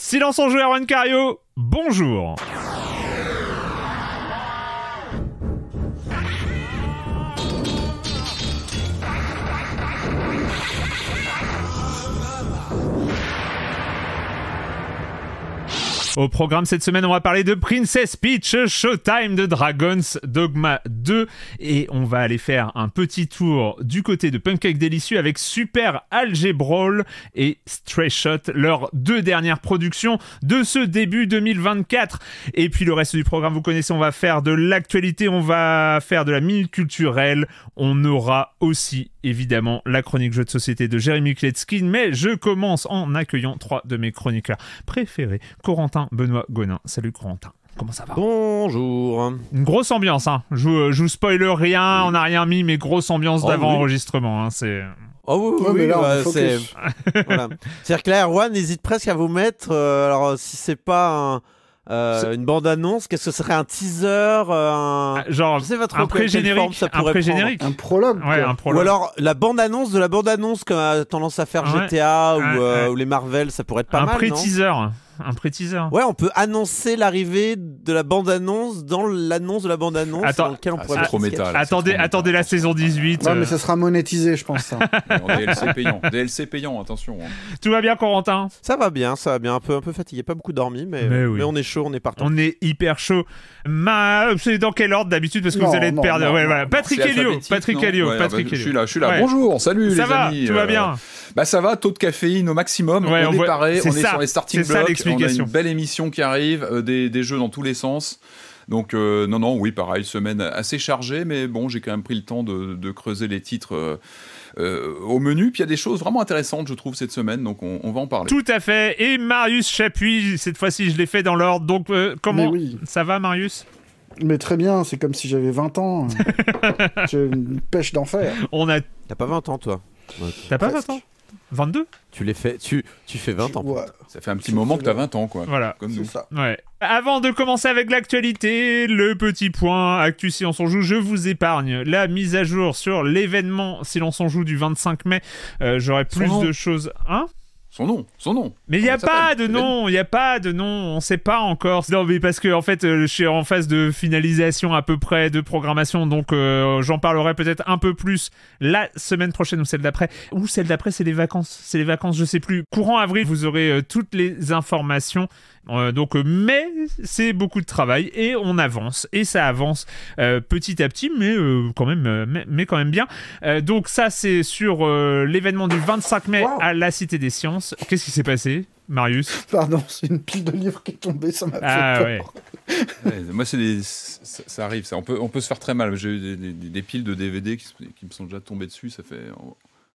Silence en joueur Juan Cario, bonjour Au programme cette semaine, on va parler de Princess Peach, Showtime de Dragon's Dogma 2 et on va aller faire un petit tour du côté de Pancake Délicieux avec Super Algebrawl et Stray Shot, leurs deux dernières productions de ce début 2024. Et puis le reste du programme, vous connaissez, on va faire de l'actualité, on va faire de la minute culturelle, on aura aussi évidemment la chronique jeu de société de Jérémy Kletskin, mais je commence en accueillant trois de mes chroniqueurs préférés, Corentin Benoît Gonin. Salut Corentin. Comment ça va Bonjour. Une grosse ambiance, hein. Je, je vous spoiler rien, on n'a rien mis, mais grosse ambiance ah d'avant-enregistrement, hein, c'est... Oh oui, oui, oui bah, c'est... C'est-à-dire que la presque à vous mettre, euh, alors si c'est pas un euh, une bande-annonce Qu'est-ce que ce serait un teaser euh, un... Ah, genre, un pré-générique, un pré-générique, un prologue, ou alors la bande-annonce de la bande-annonce comme tendance à faire GTA euh, ou, les Marvel, ça pourrait être pas mal. Un pré-teaser un pré Ouais, on peut annoncer l'arrivée de la bande-annonce dans l'annonce de la bande-annonce. Attends, dans on ah, attendez, attendez la saison 18. Ouais, mais ça euh. sera monétisé, je pense. Ça. DLC payant, DLC payant, attention. Hein. Tout va bien, Corentin Ça va bien, ça va bien. Un peu, un peu fatigué, pas beaucoup dormi, mais, mais, on est chaud, on est parti On est hyper chaud. Ma... C'est dans quel ordre d'habitude Parce que vous allez être Patrick Helio, Patrick Helio, Patrick Je suis là, je suis là. Bonjour, salut ça les va, amis. Tout va euh, bien. Bah ça va, taux de caféine au maximum. on, est paré, on est sur les starting blocks il On a une belle émission qui arrive, euh, des, jeux dans tous les sens. Donc, euh, non, non, oui, pareil, semaine assez chargée, mais bon, j'ai quand même pris le temps de, creuser les titres euh, au menu. Puis il y a des choses vraiment intéressantes, je trouve, cette semaine, donc on, va en parler. Tout à fait. Et Marius Chapuis, cette fois-ci, je l'ai fait dans l'ordre. Donc, comment ça va, Marius mais très bien, c'est comme si j'avais 20 ans. J'ai une pêche d'enfer. On a. T'as pas 20 ans, toi. T'as pas 20 ans 22 Tu les fais, tu, tu fais 20 ans. quoi. Ça fait un petit moment que t'as 20 ans, quoi. Voilà. Comme Ça. Ouais. Avant de commencer avec l'actualité, le petit point Actu Silence on Joue, je vous épargne la mise à jour sur l'événement Silence on Joue du 25 mai. j'aurais euh, J'aurai plus de choses. Hein son nom, son nom. Mais il n'y a pas de nom, il n'y a pas de nom, on ne sait pas encore. Non, mais parce que en fait, euh, je suis en phase de finalisation à peu près de programmation, donc euh, j'en parlerai peut-être un peu plus la semaine prochaine ou celle d'après. Ou celle d'après, c'est les vacances, c'est les vacances, je sais plus. Courant avril, vous aurez euh, toutes les informations euh, donc, euh, mais c'est beaucoup de travail et on avance et ça avance euh, petit à petit, mais quand même, mais, quand même bien. donc ça, c'est sur l'événement du 25 mai à la Cité des Sciences. Qu'est-ce qui s'est passé? Marius Pardon, c'est une pile de livres qui est tombée, ça m'a ah, fait Ouais. moi, ça, arrive, ça. On, peut, on peut se faire très mal. J'ai eu des, piles de DVD qui, qui, me sont déjà tombées dessus, ça fait...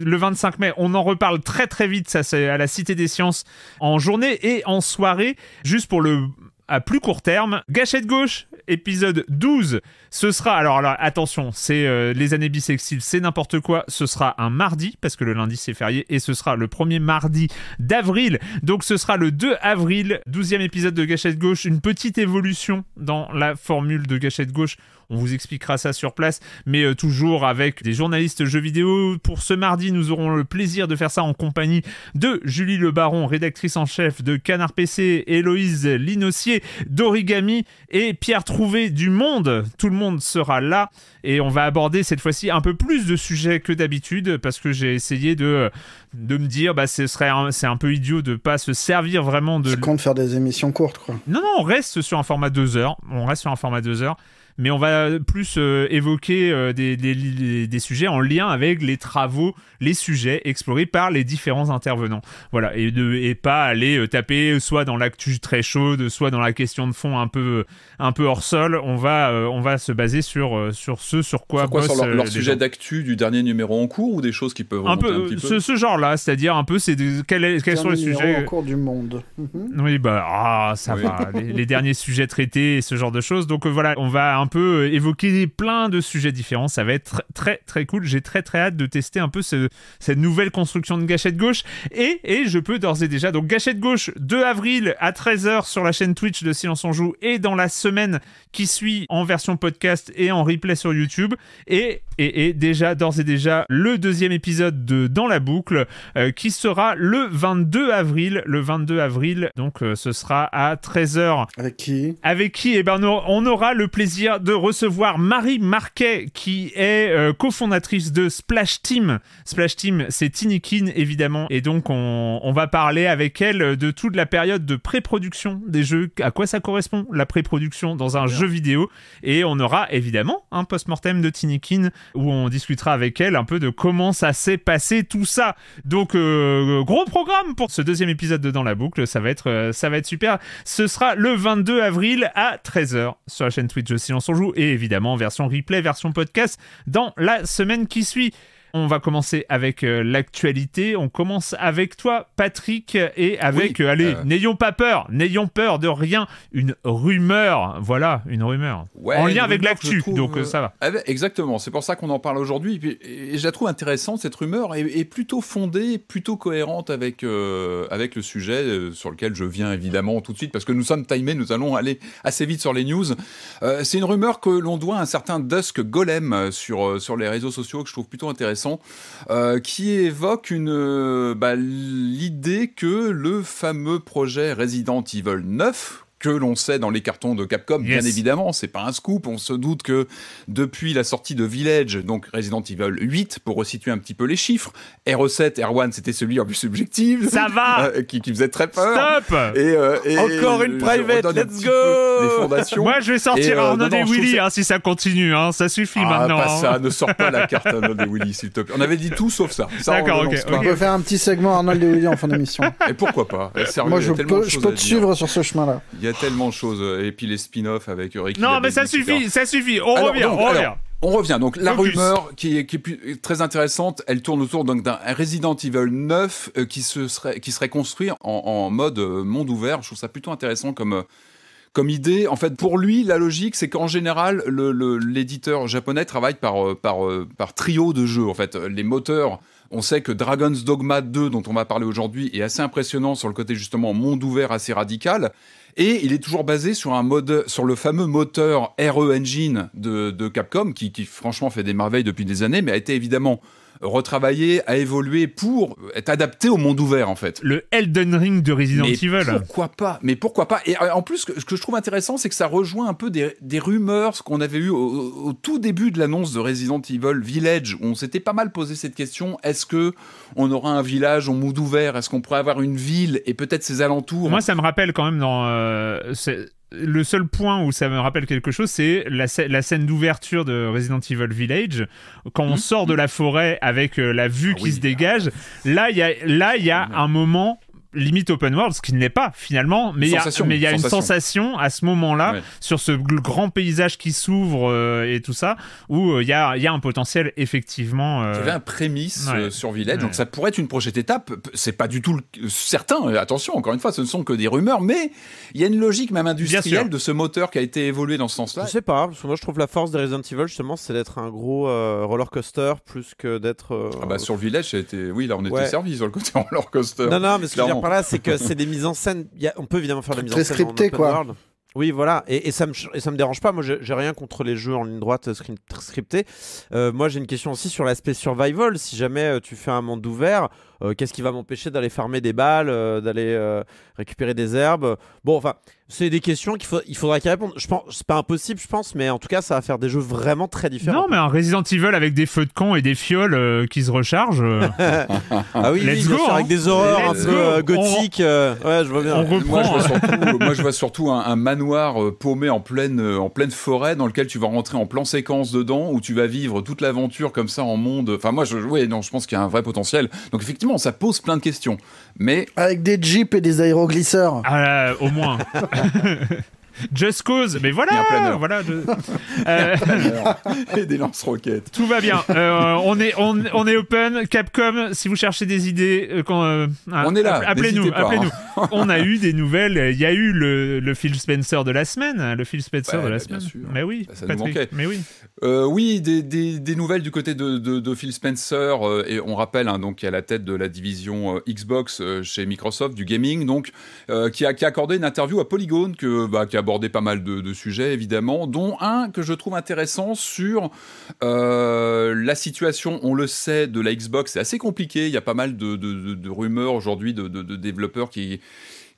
Le 25 mai, on en reparle très très vite, ça c'est à la Cité des Sciences, en journée et en soirée, juste pour le à plus court terme. Gâchette gauche, épisode 12. Ce sera, alors là, attention, c'est euh, les années bisexiles, c'est n'importe quoi. Ce sera un mardi, parce que le lundi c'est férié, et ce sera le premier mardi d'avril. Donc ce sera le 2 avril, 12e épisode de Gâchette gauche, une petite évolution dans la formule de Gâchette gauche on vous expliquera ça sur place, mais euh, toujours avec des journalistes jeux vidéo. Pour ce mardi, nous aurons le plaisir de faire ça en compagnie de Julie Le Baron, rédactrice en chef de Canard PC, Héloïse Linossier d'Origami et Pierre Trouvé du Monde. Tout le monde sera là et on va aborder cette fois-ci un peu plus de sujets que d'habitude parce que j'ai essayé de, euh, de me dire bah ce serait c'est un peu idiot de pas se servir vraiment de. Je de faire des émissions courtes quoi. Non non on reste sur un format 2 heures, on reste sur un format 2 heures mais on va plus euh, évoquer euh, des, des, sujets en lien avec les travaux, les sujets explorés par les différents intervenants. Voilà, et, de, et pas aller euh, taper soit dans l'actu très chaude, soit dans la question de fond un peu, un peu hors sol. On va, on va se baser sur, sur ce sur quoi. Sur, quoi, leur, sujet d'actu du dernier numéro en cours ou des choses qui peuvent. Un peu, un ce, ce genre-là, c'est-à-dire un peu, c'est quels sont les sujets. en cours du monde. Mhm. Oui, bah, ah, ça va. les, derniers sujets traités et ce genre de choses. Donc voilà, on va un peu euh, évoquer plein de sujets différents. Ça va être très très cool. J'ai très très hâte de tester un peu cette nouvelle construction de gâchette gauche. Et, et je peux d'ores et déjà, donc gâchette gauche 2 avril à 13h sur la chaîne Twitch de Silence en Joue et dans la semaine qui suit en version podcast et en replay sur YouTube. Et et déjà d'ores et déjà le deuxième épisode de Dans la boucle euh, qui sera le 22 avril. Le 22 avril, donc euh, ce sera à 13h. Avec qui Avec qui Eh ben, on aura le plaisir de recevoir Marie Marquet qui est euh, cofondatrice de Splash Team. Splash Team, c'est Tinikin évidemment et donc on, va parler avec elle de toute la période de pré-production des jeux, à quoi ça correspond la pré-production dans un jeu vidéo et on aura évidemment un post-mortem de Tinikin où on discutera avec elle un peu de comment ça s'est passé tout ça. Donc euh, gros programme pour ce deuxième épisode de Dans la boucle, ça va être euh, ça va être super. Ce sera le 22 avril à 13h sur la chaîne Twitch de Silence on joue et évidemment version replay, version podcast dans la semaine qui suit on va commencer avec euh, l'actualité. On commence avec toi, Patrick, et avec, euh, allez, euh. n'ayons pas peur, n'ayons peur de rien, une rumeur, voilà, une rumeur, en lien avec l'actu, donc ça va. Eh ben, exactement, c'est pour ça qu'on en parle aujourd'hui, et, je la trouve intéressante, cette rumeur, et, plutôt fondée, plutôt cohérente avec, avec le sujet sur lequel je viens évidemment tout de suite, parce que nous sommes timés, nous allons aller assez vite sur les news. c'est une rumeur que l'on doit à un certain Dusk Golem sur, sur les réseaux sociaux, que je trouve plutôt intéressant euh, qui évoque une euh, bah, l'idée que le fameux projet Resident Evil 9, l'on sait dans les cartons de Capcom, bien évidemment. C'est pas un scoop. On se doute que depuis la sortie de Village, donc Resident Evil 8, pour resituer un petit peu les chiffres, R7, R1, c'était celui en plus subjectif. Ça va euh, qui, qui, faisait très peur. Stop et, euh, Encore une private, let's go Moi, je vais sortir Arnold et euh, Willy hein, si ça continue. Hein. ça suffit ah, maintenant. ça, hein. ne sort pas la carte Arnold et Willy, s'il te plaît. On avait dit tout sauf ça. on, peut faire un petit segment Arnold et Willy en fin d'émission. Et pourquoi pas Moi, je peux, te suivre sur ce chemin-là. Il y a tellement de choses. Euh, et puis les spin-offs avec Eureka. Non, mais ça suffit, ça suffit. On revient, on revient. On revient. Donc, la rumeur qui est, qui est, très intéressante, elle tourne autour d'un Resident Evil 9 euh, qui, se serait, qui serait construit en, mode euh, monde ouvert. Je trouve ça plutôt intéressant comme. comme idée. En fait, pour lui, la logique, c'est qu'en général, l'éditeur le, l'éditeur japonais travaille par, par, par trio de jeux. En fait, les moteurs, on sait que Dragon's Dogma 2, dont on va parler aujourd'hui, est assez impressionnant sur le côté justement monde ouvert assez radical. Et il est toujours basé sur, un mode, sur le fameux moteur RE Engine de, Capcom, qui, qui, franchement fait des merveilles depuis des années, mais a été évidemment retravailler, à évoluer pour être adapté au monde ouvert en fait. Le Elden Ring de Resident mais Evil. Pourquoi pas Mais pourquoi pas Et euh, en plus, ce que je trouve intéressant, c'est que ça rejoint un peu des, rumeurs, ce qu'on avait eu au, tout début de l'annonce de Resident Evil Village. Où on s'était pas mal posé cette question est-ce que on aura un village en monde ouvert Est-ce qu'on pourrait avoir une ville et peut-être ses alentours Moi, ça me rappelle quand même dans euh, le seul point où ça me rappelle quelque chose, c'est la, scène d'ouverture de Resident Evil Village. Quand on mhm. sort de la forêt avec euh, la vue ah qui se dégage, ah, là, il là, y a un moment limite open world, ce qui ne l'est pas finalement, mais il y a, une sensation à ce moment-là sur ce grand paysage qui s'ouvre euh, et tout ça, où euh, il y a, y, a, un potentiel effectivement. Euh, il y avait un prémisse sur Village, donc ça pourrait être une prochaine étape. C'est pas du tout certain, attention, encore une fois, ce ne sont que des rumeurs, mais il y a une logique même industrielle de ce moteur qui a été évolué dans ce sens-là. Je sais pas, parce que moi je trouve la force de Resident Evil justement, c'est d'être un gros roller coaster plus que d'être. Ah bah sur Village, c'était oui, là on était servi sur le côté roller coaster. Non, non, mais ce c'est que c'est des mises en scène. on peut évidemment faire des mises en scène. Scripté, quoi. Oui, voilà. Et, ça me, ça me dérange pas. Moi, j'ai rien contre les jeux en ligne droite euh, scriptés. Euh, moi, j'ai une question aussi sur l'aspect survival. Si jamais euh, tu fais un monde ouvert, euh, qu'est-ce qui va m'empêcher d'aller farmer des balles, euh, d'aller euh, récupérer des herbes Bon, enfin, c'est des questions qu'il faut, il faudra qu'il répondent. Je pense, c'est pas impossible, je pense, mais en tout cas, ça va faire des jeux vraiment très différents. Non, mais un Resident Evil avec des feux de camp et des fioles qui se rechargent. ah oui, let's go, avec des horreurs hein. un peu gothiques. Ouais, je vois bien. Hein. moi, je vois surtout, un, manoir paumé en pleine, en pleine forêt dans lequel tu vas rentrer en plan séquence dedans où tu vas vivre toute l'aventure comme ça en monde. Enfin, moi, je, non, je pense qu'il y a un vrai potentiel. Donc, effectivement, ça pose plein de questions. Mais. Avec des jeeps et des aéroglisseurs. Ah, au moins. Just Cause, mais voilà, voilà. Euh, et des lance-roquettes. Tout va bien. Euh, on est on, on, est open. Capcom, si vous cherchez des idées, euh, on est là, appelez-nous, appelez-nous. Hein. on a eu des nouvelles. Il y a eu le, le, Phil Spencer de la semaine, hein, le Phil Spencer bah, de la semaine. Mais oui, ça Mais oui. oui, des, des, des, nouvelles du côté de, de, Phil Spencer et on rappelle hein, donc à la tête de la division Xbox chez Microsoft du gaming donc qui a, qui a accordé une interview à Polygon que bah, qui a aborder pas mal de, sujets, évidemment, dont un que je trouve intéressant sur euh, la situation, on le sait, de la Xbox. C'est assez compliqué. Il y a pas mal de rumeurs aujourd'hui de, développeurs qui,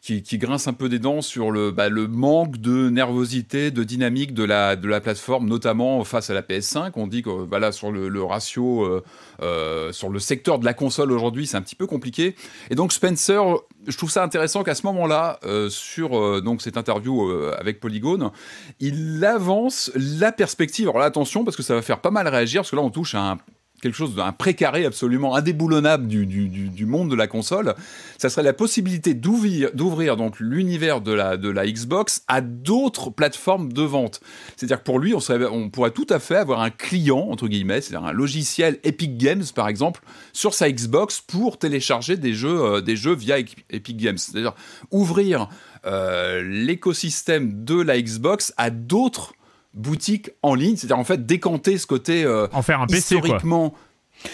qui, grince un peu des dents sur le, bah, le manque de nervosité, de dynamique de la, de la plateforme, notamment face à la PS5. On dit que voilà bah, sur le, ratio, euh, euh, sur le secteur de la console aujourd'hui, c'est un petit peu compliqué. Et donc Spencer, je trouve ça intéressant qu'à ce moment-là, euh, sur donc cette interview avec Polygone, il avance la perspective. Alors là, attention, parce que ça va faire pas mal réagir, parce que là, on touche à un quelque chose d'un précaré absolument indéboulonnable du, monde de la console, ça serait la possibilité d'ouvrir, donc l'univers de la, de la Xbox à d'autres plateformes de vente. C'est-à-dire que pour lui, on, serait, on pourrait tout à fait avoir un client, entre guillemets, c'est-à-dire un logiciel Epic Games, par exemple, sur sa Xbox pour télécharger des jeux, euh, des jeux via Epic Games. C'est-à-dire ouvrir euh, l'écosystème de la Xbox à d'autres boutique en ligne, c'est-à-dire en fait décanter ce côté euh, en faire un PC,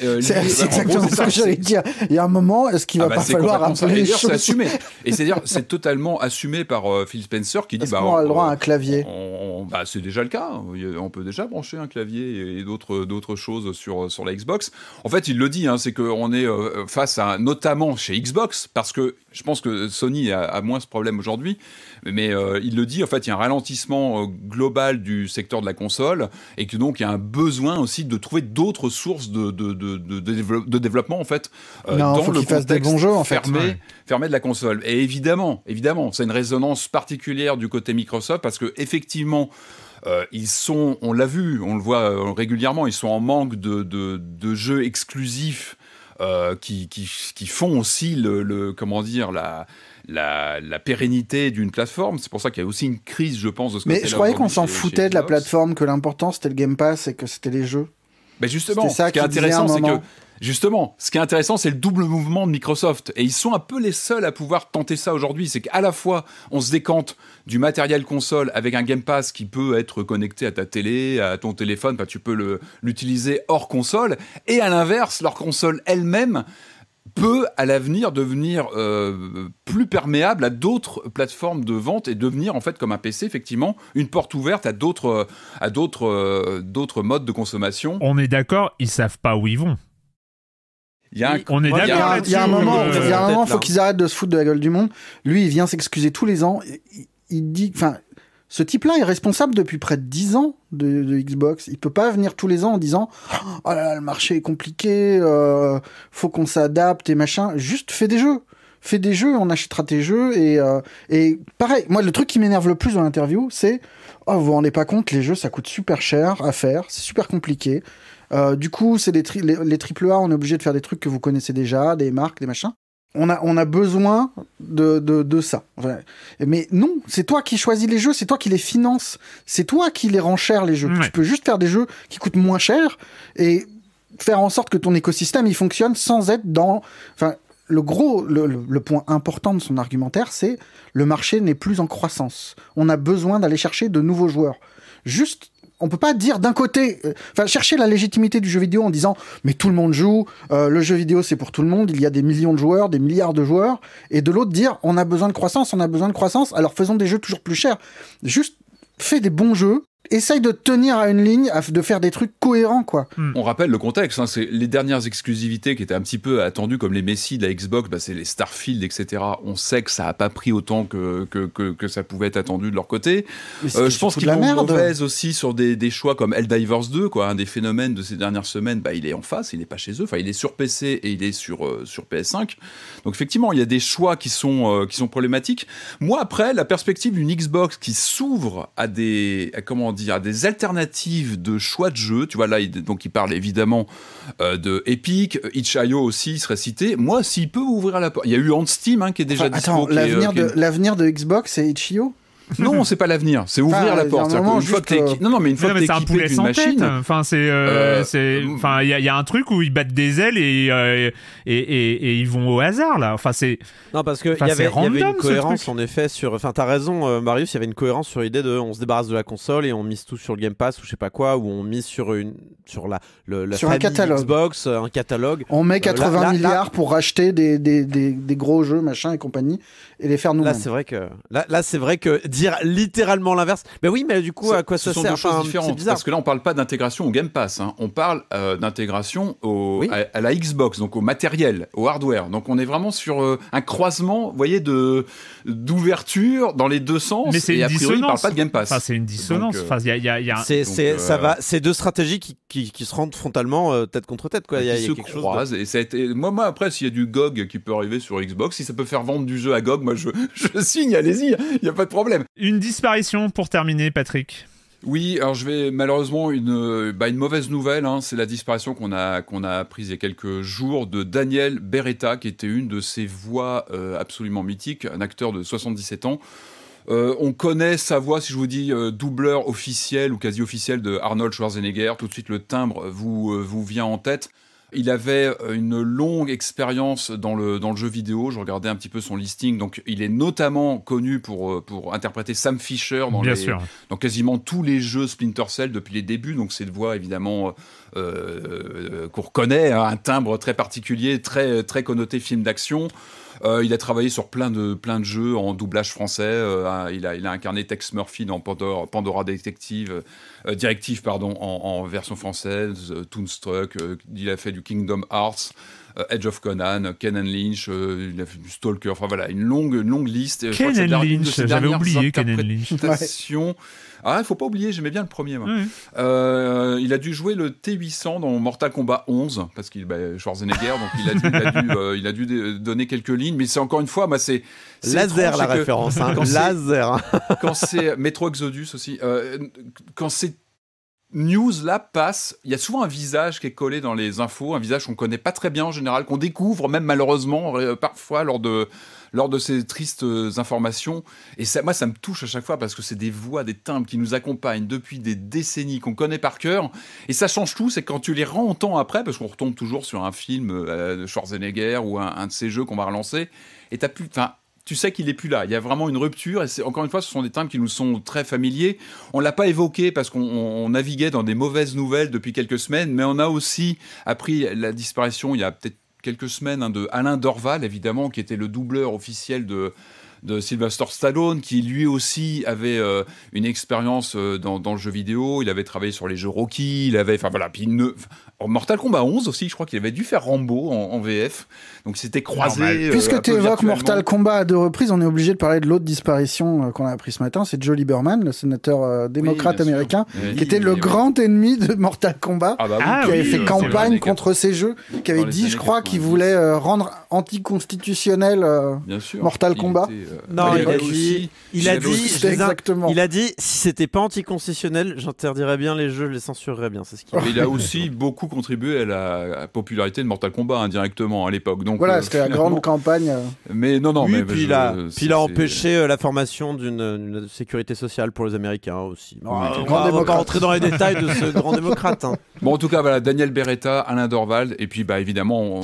euh, c'est exactement ce que j'allais dire. Il y a un moment, est-ce qu'il ah va bah, pas falloir appeler C'est assumé. Et c'est-à-dire, c'est totalement assumé par euh, Phil Spencer qui dit. Bah, on a le droit à un clavier. Bah, c'est déjà le cas. On peut déjà brancher un clavier et d'autres d'autres choses sur sur la Xbox. En fait, il le dit. Hein, c'est qu'on est, on est face à notamment chez Xbox parce que je pense que Sony a, moins ce problème aujourd'hui, mais euh, il le dit, en fait, il y a un ralentissement euh, global du secteur de la console et que donc il y a un besoin aussi de trouver d'autres sources de, développement, en fait, euh, dans le contexte fermé, de la console. Et évidemment, évidemment, c'est une résonance particulière du côté Microsoft parce que effectivement, ils sont, on l'a vu, on le voit régulièrement, ils sont en manque de jeux exclusifs euh, qui, qui, font aussi le, comment dire la, la, pérennité d'une plateforme. C'est pour ça qu'il y a aussi une crise, je pense, de ce Mais je croyais qu'on s'en foutait de la plateforme, que l'important c'était le Game Pass et que c'était les jeux. Mais ben justement, ce qui est intéressant, c'est que Justement, ce qui est intéressant, c'est le double mouvement de Microsoft. Et ils sont un peu les seuls à pouvoir tenter ça aujourd'hui. C'est qu'à la fois, on se décante du matériel console avec un Game Pass qui peut être connecté à ta télé, à ton téléphone, tu peux l'utiliser hors console, et à l'inverse, leur console elle-même peut à l'avenir devenir euh, plus perméable à d'autres plateformes de vente et devenir en fait comme un PC effectivement une porte ouverte à d'autres à d'autres euh, d'autres modes de consommation. On est d'accord, ils savent pas où ils vont. Il y a un... On est Il y un moment, euh, il faut qu'ils arrêtent de se foutre de la gueule du monde. Lui, il vient s'excuser tous les ans il dit, enfin, ce type-là est responsable depuis près de 10 ans de, Xbox. Il peut pas venir tous les ans en disant Oh là là, le marché est compliqué, euh, faut qu'on s'adapte et machin. Juste fais des jeux. Fais des jeux, on achètera tes jeux. Et, euh, pareil, moi, le truc qui m'énerve le plus dans l'interview, c'est Oh, vous vous rendez pas compte, les jeux, ça coûte super cher à faire, c'est super compliqué. Euh, du coup, c'est les, les, les AAA, on est obligé de faire des trucs que vous connaissez déjà, des marques, des machins on a, on a besoin de, de, ça. mais non, c'est toi qui choisis les jeux, c'est toi qui les finances, c'est toi qui les rend chers les jeux. Tu peux juste faire des jeux qui coûtent moins cher et faire en sorte que ton écosystème il fonctionne sans être dans. Enfin, le gros, le, le point important de son argumentaire, c'est le marché n'est plus en croissance. On a besoin d'aller chercher de nouveaux joueurs. Juste on peut pas dire d'un côté, euh, enfin chercher la légitimité du jeu vidéo en disant mais tout le monde joue, euh, le jeu vidéo c'est pour tout le monde, il y a des millions de joueurs, des milliards de joueurs, et de l'autre dire on a besoin de croissance, on a besoin de croissance, alors faisons des jeux toujours plus chers. Juste fais des bons jeux, essaye de tenir à une ligne, de faire des trucs cohérents, quoi. Hmm. On rappelle le contexte, hein, c'est les dernières exclusivités qui étaient un petit peu attendues comme les Messi de la Xbox, bah, c'est les Starfield, etc. On sait que ça a pas pris autant que, que, que, ça pouvait être attendu de leur côté. Euh, je pense qu'ils ont mauvaise aussi sur des, des, choix comme Eldivers 2, quoi. Un des phénomènes de ces dernières semaines, bah, il est en face, il n'est pas chez eux. Enfin, il est sur PC et il est sur, euh, sur PS5. Donc effectivement, il y a des choix qui sont, euh, qui sont problématiques. Moi, après, la perspective d'une Xbox qui s'ouvre à des... À, comment dire, hein, des alternatives de choix de jeu. Tu vois, là, il, donc il parle évidemment euh, de Epic, Itch.io aussi serait cité. Moi, s'il peut ouvrir la porte. Il y a eu Ant Steam hein, qui est déjà Attends, euh, l'avenir, de, Xbox, et Itch.io non, c'est pas l'avenir, c'est ouvrir la porte. une fois que euh, Non, non, mais une fois non, que c'est un machine, tête. Enfin, c'est, euh, euh, euh enfin, il y, y, a un truc où ils battent des ailes et et, et, et ils vont au hasard là. Enfin, c'est. Non, parce que il y, avait, une cohérence en effet sur. Enfin, t'as raison, Marius. Il y avait une cohérence sur l'idée de, on se débarrasse de la console et on mise tout sur le Game Pass ou je sais pas quoi, ou on mise sur une sur la le, la sur un catalogue. Xbox, un catalogue. On met 80 milliards pour racheter des, des, des, des gros jeux machin et compagnie et les faire nous Là, c'est vrai que là, c'est vrai que dire littéralement l'inverse. Mais oui, mais du coup, à quoi ça sert Ce deux choses différentes. Parce que là, on ne parle pas d'intégration au Game Pass. Hein. On parle euh, d'intégration à, la Xbox, donc au matériel, au hardware. Donc, on est vraiment sur euh, un croisement, vous voyez, de d'ouverture dans les deux sens. Mais c'est une a priori, dissonance. pas de Game Pass. c'est une dissonance. C'est, ça euh, va. deux stratégies qui, se rendent frontalement euh, tête contre tête. Quoi. Et ça a été... moi, moi, après, s'il y a du GOG qui peut arriver sur Xbox, si ça peut faire vendre du jeu à GOG, moi, je, je signe. Allez-y, il n'y a pas de problème. Une disparition pour terminer, Patrick. Oui, alors je vais malheureusement une, euh, bah, une mauvaise nouvelle, hein. c'est la disparition qu'on a, qu'on a apprise il y a quelques jours de Daniel Beretta, qui était une de ces voix euh, absolument mythiques, un acteur de 77 ans. Euh, on connaît sa voix, si je vous dis doubleur officiel ou quasi officiel de Arnold Schwarzenegger, tout de suite le timbre vous, vous vient en tête. Il avait euh, une longue expérience dans le, dans le jeu vidéo. Je regardais un petit peu son listing. Donc, il est notamment connu pour, euh, pour interpréter Sam Fisher dans, quasiment tous les jeux Splinter Cell depuis les débuts. Donc, cette voix, évidemment, euh, qu'on reconnaît, hein, un timbre très particulier, très, très connoté film d'action. Euh, il a travaillé sur plein de, plein de jeux en doublage français. Euh, il, a, il a incarné Tex Murphy dans Pandora, Pandora Detective, euh, Directive pardon, en, version française, Toonstruck. il a fait du Kingdom Hearts. Edge of Conan, Kenan Lynch, il a fait du Stalker, enfin voilà, une longue, longue liste. Kenan Lynch, j'avais oublié Kenan Lynch. Ah, il faut pas oublier, j'aimais bien le premier. Euh, il a dû jouer le T800 dans Mortal Kombat 11 parce qu'il bah, Schwarzenegger, donc il a dû, il a dû, euh, donner quelques lignes. Mais c'est encore une fois, moi bah, c'est laser la référence. Hein. laser. quand c'est Metro Exodus aussi. Euh, quand c'est news là passent, il y a souvent un visage qui est collé dans les infos, un visage qu'on connaît pas très bien en général, qu'on découvre même malheureusement parfois lors de lors de ces tristes euh, informations. Et ça, moi, ça me touche à chaque fois parce que c'est des voix, des timbres qui nous accompagnent depuis des décennies, qu'on connaît par cœur. Et ça change tout, c'est quand tu les rends après, parce qu'on retombe toujours sur un film euh, de Schwarzenegger ou un, de ces jeux qu'on va relancer. Et t'as tu sais qu'il n'est plus là. Il y a vraiment une rupture. Et c'est encore une fois, ce sont des timbres qui nous sont très familiers. On l'a pas évoqué parce qu'on naviguait dans des mauvaises nouvelles depuis quelques semaines, mais on a aussi appris la disparition il y a peut-être quelques semaines hein, de Alain Dorval, évidemment, qui était le doubleur officiel de, de Sylvester Stallone, qui lui aussi avait euh, une expérience euh, dans, dans, le jeu vidéo. Il avait travaillé sur les jeux Rocky, il avait, enfin voilà, puis Mortal Kombat 11 aussi, je crois qu'il avait dû faire Rambo en, VF. Donc c'était croisé. Euh, Puisque tu évoques Mortal Kombat à deux reprises, on est obligé de parler de l'autre disparition euh, qu'on a appris ce matin. C'est Joe Lieberman, le sénateur euh, démocrate américain, qui était le grand ennemi de Mortal Kombat, ah, bah ah qui avait fait campagne contre ces jeux, qui avait dit, je crois, qu'il voulait rendre anticonstitutionnel Mortal Kombat. non, il a dit, il a dit, exactement. Il a dit, si c'était pas anticonstitutionnel, j'interdirais bien les jeux, je les censurerais bien. C'est ce qu'il. Il a aussi beaucoup contribué à la popularité de Mortal Kombat indirectement hein, à l'époque. Donc voilà, euh, c'était la grande campagne. Mais non, non, mais puis, il a, empêché euh, la formation d'une sécurité sociale pour les Américains aussi. on va rentrer dans les détails de ce grand démocrate. Hein. Bon, en tout cas, voilà, Daniel Beretta, Alain Dorval, et puis bah évidemment,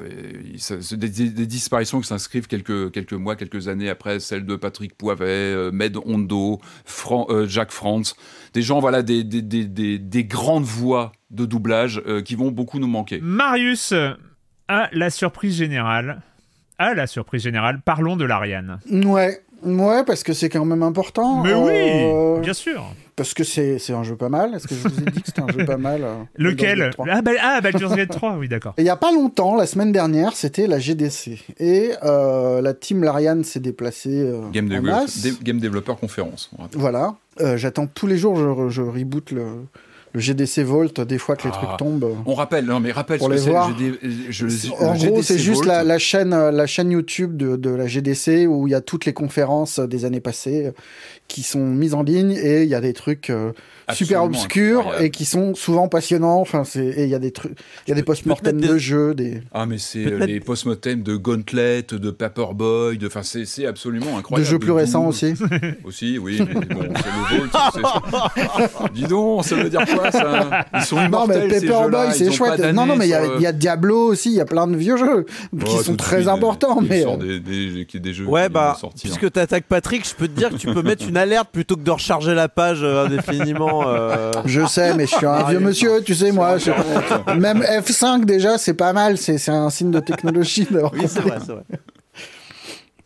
euh, des, disparitions qui s'inscrivent quelques quelques mois, quelques années après celles de Patrick Poivet, Med Hondo, Jacques France des gens, voilà, des, des, grandes voix de doublage euh, qui vont beaucoup nous manquer. Marius, à la surprise générale, à la surprise générale, parlons de l'Ariane. Ouais, Ouais, parce que c'est quand même important. Mais oui, euh, bien sûr. Parce que c'est un jeu pas mal. Est-ce que je vous ai dit que c'était un jeu pas mal euh, Lequel ah, bah, Gate 3, oui, d'accord. Il n'y a pas longtemps, la semaine dernière, c'était la GDC. Et euh, la team Larian s'est déplacée. Game, en Game Developer Conférence. Voilà. J'attends tous les jours, je reboot le le GDC Volt, des fois que les ah. trucs tombent. On rappelle, non mais rappelle ce les que voir. Le GDC en gros, c'est juste la, chaîne, euh, la chaîne YouTube de, la GDC où il y a toutes les conférences des années passées qui sont mises en ligne et il y a des trucs euh, super obscurs et qui sont souvent passionnants. Enfin, c'est et il y a des trucs, il y a des post mortems de jeux, des ah mais c'est les post mortems de Gauntlet, de Paperboy, de enfin c'est absolument incroyable. De jeux plus récents aussi. aussi, oui. Mais Dis donc, ça veut dire quoi ça Ils sont immortels. Non mais Paperboy, c'est chouette. Non non mais il y, a Diablo aussi, il y a plein de vieux jeux qui oh, sont très importants. mais euh, des, des, des, jeux ouais bah puisque hein. attaques Patrick, je peux te dire que tu peux mettre une alerte plutôt que de recharger la page euh, indéfiniment. Euh. Je sais, mais je suis un ah, vieux monsieur, tu sais, moi. Même F5 déjà, c'est pas mal, c'est un signe de technologie Oui, c'est vrai, c'est vrai.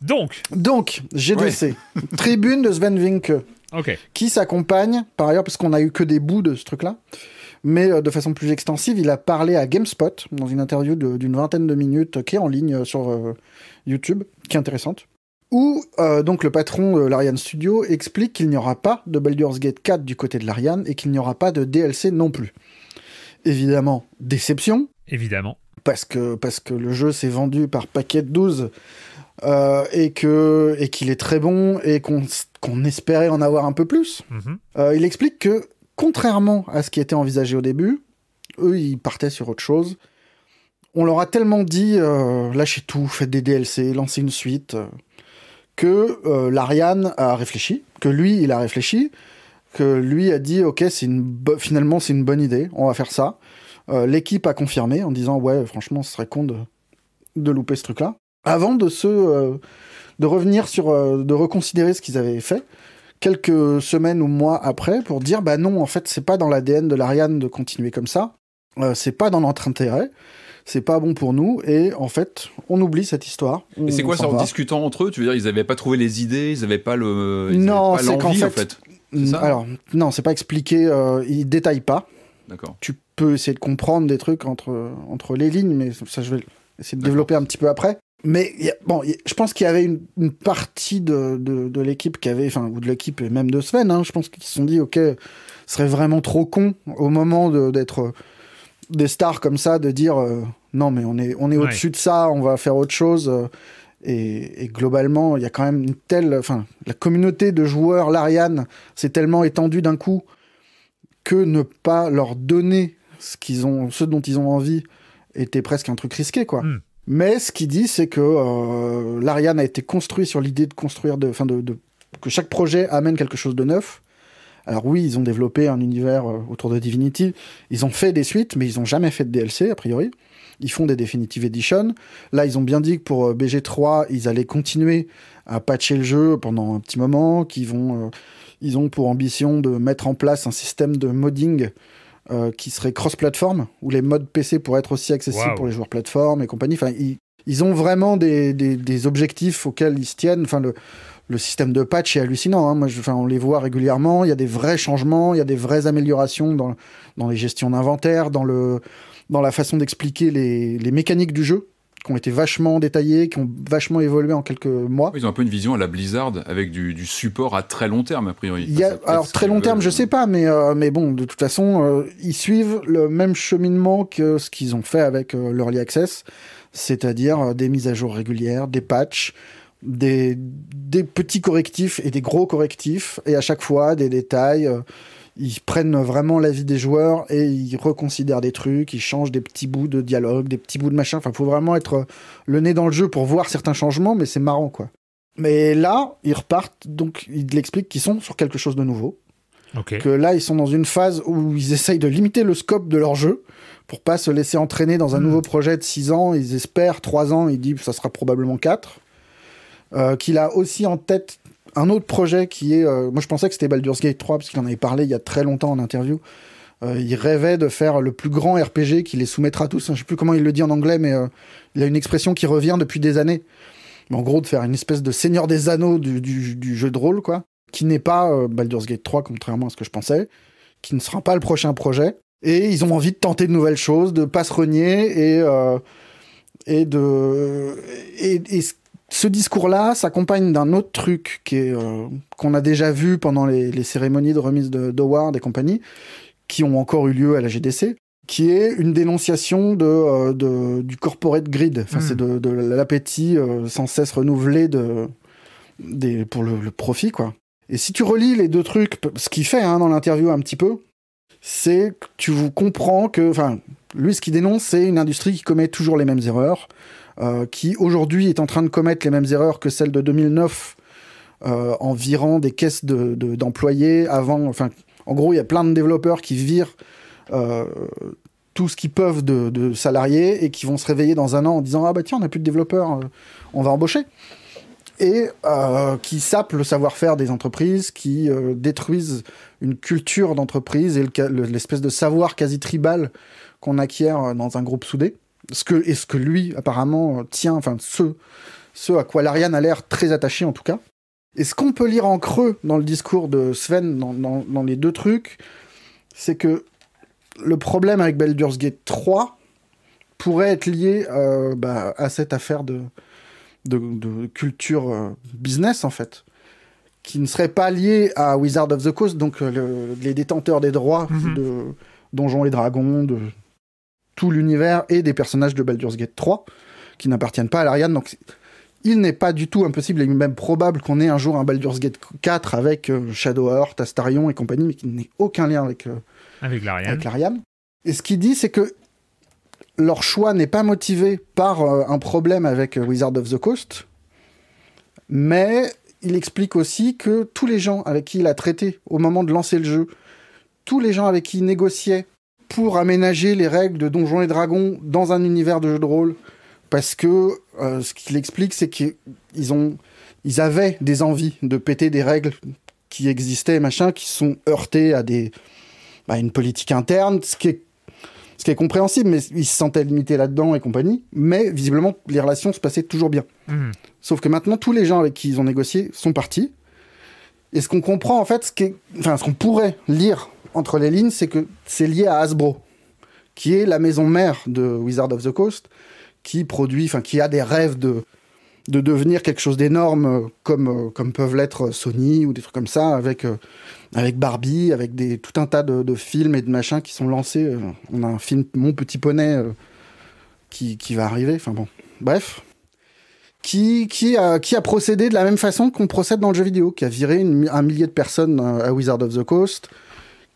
Donc, Donc, GDC, tribune de Sven Winke, qui s'accompagne, par ailleurs, parce qu'on a eu que des bouts de ce truc-là, mais euh, de façon plus extensive, il a parlé à GameSpot dans une interview d'une vingtaine de minutes qui est en ligne sur YouTube, qui est intéressante où euh, donc le patron de euh, l'Ariane Studio explique qu'il n'y aura pas de Baldur's Gate 4 du côté de l'Ariane et qu'il n'y aura pas de DLC non plus. Évidemment, déception. Évidemment. Parce que, parce que le jeu s'est vendu par paquet 12 euh, et et qu'il est très bon et qu'on espérait en avoir un peu plus. Mhm. il explique que contrairement à ce qui était envisagé au début, eux ils partaient sur autre chose. On leur a tellement dit lâchez tout, faites des DLC, lancez une suite que euh, l'Ariane a réfléchi, que lui, il a réfléchi, que lui a dit, OK, une finalement, c'est une bonne idée, on va faire ça. Euh, l'équipe a confirmé en disant, ouais, franchement, ce serait con de, de louper ce truc-là. Avant de se, euh, de revenir sur, de reconsidérer ce qu'ils avaient fait, quelques semaines ou mois après, pour dire, bah non, en fait, c'est pas dans l'ADN de l'Ariane de continuer comme ça, c'est pas dans notre intérêt c'est pas bon pour nous, et en fait, on oublie cette histoire. Mais c'est quoi ça en discutant entre eux Tu veux dire, ils n'avaient pas trouvé les idées, ils n'avaient pas le, non, c'est l'envie en fait. alors, non, c'est pas expliqué, Ils euh, ils détaillent pas. D'accord. Tu peux essayer de comprendre des trucs entre, entre les lignes, mais ça, je vais essayer de développer un petit peu après. Mais bon, je pense qu'il y avait une, partie de, de, l'équipe qui avait, enfin, ou de l'équipe et même de Sven, hein, je pense qu'ils se sont dit, ok, ce serait vraiment trop con au moment d'être des stars comme ça de dire euh, non mais on est, on est au-dessus de ça, on va faire autre chose. Euh, et, globalement, il y a quand même une telle, enfin, la communauté de joueurs, l'Ariane, s'est tellement étendue d'un coup que ne pas leur donner ce qu'ils ont, dont ils ont envie, était presque un truc risqué, quoi. Hmm. Mais ce qu'il dit, c'est que euh, l'Ariane a été construit sur l'idée de construire, de, de, que chaque projet amène quelque chose de neuf alors oui, ils ont développé un univers euh, autour de Divinity. Ils ont fait des suites, mais ils n'ont jamais fait de DLC, a priori. Ils font des Definitive Edition. Là, ils ont bien dit que pour euh, BG3, ils allaient continuer à patcher le jeu pendant un petit moment, qu'ils vont... Euh, ils ont pour ambition de mettre en place un système de modding qui serait cross-platform, où les modes PC pourraient être aussi accessibles pour les joueurs plateforme et compagnie. Enfin, ils, ont vraiment des, objectifs auxquels ils se tiennent. Enfin, le, le système de patch est hallucinant. Hein. Moi, on les voit régulièrement. Il y a des vrais changements, il y a des vraies améliorations dans, dans les gestions d'inventaire, dans, le, dans la façon d'expliquer les, mécaniques du jeu qui ont été vachement détaillées, qui ont vachement évolué en quelques mois. Ils ont un peu une vision à la Blizzard avec du, support à très long terme, a priori. alors, très long terme, je sais pas, mais, euh, mais bon, de toute façon, euh, ils suivent le même cheminement que ce qu'ils ont fait avec leur l'Early Access, c'est-à-dire euh, des mises à jour régulières, des patchs, des, petits correctifs et des gros correctifs, et à chaque fois des détails. Euh, ils prennent vraiment l'avis des joueurs et ils reconsidèrent des trucs, ils changent des petits bouts de dialogue, des petits bouts de machin. Enfin, faut vraiment être euh, le nez dans le jeu pour voir certains changements, mais c'est marrant, quoi. Mais là, ils repartent, donc ils l'expliquent qu'ils sont sur quelque chose de nouveau. Que là, ils sont dans une phase où ils essayent de limiter le scope de leur jeu pour pas se laisser entraîner dans un hmm. nouveau projet de 6 ans. Ils espèrent 3 ans, ils disent ça sera probablement 4. Euh, qu'il a aussi en tête un autre projet qui est. Euh, moi, je pensais que c'était Baldur's Gate 3 parce qu'il en avait parlé il y a très longtemps en interview. Euh, il rêvait de faire le plus grand RPG qui les soumettra tous. Hein, je ne sais plus comment il le dit en anglais, mais il a une expression qui revient depuis des années. en gros, de faire une espèce de Seigneur des Anneaux du, jeu de rôle, quoi. Qui n'est pas Baldur's Gate 3, contrairement à ce que je pensais. Qui ne sera pas le prochain projet. Et ils ont envie de tenter de nouvelles choses, de pas se renier et et de et, ce discours-là s'accompagne d'un autre truc euh, qu'on a déjà vu pendant les, cérémonies de remise de et compagnie, qui ont encore eu lieu à la GDC, qui est une dénonciation de, euh, du corporate grid. c'est hmm. de, l'appétit euh, sans cesse renouvelé de, pour le, profit, quoi. Et si tu relis les deux trucs, ce qu'il fait hein, dans l'interview un petit peu, c'est que tu comprends que, enfin, lui, ce qu'il dénonce, c'est une industrie qui commet toujours les mêmes erreurs, euh, qui aujourd'hui est en train de commettre les mêmes erreurs que celles de 2009 en virant des caisses d'employés avant. Enfin, en gros, il y a plein de développeurs qui virent euh, tout ce qu'ils peuvent de, salariés et qui vont se réveiller dans un an en disant Ah bah tiens, on n'a plus de développeurs, euh, on va embaucher. Et qui sapent le savoir-faire des entreprises, qui détruisent une culture d'entreprise et l'espèce de savoir quasi tribal qu'on acquiert dans un groupe soudé ce et ce que lui, apparemment, euh, tient, enfin, ce, à quoi Larian a l'air très attaché, en tout cas. Et ce qu'on peut lire en creux dans le discours de Sven, dans, les deux trucs, c'est que le problème avec Baldur's Gate 3 pourrait être lié euh, bah, à cette affaire de, de, culture euh, business, en fait, qui ne serait pas liée à Wizard of the Coast, donc les détenteurs des droits mm-hmm. de Donjons et Dragons, de tout l'univers et des personnages de Baldur's Gate 3 qui n'appartiennent pas à l'Ariane. Donc il n'est pas du tout impossible et même probable qu'on ait un jour un Baldur's Gate 4 avec euh, Shadowheart, Astarion et compagnie, mais qui n'ait aucun lien avec, euh, larian. avec l'Ariane. Et ce qu'il dit, c'est que leur choix n'est pas motivé par euh, un problème avec Wizard of the Coast, mais il explique aussi que tous les gens avec qui il a traité au moment de lancer le jeu, tous les gens avec qui il négociait pour aménager les règles de Donjons et Dragons dans un univers de jeu de rôle. Parce que euh, ce qu'il explique, c'est qu'ils avaient des envies de péter des règles qui existaient, machin, qui sont heurtées à bah, une politique interne, ce qui est compréhensible, mais ils se sentaient limités là-dedans et compagnie. Mais visiblement, les relations se passaient toujours bien. Hmm. Sauf que maintenant, tous les gens avec qui ils ont négocié sont partis. Et ce qu'on comprend, en fait, ce qu'on pourrait lire entre les lignes, c'est que c'est lié à Hasbro, qui est la maison mère de Wizard of the Coast, qui produit, enfin, qui a des rêves de, de devenir quelque chose d'énorme euh, comme, euh, comme peuvent l'être Sony ou des trucs comme ça avec, euh, avec Barbie, avec des, tout un tas de, films et de machins qui sont lancés. On a un film Mon Petit Poney qui, qui va arriver, enfin bon, bref. Qui, qui, a, qui a procédé de la même façon qu'on procède dans le jeu vidéo, qui a viré un millier de personnes à Wizard of the Coast,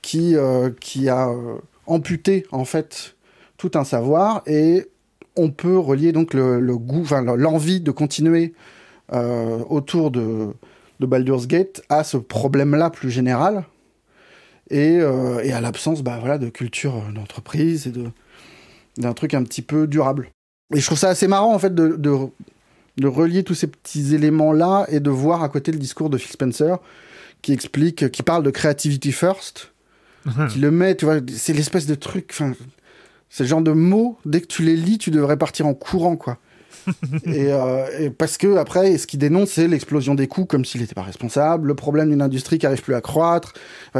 qui, euh, qui a euh, amputé en fait tout un savoir et on peut relier donc le, goût, enfin l'envie de continuer euh, autour de, Baldur's Gate à ce problème-là plus général et, à l'absence bah, voilà, de culture d'entreprise et d'un truc un petit peu durable. Et je trouve ça assez marrant en fait de, relier tous ces petits éléments-là et de voir à côté le discours de Phil Spencer qui explique, qui parle de creativity first Mhm. qui le met, tu vois, c'est l'espèce de truc, enfin, c'est genre de mots, dès que tu les lis, tu devrais partir en courant, quoi. Euh, et, parce que après, ce qu'il dénonce, c'est l'explosion des coûts comme s'il n'était pas responsable, le problème d'une industrie qui n'arrive plus à croître.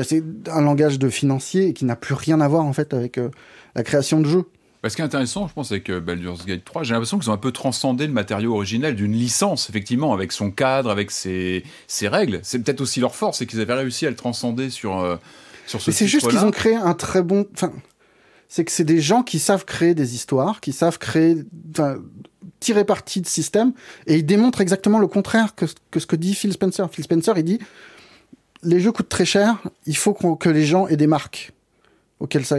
c'est un langage de financier qui n'a plus rien à voir en fait avec euh, la création de jeux. Bah, ce qui est intéressant, je pense, avec Baldur's Gate 3, j'ai l'impression qu'ils ont un peu transcendé le matériau original d'une licence, effectivement, avec son cadre, avec ses, ses règles. C'est peut-être aussi leur force, c'est qu'ils avaient réussi à le transcender sur euh, c'est juste qu'ils ont créé un très bon. Enfin, c'est que c'est des gens qui savent créer des histoires, qui savent créer, tirer parti de systèmes, et ils démontrent exactement le contraire que, ce que dit Phil Spencer. Phil Spencer, il dit les jeux coûtent très cher, il faut que les gens aient des marques auxquelles ça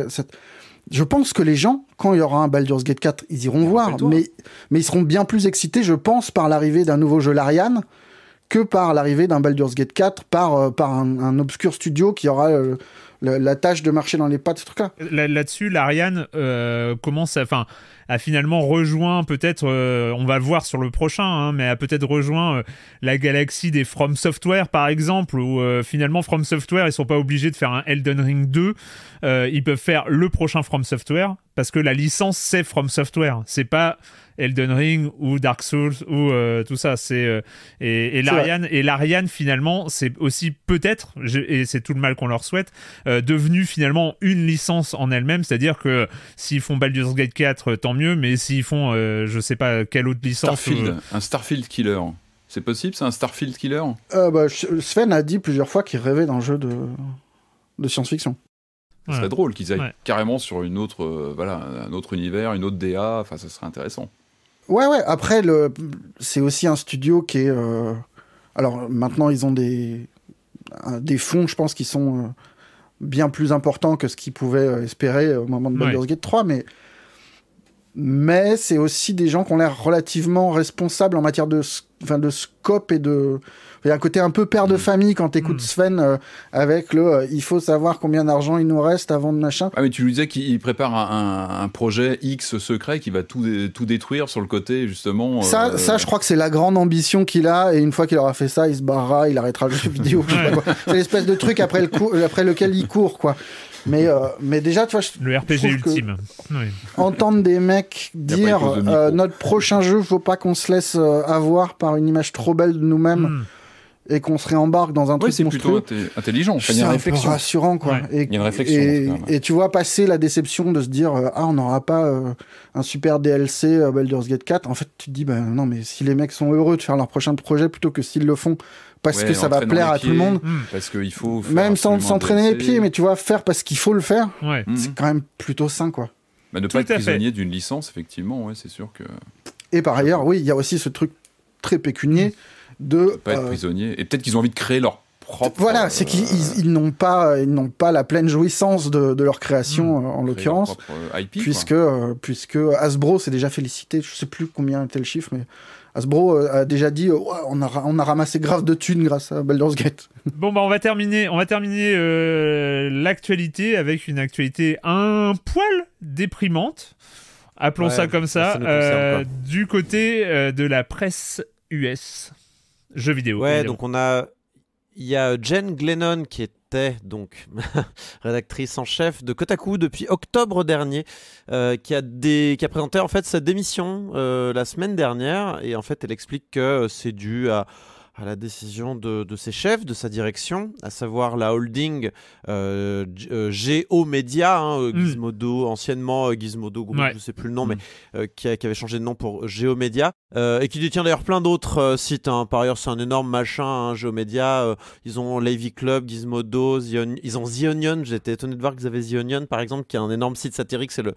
je pense que les gens, quand il y aura un Baldur's Gate 4, ils iront voir, mais, mais ils seront bien plus excités, je pense, par l'arrivée d'un nouveau jeu Larian que par l'arrivée d'un Baldur's Gate 4 par, euh, par un, obscur studio qui aura euh, la, tâche de marcher dans les pattes, ce truc-là. Là-dessus, l'Ariane euh, commence à, fin, finalement rejoint peut-être, euh, on va le voir sur le prochain, hein, mais a peut-être rejoint la galaxie des From Software par exemple, où finalement From Software, ils sont pas obligés de faire un Elden Ring 2, ils peuvent faire le prochain From Software, parce que la licence c'est From Software, c'est pas Elden Ring ou Dark Souls ou euh, tout ça. C'est euh, et, l'Ariane finalement, c'est aussi peut-être et c'est tout le mal qu'on leur souhaite euh, devenu finalement une licence en elle-même. C'est-à-dire que s'ils font Baldur's Gate 4, tant mieux, mais s'ils font je sais pas quelle autre licence, Starfield, un Starfield killer. C'est possible, c'est un Starfield killer bah, Sven a dit plusieurs fois qu'il rêvait d'un jeu de, science-fiction. C'est serait drôle qu'ils aillent carrément sur une autre, voilà, un autre univers, une autre DA, enfin, ça serait intéressant. Ouais, ouais. Après, le... c'est aussi un studio qui est. Euh, alors maintenant, ils ont des, des fonds, je pense, qui sont euh, bien plus importants que ce qu'ils pouvaient euh, espérer au moment de Baldur's Gate 3. Mais, mais c'est aussi des gens qui ont l'air relativement responsables en matière de, enfin, de scope et de, il y a un côté un peu père de mm. famille quand t'écoutes mm. Sven euh, avec le euh, il faut savoir combien d'argent il nous reste avant de machin. Ah, mais tu lui disais qu'il prépare un, projet X secret qui va tout, tout détruire sur le côté, justement. Ça, euh, ça, je crois que c'est la grande ambition qu'il a. Et une fois qu'il aura fait ça, il se barrera, il arrêtera le jeu vidéo. c'est l'espèce de truc après, le après lequel il court, quoi. Mais, mais déjà, tu vois, je, le RPG ultime. Entendre des mecs dire notre prochain jeu, faut pas qu'on se laisse avoir par une image trop belle de nous-mêmes. Mm et qu'on se réembarque dans un truc c'est plutôt intelligent. réflexion. rassurant, quoi. Et, Et, tu vois passer la déception de se dire euh, ah on n'aura pas euh, un super DLC euh, Baldur's Gate 4. En fait, tu te dis ben non mais si les mecs sont heureux de faire leur prochain projet plutôt que s'ils le font parce que ça va plaire à tout le monde. Hmm. Parce il faut même sans s'entraîner les pieds, mais tu vois faire parce qu'il faut le faire. Hmm. C'est quand même plutôt sain, quoi. Bah, ne pas être prisonnier d'une licence, effectivement, ouais, c'est sûr que. Et par ailleurs, oui, il y a aussi ce truc très pécunier. Hmm de être euh, prisonnier et peut-être qu'ils ont envie de créer leur propre voilà euh, c'est qu'ils n'ont pas ils n'ont pas la pleine jouissance de, leur création hmm. euh, en l'occurrence puisque puisque Hasbro s'est déjà félicité je sais plus combien était le chiffre mais Hasbro a déjà dit on, a, on a ramassé grave de thunes grâce à Baldur's Gate. Bon bah on va terminer on va terminer l'actualité avec une actualité un poil déprimante appelons ça comme ça, du côté de la presse US. Jeux vidéo. Ouais, donc on a. Il y a Jen Glennon qui était donc rédactrice en chef de Kotaku depuis octobre dernier, euh, qui, a des... qui a présenté en fait sa démission euh, la semaine dernière. Et en fait, elle explique que euh, c'est dû à à la décision de, ses chefs, de sa direction, à savoir la holding euh, euh Media, hein, euh, mm. Gizmodo, anciennement euh, Gizmodo je ne sais plus le nom, mais mm. qui, avait changé de nom pour Géomédia, euh, et qui détient d'ailleurs plein d'autres sites. Hein. Par ailleurs, c'est un énorme machin, hein, Geo Géomédia. ils ont Levy Club, Gizmodo, ils ont The Onion. J'étais étonné de voir qu'ils avaient The Onion, par exemple, qui est un énorme site satirique. C'est le,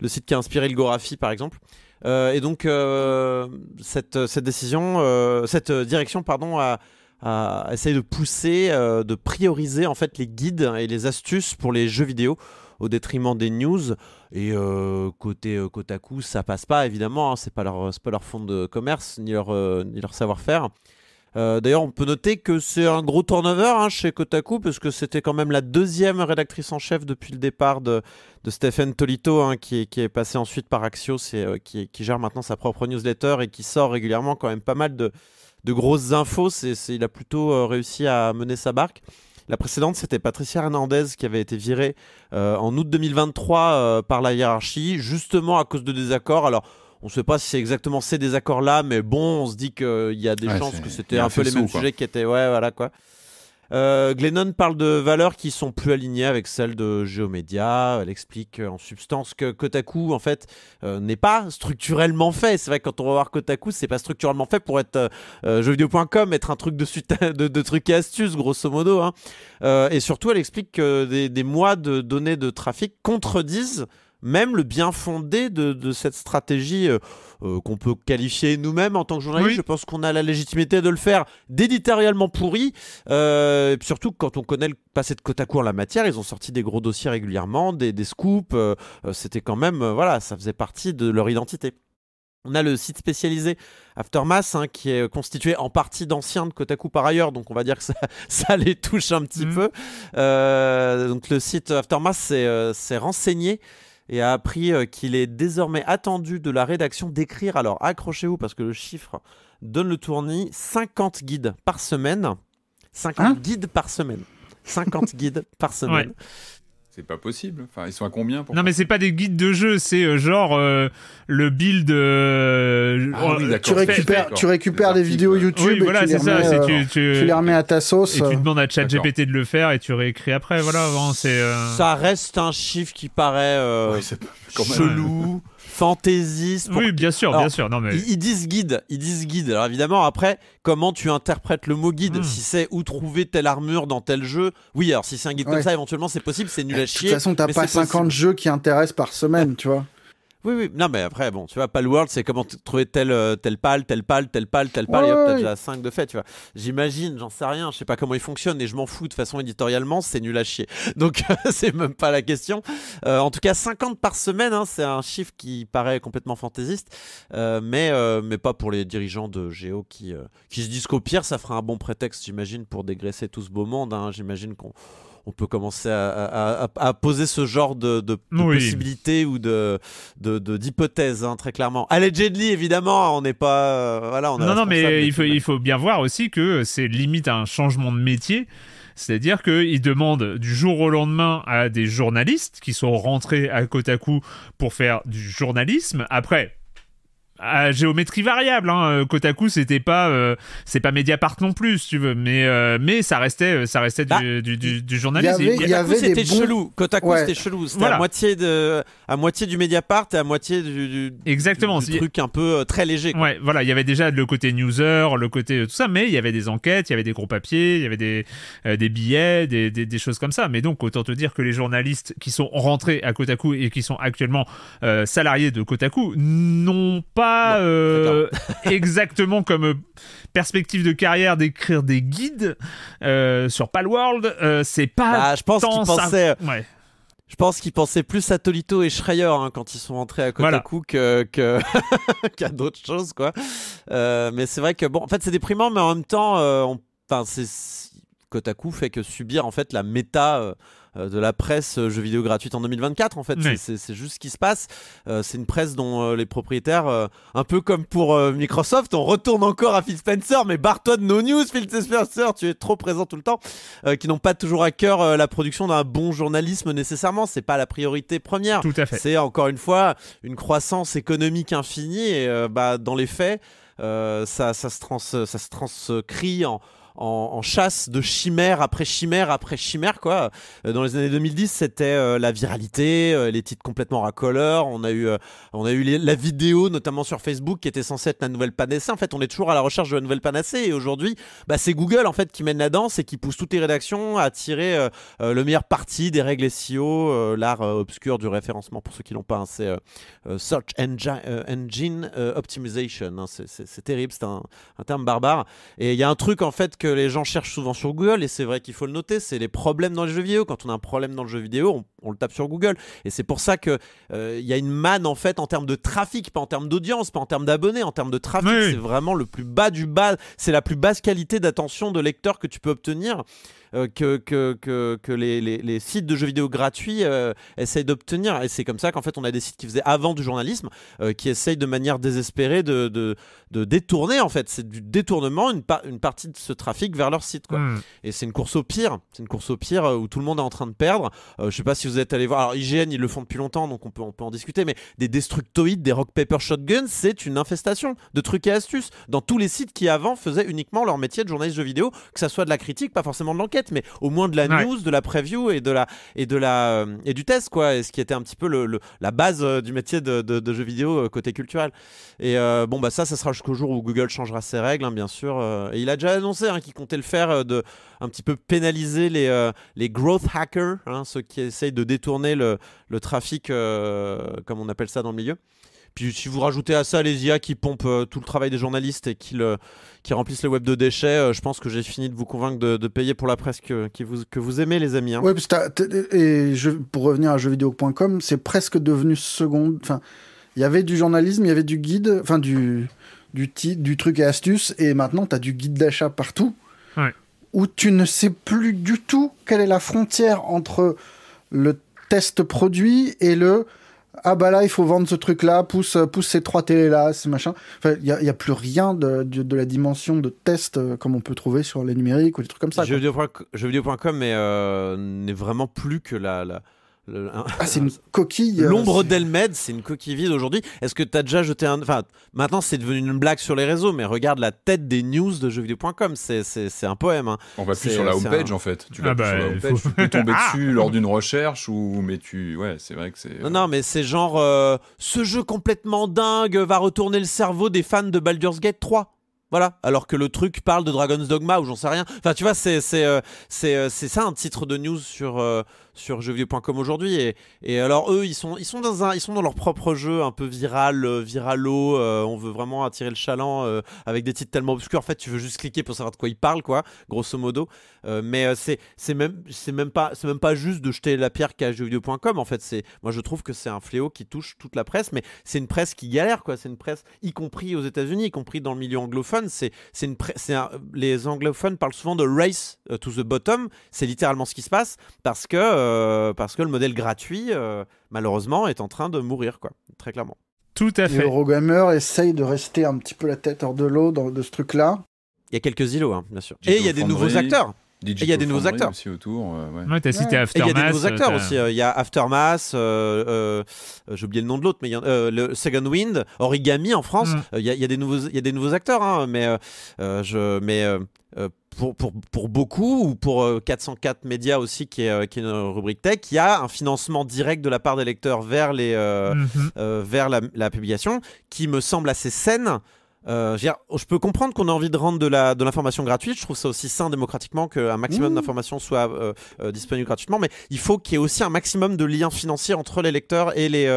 le site qui a inspiré le Gorafi, par exemple. Euh, et donc, euh, cette, décision, euh, cette direction, pardon, a, essayé de pousser, de prioriser en fait les guides et les astuces pour les jeux vidéo au détriment des news. Et côté Kotaku, ça passe pas évidemment, hein. c'est pas leur, fond de commerce ni leur savoir-faire. Euh, d'ailleurs, on peut noter que c'est un gros turnover hein, chez Kotaku, parce que c'était quand même la deuxième rédactrice en chef depuis le départ de, de Stephen Tolito, hein, qui, est, qui, passé ensuite par Axios et euh, qui, gère maintenant sa propre newsletter et qui sort régulièrement quand même pas mal de, grosses infos. il a plutôt euh, réussi à mener sa barque. La précédente, c'était Patricia Hernandez qui avait été virée en août 2023 par la hiérarchie, justement à cause de désaccords. Alors, on ne sait pas si c'est exactement ces désaccords-là, mais bon, on se dit qu'il euh, y a des chances que c'était un peu les mêmes sujets qui étaient. Ouais, voilà quoi. Euh, Glennon parle de valeurs qui sont plus alignées avec celles de Géomédia. Elle explique en substance que Kotaku, en fait, euh, n'est pas structurellement fait. C'est vrai que quand on va voir Kotaku, c'est pas structurellement fait pour être jeuxvideo.com, être un truc de, de, de trucs et astuces, grosso modo. Hein. et surtout, elle explique que des mois de données de trafic contredisent même le bien fondé de, cette stratégie euh, euh, qu'on peut qualifier nous-mêmes en tant que journaliste. Je pense qu'on a la légitimité de le faire d'éditorialement pourri. Euh, et surtout, quand on connaît le passé de côte à en la matière, ils ont sorti des gros dossiers régulièrement, des, scoops. C'était quand même, voilà, ça faisait partie de leur identité. On a le site spécialisé Aftermath hein, qui est constitué en partie d'anciens de Kotaku par ailleurs, donc on va dire que ça, les touche un petit mmh. peu. donc le site Aftermath s'est renseigné et a appris euh, qu'il est désormais attendu de la rédaction d'écrire, alors accrochez-vous parce que le chiffre donne le tournis, 50 guides par semaine. 50 hein guides par semaine. 50 guides par semaine. C'est pas possible. Enfin, ils sont à combien pour Non, mais c'est pas des guides de jeu, c'est euh, genre euh, le build. Euh, ah tu récupères, tu récupères des vidéos YouTube. et tu, les remets, à ta sauce. Et tu demandes à ChatGPT de le faire et tu réécris après. Voilà, c'est. Ça reste un chiffre qui paraît chelou fantaisiste. Oui, bien sûr, bien sûr. Non, mais... ils, disent guide, ils disent guide. Alors évidemment, après, comment tu interprètes le mot guide hmm. Si c'est où trouver telle armure dans tel jeu, oui, alors si c'est un guide comme ça, éventuellement c'est possible, c'est nul à chier. De toute façon, t'as pas 50 jeux qui intéressent par semaine, tu vois. Oui, oui. Non, mais après, bon, tu vois, World, c'est comment trouver tel, euh, tel pal, tel pal, tel pal, tel pal, y a peut-être déjà 5 de fait, tu vois. J'imagine, j'en sais rien, je sais pas comment ils fonctionnent et je m'en fous de façon éditorialement, c'est nul à chier. Donc, c'est même pas la question. Euh, en tout cas, 50 par semaine, hein, c'est un chiffre qui paraît complètement fantaisiste, euh, mais, mais pas pour les dirigeants de Géo qui, qui se disent qu'au pire, ça fera un bon prétexte, j'imagine, pour dégraisser tout ce beau monde. Hein. J'imagine qu'on on peut commencer à, poser ce genre de, possibilités ou de, d'hypothèses, hein, très clairement. Allez, Jedli, évidemment, on n'est pas. Euh, non, non, mais il faut, bien voir aussi que c'est limite un changement de métier. C'est-à-dire qu'il demandent du jour au lendemain à des journalistes qui sont rentrés à côte à Kotaku pour faire du journalisme. Après, à ah, géométrie variable. Hein. Euh, Kotaku, c'était pas, euh, c'est pas Mediapart non plus, tu veux, mais euh, mais ça restait, ça restait bah, du, du, du, journalisme. Kotaku, c'était chelou. Kotaku, c'était chelou. C'était à moitié de, à moitié du Mediapart et à moitié du, exactement truc un peu très léger. Ouais, voilà, il y avait déjà le côté newser, le côté tout ça, mais il y avait des enquêtes, il y avait des gros papiers, il y avait des des billets, des, des, des, choses comme ça. Mais donc autant te dire que les journalistes qui sont rentrés à Kotaku et qui sont actuellement salariés de Kotaku n'ont pas euh, exactement comme euh, perspective de carrière d'écrire des guides euh, sur Palworld. c'est pas. Bah, je pense qu'il pensait. Je pense qu'ils pensait plus à Tolito et Schreier hein, quand ils sont entrés à Kotaku que qu'à d'autres choses, quoi. mais c'est vrai que bon, en fait, c'est déprimant, mais en même temps, euh, on... Kotaku fait que subir en fait la méta. Euh, de la presse euh, jeux vidéo gratuite en 2024 en fait. C'est juste ce qui se passe. Euh, c'est une presse dont les propriétaires, un peu comme pour Microsoft, on retourne encore à Phil Spencer, mais barre-toi de nos news, Phil Spencer, tu es trop présent tout le temps, qui n'ont pas toujours à cœur la production d'un bon journalisme nécessairement. C'est pas la priorité première. Tout à fait. C'est encore une fois une croissance économique infinie et bah, dans les faits. ça, ça, se trans, ça se transcrit en, en, chasse de chimère après chimère après chimère quoi. Euh, dans les années 2010, c'était euh, la viralité, euh, les titres complètement racoleurs. On a eu, on a eu la vidéo notamment sur Facebook qui était censée être la nouvelle panacée. En fait, on est toujours à la recherche de la nouvelle panacée. Et aujourd'hui, bah, c'est Google en fait qui mène la danse et qui pousse toutes les rédactions à tirer le meilleur parti des règles SEO, l'art obscur du référencement pour ceux qui l'ont pas. Hein. c'est Search Engine, Optimization. Hein. c'est terrible, c'est un terme barbare. Et il y a un truc en fait que les gens cherchent souvent sur Google, et c'est vrai qu'il faut le noter, c'est les problèmes dans les jeux vidéo. Quand on a un problème dans le jeu vidéo, on, le tape sur Google. Et c'est pour ça qu'il euh, y a une manne en fait en termes de trafic, pas en termes d'audience, pas en termes d'abonnés, en termes de trafic. C'est vraiment le plus bas du bas, c'est la plus basse qualité d'attention de lecteur que tu peux obtenir. Euh, que, que, que, les, les, sites de jeux vidéo gratuits euh, essayent d'obtenir. Et c'est comme ça qu'en fait, on a des sites qui faisaient avant du journalisme, euh, qui essayent de manière désespérée de, de, de détourner, en fait. C'est du détournement, une, une partie de ce trafic vers leur site. Quoi. Hmm. Et c'est une course au pire. C'est une course au pire où tout le monde est en train de perdre. je sais pas si vous êtes allé voir. Alors, IGN, ils le font depuis longtemps, donc on peut, on peut en discuter. Mais des destructoïdes, des rock paper shotguns, c'est une infestation de trucs et astuces dans tous les sites qui avant faisaient uniquement leur métier de journaliste de jeux vidéo, que ça soit de la critique, pas forcément de l'enquête mais au moins de la news, de la preview et de la et de la euh, et du test quoi, et ce qui était un petit peu la base euh, du métier de, jeu vidéo euh, côté culturel. Et bon bah ça, ça sera jusqu'au jour où Google changera ses règles, hein, bien sûr. et il a déjà annoncé hein, qu'il comptait le faire de un petit peu pénaliser les les growth hackers, hein, ceux qui essayent de détourner le, trafic, comme on appelle ça dans le milieu. Puis si vous rajoutez à ça les IA qui pompent euh, tout le travail des journalistes et qui, qui remplissent le web de déchets, euh, je pense que j'ai fini de vous convaincre de, payer pour la presse que, qui vous, que vous aimez, les amis. Hein. Ouais, et je, pour revenir à jeuxvideo.com, c'est presque devenu seconde. Enfin, il y avait du journalisme, il y avait du guide, enfin du, du, du truc et astuce, et maintenant tu as du guide d'achat partout. Où tu ne sais plus du tout quelle est la frontière entre le test produit et le ah bah là il faut vendre ce truc là, pousse, euh, pousse ces trois télés là, ces machins. Enfin, il y a, plus rien de, de, la dimension de test euh, comme on peut trouver sur les numériques ou des trucs comme ça. Jeuxvideo.com mais euh, n'est vraiment plus que la, la ah, c'est une coquille. Euh, l'ombre d'Elmed, c'est une coquille vide aujourd'hui. Est-ce que tu as déjà jeté un. Enfin, maintenant, c'est devenu une blague sur les réseaux, mais regarde la tête des news de jeuxvideo.com. C'est un poème. Hein. On va plus sur la homepage, en fait. Tu vas ah bah, sur la Tu tomber dessus lors d'une recherche, ou. Mais tu. Ouais, c'est vrai que c'est. Non, non, mais c'est genre. Euh, ce jeu complètement dingue va retourner le cerveau des fans de Baldur's Gate 3. Voilà, alors que le truc parle de Dragon's Dogma ou j'en sais rien. Enfin, tu vois, c'est c'est euh, c'est ça un titre de news sur sur jeuxvideo.com aujourd'hui. Et, alors eux, ils sont, ils, sont dans un, ils sont dans leur propre jeu un peu viral, euh, viralo. Euh, on veut vraiment attirer le chaland euh, avec des titres tellement obscurs. En fait, tu veux juste cliquer pour savoir de quoi ils parlent, quoi, grosso modo. mais c'est, c'est même, c'est même pas, c'est même pas juste de jeter la pierre qu'à jeuxvideo.com. En fait, c'est, moi je trouve que c'est un fléau qui touche toute la presse, mais c'est une presse qui galère, quoi. C'est une presse, y compris aux États-Unis, y compris dans le milieu anglophone. C'est, c'est une presse, les anglophones parlent souvent de race to the bottom. C'est littéralement ce qui se passe parce que euh, parce que le modèle gratuit, euh, malheureusement, est en train de mourir, quoi, très clairement. Tout à fait. Eurogamer essaye de rester un petit peu la tête hors de l'eau de ce truc-là. Il y a quelques îlots, hein, bien sûr. Et il y a des nouveaux acteurs il y a des nouveaux acteurs aussi autour. Euh, as cité Il y a des nouveaux euh, acteurs aussi. Euh, il y a Aftermath, j'ai oublié le nom de l'autre, mais il y a, le Second Wind, Origami en France. Mm. Il, y a, des nouveaux, il y a des nouveaux acteurs, hein, mais je, mais pour, pour, pour, beaucoup, ou pour 404 médias aussi, qui est, qui est, une rubrique tech, il y a un financement direct de la part des lecteurs vers, les, mhm. vers la, la, publication, qui me semble assez saine euh, je, je peux comprendre qu'on a envie de rendre de, de l'information gratuite. Je trouve ça aussi sain démocratiquement qu'un maximum mmh. d'informations soit euh, euh, disponible gratuitement. Mais il faut qu'il y ait aussi un maximum de liens financiers entre les lecteurs et, les,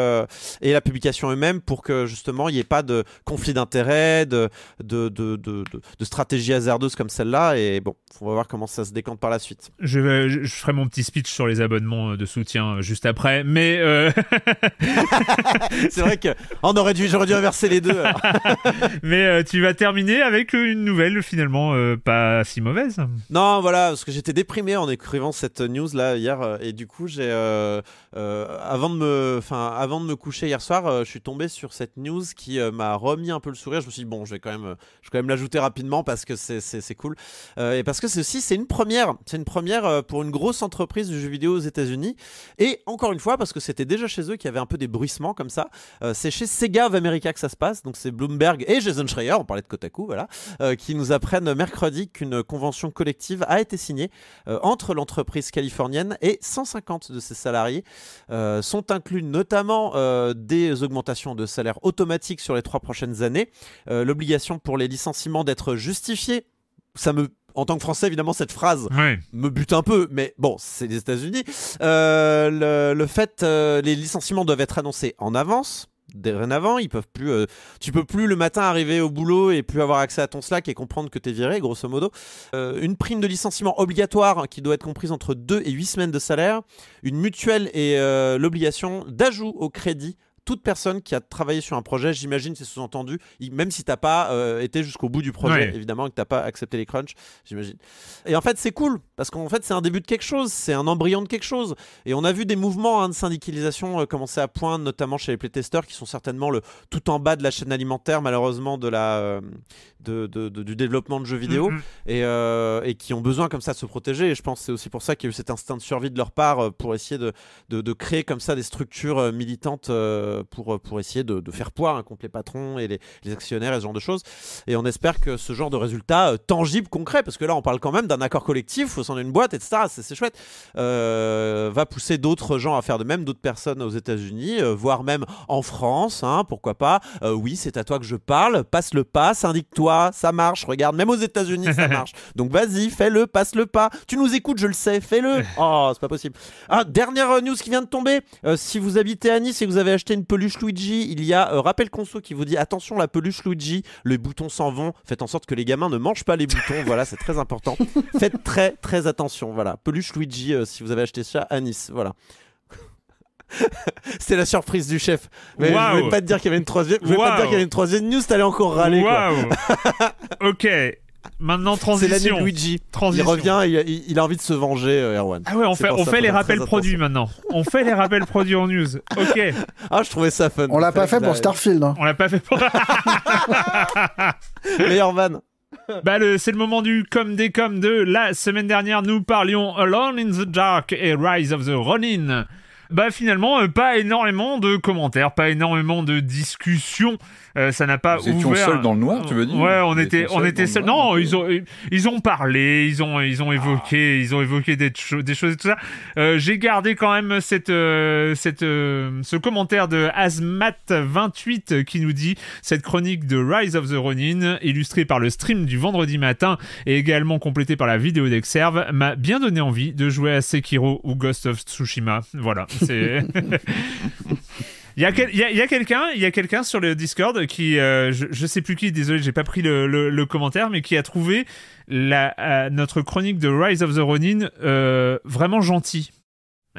et la publication eux-mêmes pour que justement il n'y ait pas de conflit d'intérêts, de, de, de, comme celle-là. Et bon, on va voir comment ça se décante par la suite. Je, je, ferai mon petit speech sur les abonnements de soutien juste après. Mais. C'est vrai que oh, aurait dû, j'aurais dû inverser les deux. mais euh, tu vas terminer avec une nouvelle finalement euh, pas si mauvaise. Non, voilà, parce que j'étais déprimé en écrivant cette news là hier, euh, et du coup j'ai avant de me, enfin avant de me coucher hier soir, je suis tombé sur cette news qui m'a remis un peu le sourire. Je me suis dit bon, je vais quand même, je même l'ajouter rapidement parce que c'est cool et parce que c'est aussi c'est une première, c'est une première pour une grosse entreprise du jeu vidéo aux États-Unis. Et encore une fois, parce que c'était déjà chez eux qu'il y avait un peu des bruissements comme ça, c'est chez Sega of America que ça se passe. Donc c'est Bloomberg et Jason Schreier, on parlait de Kotaku, voilà, euh, qui nous apprennent mercredi qu'une convention collective a été signée euh, entre l'entreprise californienne et 150 de ses salariés. Euh, sont inclus notamment des augmentations de salaire automatiques sur les trois prochaines années, l'obligation pour les licenciements d'être justifiés. Ça me en tant que Français, évidemment, cette phrase me bute un peu, mais bon, c'est les États-Unis. le, fait, les licenciements doivent être annoncés en avance dorénavant, ils peuvent plus. Euh, tu peux plus le matin arriver au boulot et plus avoir accès à ton Slack et comprendre que tu es viré, grosso modo. Euh, une prime de licenciement obligatoire qui doit être comprise entre 2 et 8 semaines de salaire. Une mutuelle et euh, l'obligation d'ajout au crédit toute personne qui a travaillé sur un projet, j'imagine, c'est sous-entendu, même si t'as pas euh, été jusqu'au bout du projet, évidemment, et que t'as pas accepté les crunchs, j'imagine. Et en fait, c'est cool, parce qu'en fait, c'est un début de quelque chose, c'est un embryon de quelque chose. Et on a vu des mouvements hein, de syndicalisation euh, commencer à poindre, notamment chez les playtesters, qui sont certainement le tout en bas de la chaîne alimentaire, malheureusement, de la, euh, du développement de jeux vidéo, mm, mm. et, et, qui ont besoin comme ça de se protéger. Et je pense que c'est aussi pour ça qu'il y a eu cet instinct de survie de leur part pour essayer de, créer comme ça des structures militantes. Euh, pour, euh, pour essayer de, faire poids contre les patrons et les, actionnaires et ce genre de choses. Et on espère que ce genre de résultat euh, tangible, concret, parce que là on parle quand même d'un accord collectif au sein une boîte, etc. C'est chouette, va pousser d'autres gens à faire de même, d'autres personnes aux États-Unis, voire même en France, hein, pourquoi pas. oui, c'est à toi que je parle, passe le pas, indique-toi, ça marche, regarde, même aux États-Unis ça marche. Donc vas-y, fais-le, passe le pas. Tu nous écoutes, je le sais, fais-le. Oh, c'est pas possible. Ah, dernière news qui vient de tomber. si vous habitez à Nice et que vous avez acheté une peluche Luigi, il y a euh, Rappel Conso qui vous dit attention la peluche Luigi, les boutons s'en vont, faites en sorte que les gamins ne mangent pas les boutons, voilà c'est très important. Faites très très attention, voilà. Peluche Luigi euh, si vous avez acheté ça à Nice, voilà. c'est la surprise du chef. Mais je voulais pas te dire qu'il y avait une troisième. Je voulais pas te dire qu'il y avait une troisième news, t'allais encore râler. Quoi. ok. Maintenant, transition. C'est Luigi. Il revient, il, a envie de se venger, euh, Erwan. Ah ouais, on fait, on fait les rappels produits maintenant. On fait les rappels produits en news. Ok. Ah, je trouvais ça fun. On l'a pas fait pour Starfield. Hein. On l'a pas fait pour. Meilleur van. Bah c'est le moment du comme des comme de la semaine dernière nous parlions Alone in the Dark et Rise of the Ronin bah finalement, euh, pas énormément de commentaires, pas énormément de discussions. Euh, ça n'a pas Vous ouvert. seul seuls dans le noir, tu veux dire Ouais, on était, on était seul. Non, ils euh, ont, ils ont parlé, ils ont, ils ont ah. évoqué, ils ont évoqué des, choses, des choses et tout ça. Euh, J'ai gardé quand même cette, cette, ce commentaire de Azmat28 qui nous dit cette chronique de Rise of the Ronin, illustrée par le stream du vendredi matin et également complétée par la vidéo d'Exerve, m'a bien donné envie de jouer à Sekiro ou Ghost of Tsushima. Voilà, Il y a, quelqu'un, il y a quelqu'un sur le Discord qui, euh, je, sais plus qui, désolé, j'ai pas pris le, commentaire, mais qui a trouvé la, euh, notre chronique de Rise of the Ronin euh, vraiment gentille.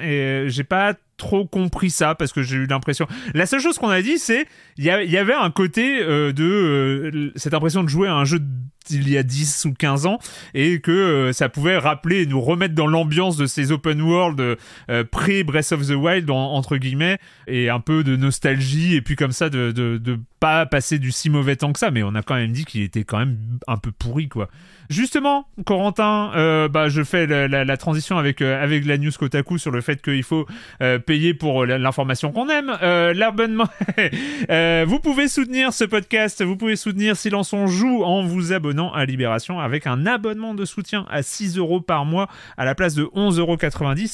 Et j'ai pas trop compris ça parce que j'ai eu l'impression. La seule chose qu'on a dit, c'est il y, avait un côté euh, de euh, cette impression de jouer à un jeu d'il y a 10 ou 15 ans et que euh, ça pouvait rappeler nous remettre dans l'ambiance de ces open world pré Breath of the Wild entre guillemets et un peu de nostalgie et puis comme ça de, de, pas passer du si mauvais temps que ça mais on a quand même dit qu'il était quand même un peu pourri quoi justement Corentin bah je fais la, transition avec avec la news Kotaku sur le fait qu'il faut payer pour euh, l'information qu'on aime. Euh, l'abonnement. Euh, vous pouvez soutenir ce podcast, vous pouvez soutenir Silence on joue en vous abonnant à Libération avec un abonnement de soutien à 6 euros par mois à la place de 11,90 euros.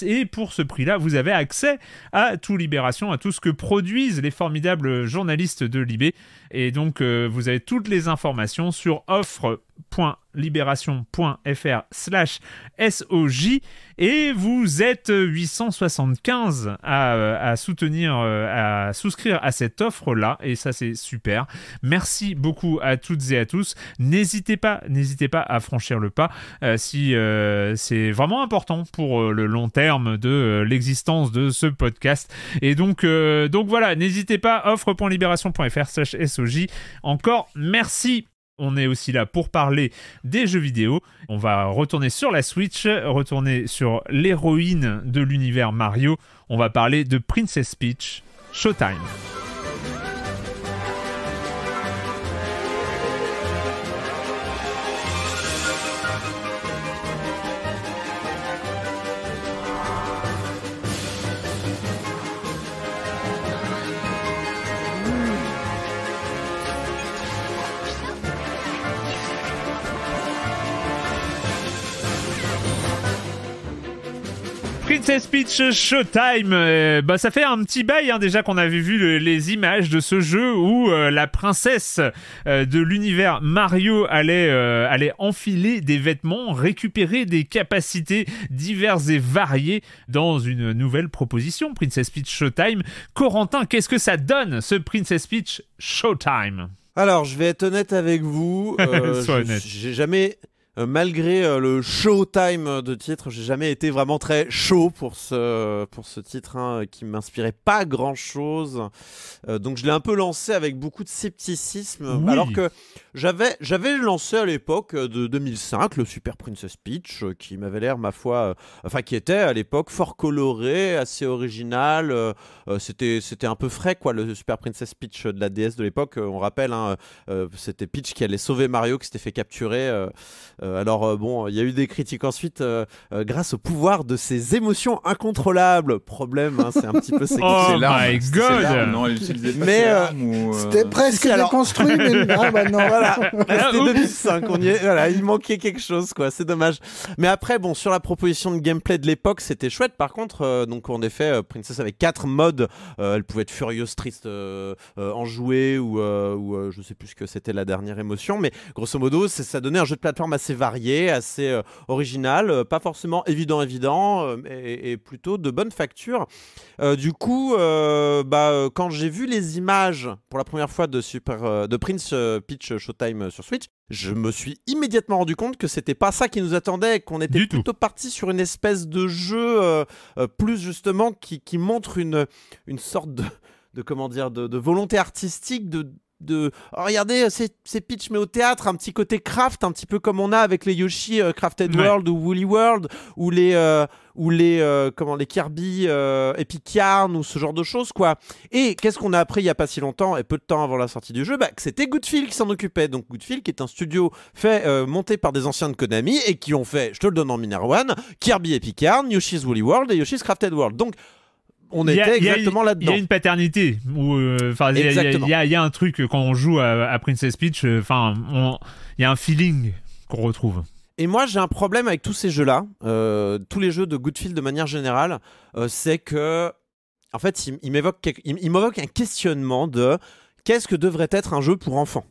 Et pour ce prix-là, vous avez accès à tout Libération, à tout ce que produisent les formidables journalistes de Libé. Et donc, euh, vous avez toutes les informations sur offre.libération.fr slash SOJ. Et vous êtes 875 à, soutenir, euh, à souscrire à cette offre-là. Et ça, c'est super. Merci beaucoup à toutes et à tous. N'hésitez pas, n'hésitez pas à franchir le pas euh, si c'est vraiment important pour le long terme de l'existence de ce podcast. Et donc, donc voilà, n'hésitez pas, offre.libération.fr slash SOJ encore merci on est aussi là pour parler des jeux vidéo. On va retourner sur la Switch, retourner sur l'héroïne de l'univers Mario. On va parler de Princess Peach Showtime. Princess Peach Showtime. Euh, bah, ça fait un petit bail hein, déjà qu'on avait vu les images de ce jeu où euh, la princesse euh, de l'univers Mario allait, allait enfiler des vêtements, récupérer des capacités diverses et variées dans une nouvelle proposition, Princess Peach Showtime. Corentin, qu'est-ce que ça donne ce Princess Peach Showtime Alors, je vais être honnête avec vous. J'ai jamais euh, malgré euh, le showtime de titre, j'ai jamais été vraiment très chaud pour ce, pour ce titre hein, qui m'inspirait pas grand chose. Euh, donc je l'ai un peu lancé avec beaucoup de scepticisme, alors que j'avais, j'avais lancé à l'époque de 2005 le Super Princess Peach qui m'avait l'air, ma foi, enfin qui était à l'époque fort coloré, assez original. c'était, c'était un peu frais quoi, le Super Princess Peach de la DS de l'époque. On rappelle, hein, c'était Peach qui allait sauver Mario qui s'était fait capturer euh, alors euh, bon, il y a eu des critiques ensuite euh, grâce au pouvoir de ses émotions incontrôlables. Problème, hein, c'est un petit peu Oh my god Non, mais c'était presque déconstruit mais bah voilà ah, c'était 2005 il manquait quelque chose quoi c'est dommage mais après bon sur la proposition de gameplay de l'époque c'était chouette par contre donc en effet Princess avait quatre modes elle pouvait être furieuse triste enjouée ou, ou je sais plus ce que c'était la dernière émotion mais grosso modo ça donnait un jeu de plateforme assez varié, assez euh, original, euh, pas forcément évident évident, euh, et, plutôt de bonne facture. du coup, bah, quand j'ai vu les images pour la première fois de, Super, de Prince Pitch Showtime sur Switch, je me suis immédiatement rendu compte que c'était pas ça qui nous attendait, qu'on était plutôt parti sur une espèce de jeu plus justement qui, montre une, une sorte de, comment dire de volonté artistique de de regarder' oh, regardez euh, c'est pitch mais au théâtre un petit côté craft un petit peu comme on a avec les Yoshi euh, Crafted World ou Woolly World ou les euh, ou les comment les Kirby Epic Yarn ou ce genre de choses quoi et qu'est-ce qu'on a appris il y a pas si longtemps et peu de temps avant la sortie du jeu bah, que c'était Goodfield qui s'en occupait donc Goodfield qui est un studio fait monté par des anciens de Konami et qui ont fait je te le donne en minor one Kirby Epic Yarn Yoshi's Woolly World et Yoshi's Crafted World donc on était exactement là-dedans. Il y a une paternité. Enfin, il y, a un truc quand on joue à, Princess Peach. Euh, enfin, il y a un feeling qu'on retrouve. Et moi, j'ai un problème avec tous ces jeux-là, euh, tous les jeux de Goodfield de manière générale, euh, c'est que, en fait, il, il m'évoque un questionnement de qu'est-ce que devrait être un jeu pour enfants.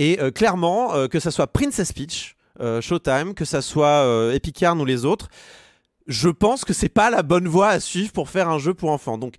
Et clairement, que ça soit Princess Peach, Showtime, que ça soit Epicarn ou les autres, je pense que c'est pas la bonne voie à suivre pour faire un jeu pour enfants. Donc,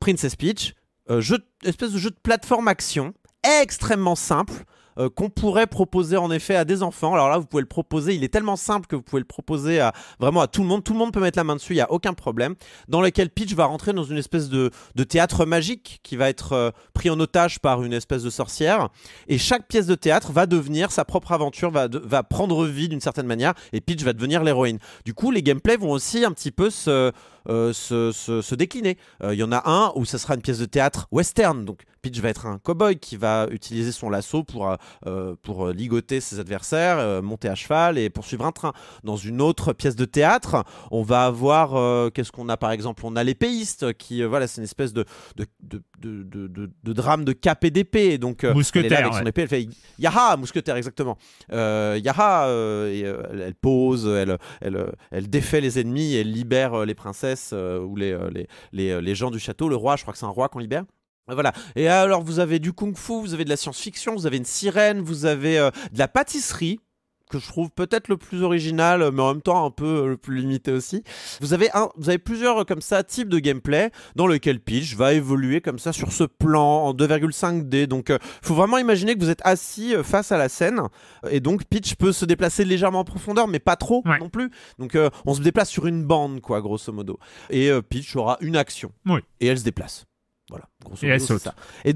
Princess Peach, euh, jeu, espèce de jeu de plateforme action, extrêmement simple, euh, qu'on pourrait proposer en effet à des enfants. Alors là, vous pouvez le proposer, il est tellement simple que vous pouvez le proposer à, vraiment à tout le monde. Tout le monde peut mettre la main dessus, il n'y a aucun problème. Dans lequel Peach va rentrer dans une espèce de, théâtre magique qui va être euh, pris en otage par une espèce de sorcière. Et chaque pièce de théâtre va devenir sa propre aventure, va, va prendre vie d'une certaine manière. Et Peach va devenir l'héroïne. Du coup, les gameplays vont aussi un petit peu se... Euh, se, décliner. Euh, il y en a un où ça sera une pièce de théâtre western, donc Peach va être un cowboy qui va utiliser son lasso pour, euh, pour ligoter ses adversaires, monter à cheval et poursuivre un train. Dans une autre pièce de théâtre, on va avoir, qu'est-ce qu'on a par exemple On a l'épéiste qui, voilà, c'est une espèce de de, de, de, drame de cap et d'épée. Donc, mousquetaire. avec son épée, elle fait Yaha, mousquetaire, exactement. Yaha, et, elle pose, elle, elle, elle défait les ennemis, elle libère les princesses euh, ou les, euh, les, euh, les, gens du château, le roi, je crois que c'est un roi qu'on libère. Voilà. Et alors, vous avez du kung-fu, vous avez de la science-fiction, vous avez une sirène, vous avez de la pâtisserie que je trouve peut-être le plus original, mais en même temps un peu le plus limité aussi. Vous avez, un, vous avez plusieurs euh, comme ça types de gameplay dans lequel Peach va évoluer comme ça sur ce plan en 2,5D. Donc, il euh, faut vraiment imaginer que vous êtes assis euh, face à la scène et donc Peach peut se déplacer légèrement en profondeur, mais pas trop non plus. Donc, on se déplace sur une bande, quoi, grosso modo. Et pitch Peach aura une action et elle se déplace. Voilà, grosso modo, et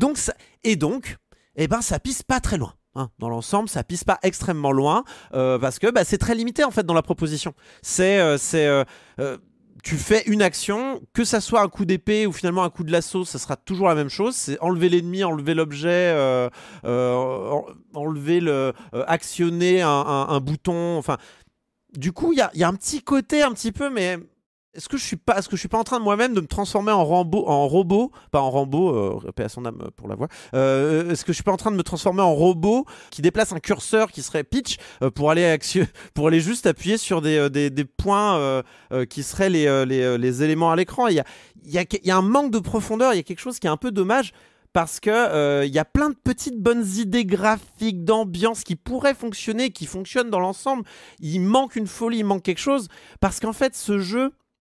Et donc, et eh ben, ça pisse pas très loin. Hein, dans l'ensemble, ça pisse pas extrêmement loin euh, parce que bah, c'est très limité en fait dans la proposition. C'est euh, euh, tu fais une action, que ça soit un coup d'épée ou finalement un coup de lasso, ça sera toujours la même chose. C'est enlever l'ennemi, enlever l'objet, enlever le, actionner un, bouton. Enfin, du coup, il y y a un petit côté un petit peu, mais est-ce que je suis pas, est-ce que je suis pas en train de moi-même de me transformer en Rambo, en robot, pas en Rambo, euh, à son âme euh, pour la voix. Euh, est-ce que je suis pas en train de me transformer en robot qui déplace un curseur qui serait pitch euh, pour aller pour aller juste appuyer sur des, euh, des, des points qui seraient les, les, les éléments à l'écran. Il y a, il y, a, il y a un manque de profondeur, il y a quelque chose qui est un peu dommage parce que il y a plein de petites bonnes idées graphiques, d'ambiance qui pourraient fonctionner, qui fonctionnent dans l'ensemble. Il manque une folie, il manque quelque chose parce qu'en fait ce jeu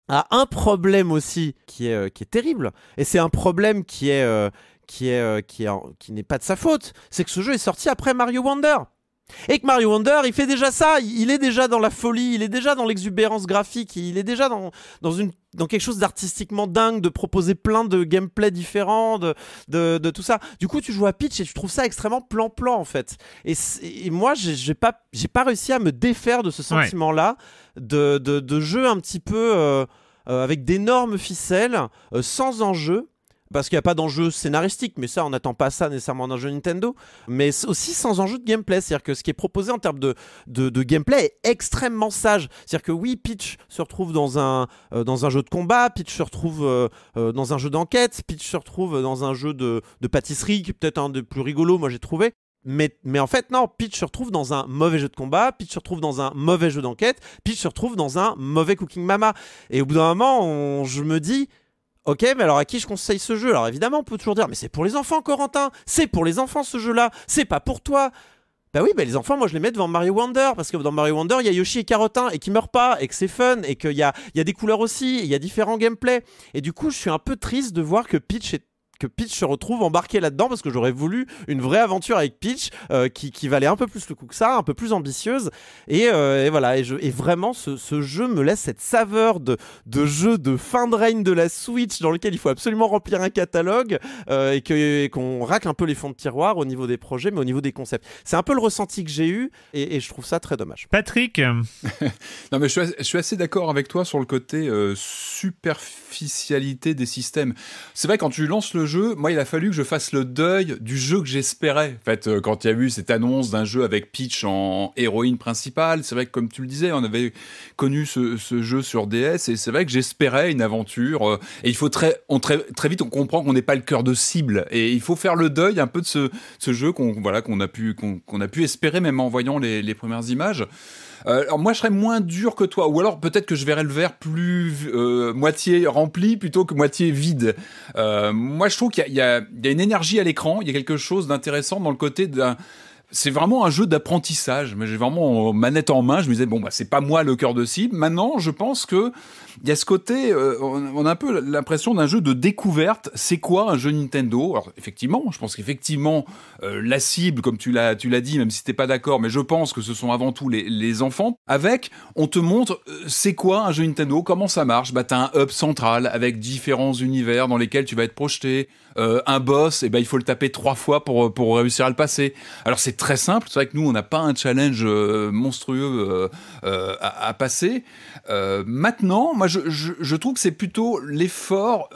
a un problème aussi qui est, euh, qui est terrible, et c'est un problème qui est, euh, qui est, euh, qui, qui n'est pas de sa faute, c'est que ce jeu est sorti après Mario Wonder. Et que Mario Wonder, il fait déjà ça, il est déjà dans la folie, il est déjà dans l'exubérance graphique, il est déjà dans, dans, quelque chose d'artistiquement dingue, de proposer plein de gameplay différents, de, de, tout ça. Du coup, tu joues à Pitch et tu trouves ça extrêmement plan-plan en fait. Et, moi, j'ai pas, pas réussi à me défaire de ce sentiment-là, de, de, jeu un petit peu euh, euh, avec d'énormes ficelles, euh, sans enjeu parce qu'il n'y a pas d'enjeu scénaristique, mais ça, on n'attend pas ça nécessairement d'un jeu Nintendo, mais aussi sans enjeu de gameplay. C'est-à-dire que ce qui est proposé en termes de, gameplay est extrêmement sage. C'est-à-dire que oui, Peach se retrouve dans un, euh, jeu de combat, Peach se retrouve euh, euh, dans un jeu d'enquête, Peach se retrouve dans un jeu de, pâtisserie, qui est peut-être un des plus rigolos, moi j'ai trouvé. Mais, en fait, non, Peach se retrouve dans un mauvais jeu de combat, Peach se retrouve dans un mauvais jeu d'enquête, Peach se retrouve dans un mauvais Cooking Mama. Et au bout d'un moment, je me dis, Ok, mais alors à qui je conseille ce jeu Alors évidemment, on peut toujours dire, mais c'est pour les enfants, Corentin C'est pour les enfants ce jeu-là C'est pas pour toi bah oui, bah les enfants, moi je les mets devant Mario Wonder, parce que dans Mario Wonder, il y a Yoshi et Carotin, et qui meurent pas, et que c'est fun, et qu'il y a, y a des couleurs aussi, il y a différents gameplays. Et du coup, je suis un peu triste de voir que Peach est que Peach se retrouve embarqué là-dedans parce que j'aurais voulu une vraie aventure avec Peach euh, qui, valait un peu plus le coup que ça, un peu plus ambitieuse. Et, euh, voilà, et, je, vraiment, ce, jeu me laisse cette saveur de, de jeu de fin de règne de la Switch dans lequel il faut absolument remplir un catalogue euh, et, que, qu'on racle un peu les fonds de tiroir au niveau des projets, mais au niveau des concepts. C'est un peu le ressenti que j'ai eu et, je trouve ça très dommage. Patrick Non, mais je suis, je suis assez d'accord avec toi sur le côté superficialité des systèmes. C'est vrai, quand tu lances le moi, il a fallu que je fasse le deuil du jeu que j'espérais. En fait, euh, quand il y a eu cette annonce d'un jeu avec Peach en héroïne principale, c'est vrai que, comme tu le disais, on avait connu ce, jeu sur DS et c'est vrai que j'espérais une aventure. Euh, et il faut très, vite, on comprend qu'on n'est pas le cœur de cible et il faut faire le deuil un peu de ce, jeu qu'on voilà, qu'on a, pu, espérer, même en voyant les premières images. Euh, moi, je serais moins dur que toi, ou alors peut-être que je verrais le verre plus euh, moitié rempli plutôt que moitié vide. Euh, moi, je trouve qu'il y, y, a une énergie à l'écran, il y a quelque chose d'intéressant dans le côté d'un c'est vraiment un jeu d'apprentissage. Mais j'ai vraiment manette en main. Je me disais bon bah c'est pas moi le cœur de cible. Maintenant, je pense que il y a ce côté, euh, on a un peu l'impression d'un jeu de découverte. C'est quoi un jeu Nintendo Alors effectivement, je pense qu'effectivement euh, la cible, comme tu l'as tu l'as dit, même si t'es pas d'accord, mais je pense que ce sont avant tout les, enfants. Avec, on te montre euh, c'est quoi un jeu Nintendo, comment ça marche. Bah t'as un hub central avec différents univers dans lesquels tu vas être projeté. Euh, un boss, et eh ben, il faut le taper trois fois pour, réussir à le passer. Alors c'est très simple, c'est vrai que nous, on n'a pas un challenge euh, monstrueux euh, à, passer. maintenant, moi, je, trouve que c'est plutôt l'effort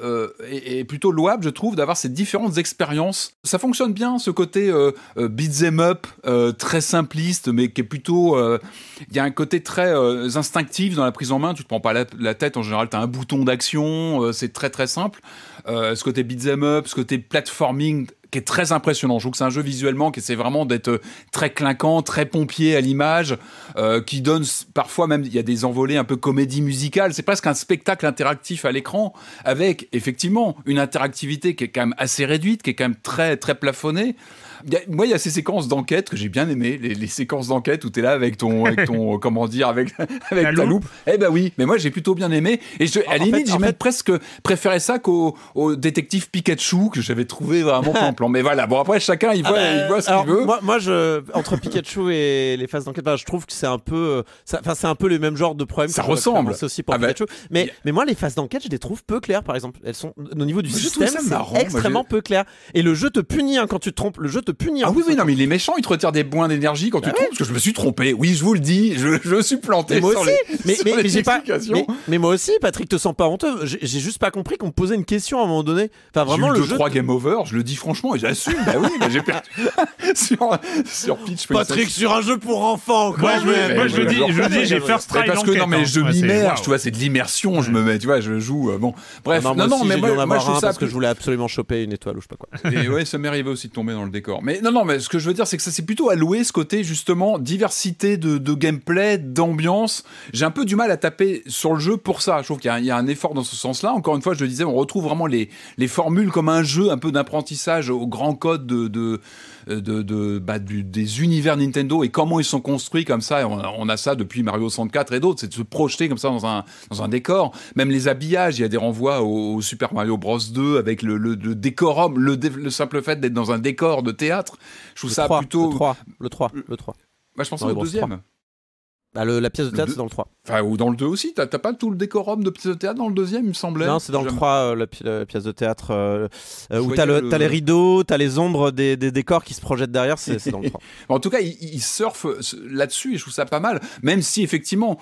et, plutôt louable, je trouve, d'avoir ces différentes expériences. Ça fonctionne bien, ce côté beat them up, très simpliste, mais qui est plutôt... Il y a un côté très instinctif dans la prise en main, tu ne te prends pas la tête, en général, tu as un bouton d'action, c'est très très simple. Euh, ce côté beat'em up, ce côté platforming qui est très impressionnant. Je trouve que c'est un jeu visuellement qui essaie vraiment d'être euh, très clinquant, très pompier à l'image, euh, qui donne parfois même, il y a des envolées un peu comédie musicale. C'est presque un spectacle interactif à l'écran, avec effectivement une interactivité qui est quand même assez réduite, qui est quand même très très plafonnée moi, il y a ces séquences d'enquête que j'ai bien aimé, les, séquences d'enquête où tu es là avec ton, avec ton comment dire, avec, avec ta loupe. et Eh ben oui, mais moi j'ai plutôt bien aimé. Et je, à la limite, j'ai presque préféré ça qu'au détective Pikachu que j'avais trouvé vraiment plan plan. Mais voilà, bon après chacun il ah voit, bah, il voit ce qu'il veut. Moi, je, entre Pikachu et les phases d'enquête, ben, je trouve que c'est un peu, euh, enfin c'est un peu le même genre de problème. Ça ressemble. aussi pour ah bah, Pikachu. Mais, mais moi les phases d'enquête, je les trouve peu claires par exemple. Elles sont au niveau du système, c'est extrêmement peu claires. Et le jeu te punit hein, quand tu te trompes. Le jeu te punir. Ah oui, oui, non, mais il est méchant, il te retire des points d'énergie quand bah tu ouais. trompes, parce que je me suis trompé. Oui, je vous le dis, je, je suis planté. moi sur aussi, les, mais, mais, pas. Mais, moi aussi, Patrick, te sens pas honteux. J'ai juste pas compris qu'on me posait une question à un moment donné. Enfin, vraiment, le 3 game over, je le dis franchement, et j'assume. bah oui, mais j'ai perdu. sur, Pitch. Patrick, sur un jeu pour enfants, Moi, je, le dis, je dis, j'ai first try. Parce que non, mais hein. je m'immerge, tu vois, c'est de l'immersion, je me mets, tu vois, je joue. Euh, bon, bref, non, non, mais moi, je sais ça. Parce que je voulais absolument choper une étoile ou je sais pas quoi. Et ouais, ça m'est arrivé aussi de tomber dans le décor. Mais non, non, mais ce que je veux dire, c'est que ça c'est plutôt alloué ce côté justement diversité de, gameplay, d'ambiance. J'ai un peu du mal à taper sur le jeu pour ça. Je trouve qu'il y, a un effort dans ce sens-là. Encore une fois, je le disais, on retrouve vraiment les, formules comme un jeu un peu d'apprentissage au grand code de, euh, de, bah, des univers Nintendo et comment ils sont construits comme ça. On, a ça depuis Mario 64 et d'autres, c'est de se projeter comme ça dans un, dans un décor. Même les habillages, il y a des renvois au, Super Mario Bros 2 avec le, le, décorum, le, simple fait d'être dans un décor de théâtre. Je trouve ça plutôt. Le 3, le 3, euh, je pense au deuxième. Bah, la pièce de théâtre, c'est dans le 3. ou dans le 2 aussi. T'as pas tout le décorum de pièce de théâtre dans le deuxième, il me semblait. Non, c'est dans le 3, euh, la, pièce de théâtre, euh, euh, où t'as le, les rideaux, t'as les ombres des, des, décors qui se projettent derrière, c'est dans le 3. en tout cas, ils il surfent là-dessus et je trouve ça pas mal. Même si, effectivement,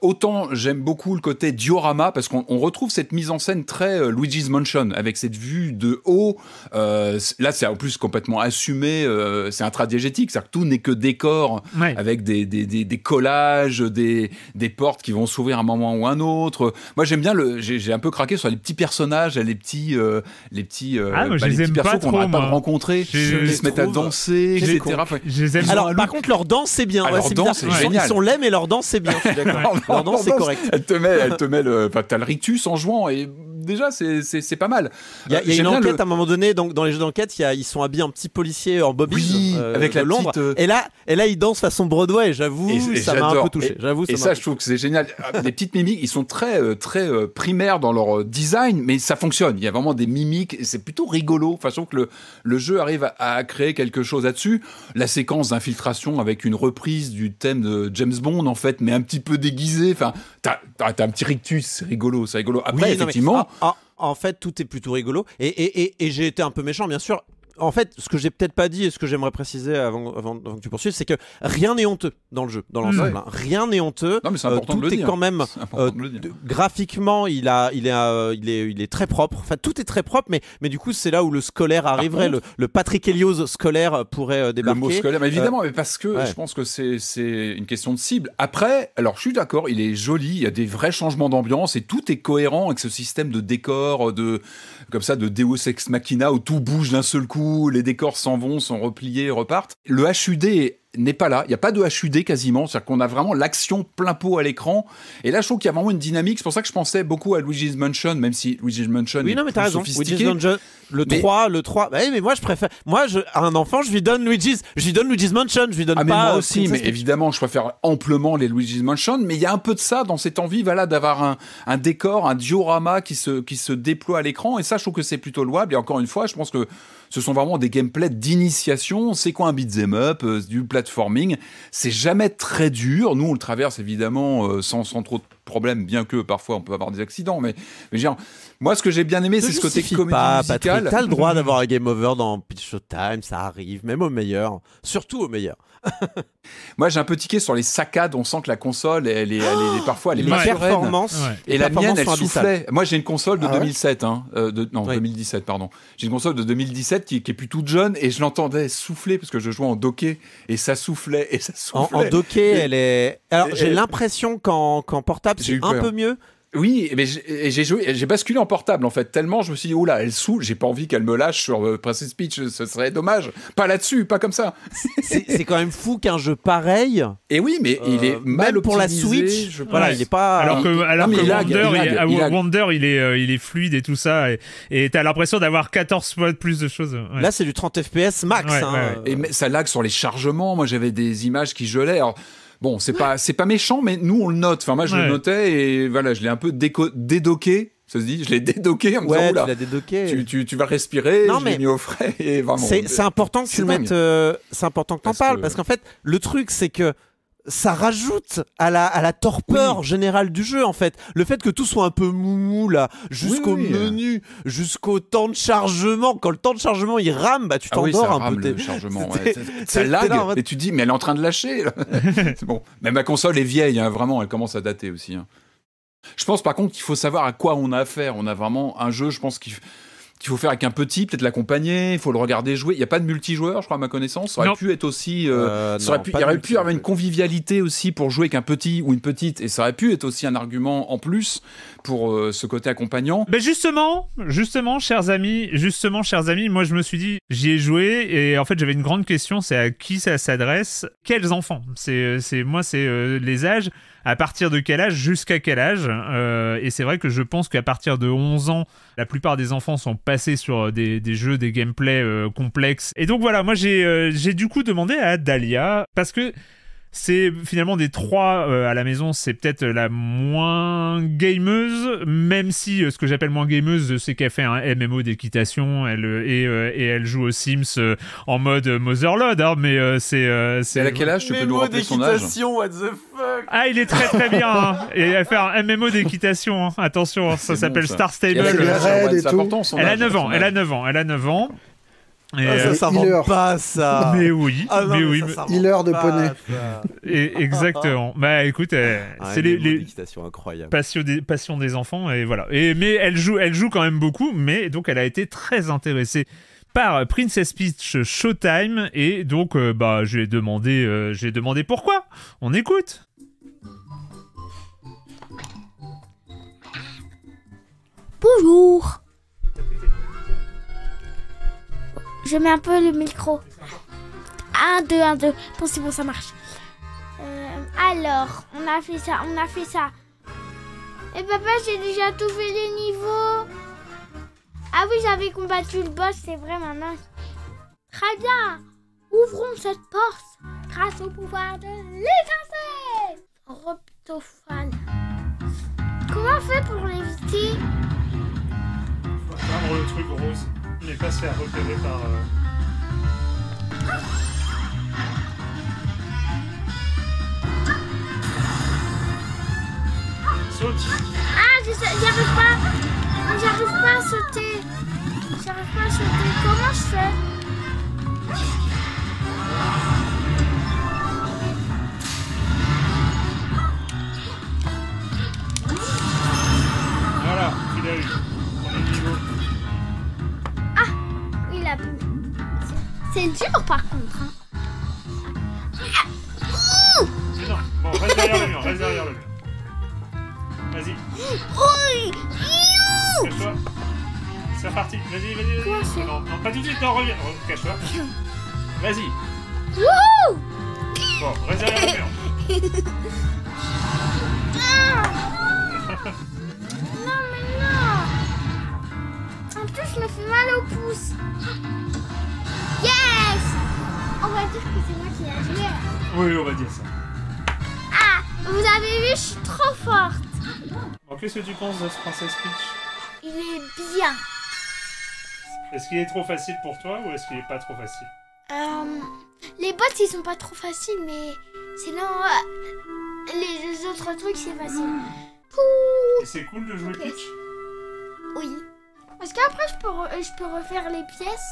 autant j'aime beaucoup le côté diorama, parce qu'on retrouve cette mise en scène très Luigi's Mansion, avec cette vue de haut. là, c'est en plus complètement assumé, c'est intradiégétique, c'est-à-dire que tout n'est que décor, avec des, des, des, des collages des, des portes qui vont s'ouvrir à un moment ou un autre. Moi, j'aime bien le. J'ai un peu craqué sur les petits personnages, les petits. Euh, les petits euh, ah, je bah, les, les petits persos qu'on n'arrête pas de rencontrer, qui se mettent à danser, etc. Je les aime Alors, par contre, leur danse, c'est bien. Ah, leur danse, c'est Ils sont l'aime et leur danse, c'est bien. Je suis leur danse, c'est correct. Elle te met, elle te met le. t'as le rictus en jouant et déjà, c'est pas mal. Il y a, euh, une enquête à un moment donné, donc dans les jeux d'enquête, ils sont habillés en petits policiers en bobby euh, avec la Londres. Euh, et là, et là, ils dansent façon Broadway. J'avoue, ça m'a un peu touché. J'avoue, et ça, je trouve que c'est génial. Ah, les petites mimiques, ils sont très très primaires dans leur design, mais ça fonctionne. Il y a vraiment des mimiques. C'est plutôt rigolo. façon que le, le jeu arrive à, créer quelque chose là-dessus. La séquence d'infiltration avec une reprise du thème de James Bond en fait, mais un petit peu déguisé. Enfin, t'as un petit rictus, c'est rigolo, c'est rigolo. Après, effectivement, en, fait, tout est plutôt rigolo. et j'ai été un peu méchant, bien sûr en fait, ce que j'ai peut-être pas dit et ce que j'aimerais préciser avant, que tu poursuives, c'est que rien n'est honteux dans le jeu, dans l'ensemble. Hein. Rien n'est honteux. Non, mais c'est important tout euh, de le est quand même graphiquement, il est, très propre. Enfin, tout est très propre, mais, du coup, c'est là où le scolaire arriverait, le, Patrick Elios scolaire euh, pourrait débarquer. Euh, le mot scolaire, évidemment, parce que je pense que c'est, une question de cible. Après, alors je suis d'accord, il est joli, il y a des vrais changements d'ambiance et tout est cohérent avec ce système de décor, de comme ça de Deus Ex Machina où tout bouge d'un seul coup, les décors s'en vont, sont repliés, repartent. Le HUD est n'est pas là. Il n'y a pas de HUD quasiment. C'est-à-dire qu'on a vraiment l'action plein pot à l'écran. Et là, je trouve qu'il y a vraiment une dynamique. C'est pour ça que je pensais beaucoup à Luigi's Mansion, même si Luigi's Mansion. Oui, non, mais t'as raison. le 3, le 3. Bah mais moi, je préfère. Moi, à un enfant, je lui donne Luigi's. Je lui donne Luigi's Mansion. Je lui donne ah, pas. Mais moi euh, aussi, mais évidemment, je préfère amplement les Luigi's Mansion. Mais il y a un peu de ça dans cette envie, voilà, d'avoir un, décor, un diorama qui se, qui se déploie à l'écran. Et ça, je trouve que c'est plutôt louable. Et encore une fois, je pense que ce sont vraiment des gameplays d'initiation. C'est quoi un beat'em up, euh, du platforming C'est jamais très dur. Nous, on le traverse évidemment euh, sans, trop de problèmes, bien que parfois on peut avoir des accidents. Mais, moi, ce que j'ai bien aimé, c'est ce côté comédie pas, musicale. T'as le droit d'avoir un game over dans Pitch Time, ça arrive, même au meilleur, surtout au meilleur. Moi, j'ai un peu tiqué sur les saccades. On sent que la console, elle est, elle est oh parfois, elle est les performances. Et la mienne, elle soufflait. Moi, j'ai une console de 2007, ah hein, euh, non, 2017, pardon. J'ai une console de 2017 qui, est plutôt jeune et je l'entendais souffler parce que je jouais en docké et ça soufflait et ça soufflait. En, docké, elle est. Alors, j'ai l'impression qu'en portable, c'est un peu mieux oui, mais j'ai j'ai basculé en portable en fait. Tellement je me suis dit, oula, elle saoule, j'ai pas envie qu'elle me lâche sur euh, Princess Peach, ce serait dommage. Pas là-dessus, pas comme ça. C'est quand même fou qu'un jeu pareil. Et oui, mais il est euh, mal même pour la Switch. voilà, il est pas. Alors que, Wonder, il, est, euh, il est fluide et tout ça, et t'as l'impression d'avoir 14 fois plus de choses. Là, c'est du 30 FPS max. Hein. Et ça lag sur les chargements. Moi, j'avais des images qui gelaient. Bon, c'est pas, c'est pas méchant, mais nous, on le note. Enfin, moi, je le notais et voilà, je l'ai un peu dédoqué. Ça se dit, je l'ai dédoqué en me ouais, tu l'as dédoqué. Tu, vas respirer, non, je l'ai mis au frais. Et vraiment, c'est, important que tu euh, c'est important que t'en parles parce qu'en fait, le truc, c'est que ça rajoute à la, à la torpeur générale du jeu en fait. Le fait que tout soit un peu mou-mou, là, jusqu'au menu, jusqu'au temps de chargement. Quand le temps de chargement il rame, bah, tu ah t'endors un peu. Le chargement, ça lag et tu dis mais elle est en train de lâcher. bon. Mais ma console est vieille, hein, vraiment, elle commence à dater aussi. Hein. Je pense par contre qu'il faut savoir à quoi on a affaire. On a vraiment un jeu, je pense qu'il qu'il faut faire avec un petit, peut-être l'accompagner, il faut le regarder jouer. Il n'y a pas de multijoueur, je crois, à ma connaissance. Ça aurait pu être aussi. Euh, euh, aurait pu, il y avoir une convivialité aussi pour jouer avec un petit ou une petite, et ça aurait pu être aussi un argument en plus pour euh, ce côté accompagnant. Mais ben, justement, justement, chers amis, justement, chers amis, moi je me suis dit, j'y ai joué, et en fait j'avais une grande question, c'est à qui ça s'adresse Quels enfants C'est, moi, c'est les âges à partir de quel âge jusqu'à quel âge. Euh, et c'est vrai que je pense qu'à partir de 11 ans, la plupart des enfants sont passés sur euh, des, jeux, des gameplays euh, complexes. Et donc voilà, moi j'ai du coup demandé à Dahlia, parce que c'est finalement des trois euh, à la maison, c'est peut-être la moins gameuse, même si euh, ce que j'appelle moins gameuse, c'est qu'elle fait un MMO d'équitation elle, euh, et, elle joue aux Sims en mode Motherlode. Hein, mais c'est. c'est... Elle a quel âge Tu peux nous rappeler son âge What the fuck Ah, il est très très bien. Hein. Et elle fait un MMO d'équitation. Hein. Attention, ça s'appelle Star Stable. elle, a 9 ans, elle a 9 ans. Elle a 9 ans. Ah, ça, euh, ne pas ça. Mais oui, ah, mais, oui. healer de poney. exactement. bah écoute, euh, ah, c'est les, les Passion des, enfants et voilà. mais elle joue, elle joue quand même beaucoup. Mais donc elle a été très intéressée par Princess Peach Showtime et donc euh, bah je lui ai demandé, j'ai demandé pourquoi. On écoute. Bonjour. Je mets un peu le micro. 1, 2, 1, 2. Bon, c'est bon, ça marche. Euh, alors, on a fait ça, on a fait ça. Et eh, papa, j'ai déjà tout fait les niveaux. Ah oui, j'avais combattu le boss, c'est vrai maintenant. Très bien. Ouvrons cette porte grâce au pouvoir de l'étincelle. Roptophane. Comment on fait pour l'éviter Faut le truc rose n'est pas se faire repérer par... Euh, Saute Ah, j'y arrive pas ah, J'arrive pas à sauter J'arrive pas à sauter, comment je fais Voilà, il a C'est dur par contre. Hein. Bon, reste derrière le mur, reste derrière le mur. Vas-y. Cache-toi. C'est parti Vas-y, vas-y, vas-y. Non, non, pas tout de suite, non, reviens. Cache-toi. Vas-y. Bon, reste derrière le mur. non, mais non. En plus, je me fais mal au pouce. Yes On va dire que c'est moi qui Oui, on va dire ça. Ah Vous avez vu, je suis trop forte. qu'est-ce que tu penses de ce Princess Peach Il est bien. Est-ce qu'il est trop facile pour toi ou est-ce qu'il est pas trop facile euh, Les bots, ils sont pas trop faciles, mais sinon, euh, les autres trucs, c'est facile. c'est cool de jouer Peach Oui. Parce qu'après, je peux, je peux refaire les pièces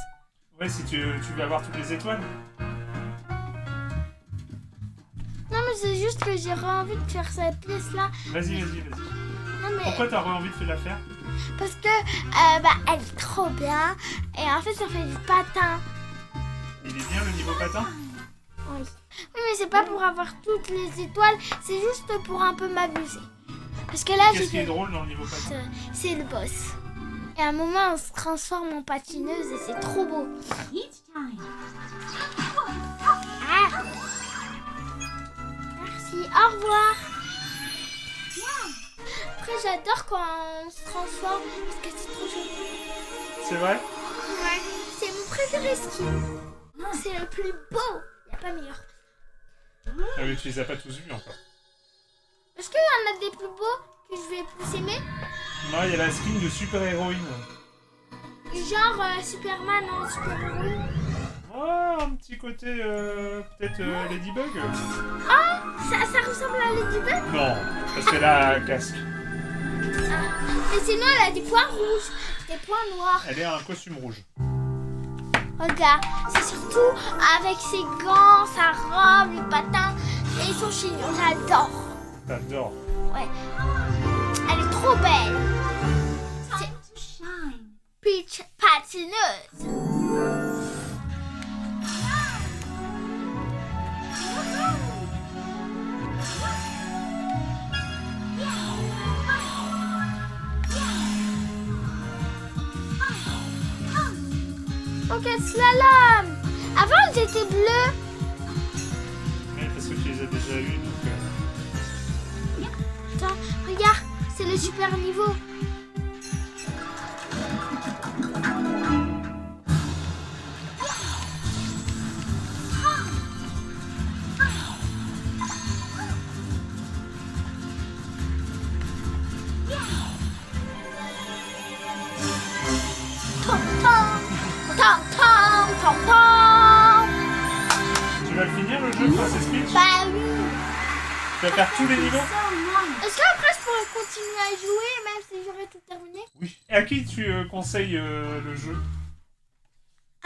Ouais, si tu, veux avoir toutes les étoiles. Non, mais c'est juste que j'ai envie de faire cette pièce-là. Vas-y, vas-y, vas-y. Mais... Pourquoi vraiment envie de la faire Parce que euh, bah, elle est trop bien. Et en fait, ça fait du patin. Il est bien le niveau patin Oui. Oui, mais c'est pas pour avoir toutes les étoiles. C'est juste pour un peu m'amuser. Parce que là, j'ai. Qu'est-ce qui est drôle dans le niveau patin C'est le boss à un moment, on se transforme en patineuse et c'est trop beau. Ah. Merci, au revoir. Après, j'adore quand on se transforme parce que c'est trop joli. C'est vrai Ouais, c'est mon préféré ski. C'est le plus beau. Il n'y a pas meilleur. Ah tu les as pas tous vus encore. Est-ce qu'il y en a des plus beaux je vais plus aimer Non, il y a la skin de super-héroïne. Genre euh, Superman en super-héroïne ah, un petit côté euh, peut-être euh, Ladybug. Ah, ça, ressemble à Ladybug Non, parce qu'elle a ah. un casque. Ah. Mais et sinon, elle a des points rouges, des points noirs. Elle a un costume rouge. Regarde, c'est surtout avec ses gants, sa robe, le patin et son chignon. J'adore. T'adores Ouais trop belle. Peach patineuse. Ok, lame? Avant, elles étaient bleues Mais parce que tu les as déjà eues, donc... Euh... Attends c'est le super niveau. Tu vas faire tous les niveaux Est-ce qu'après je pourrais continuer à jouer même si j'aurais tout terminé Oui. À qui tu euh, conseilles euh, le jeu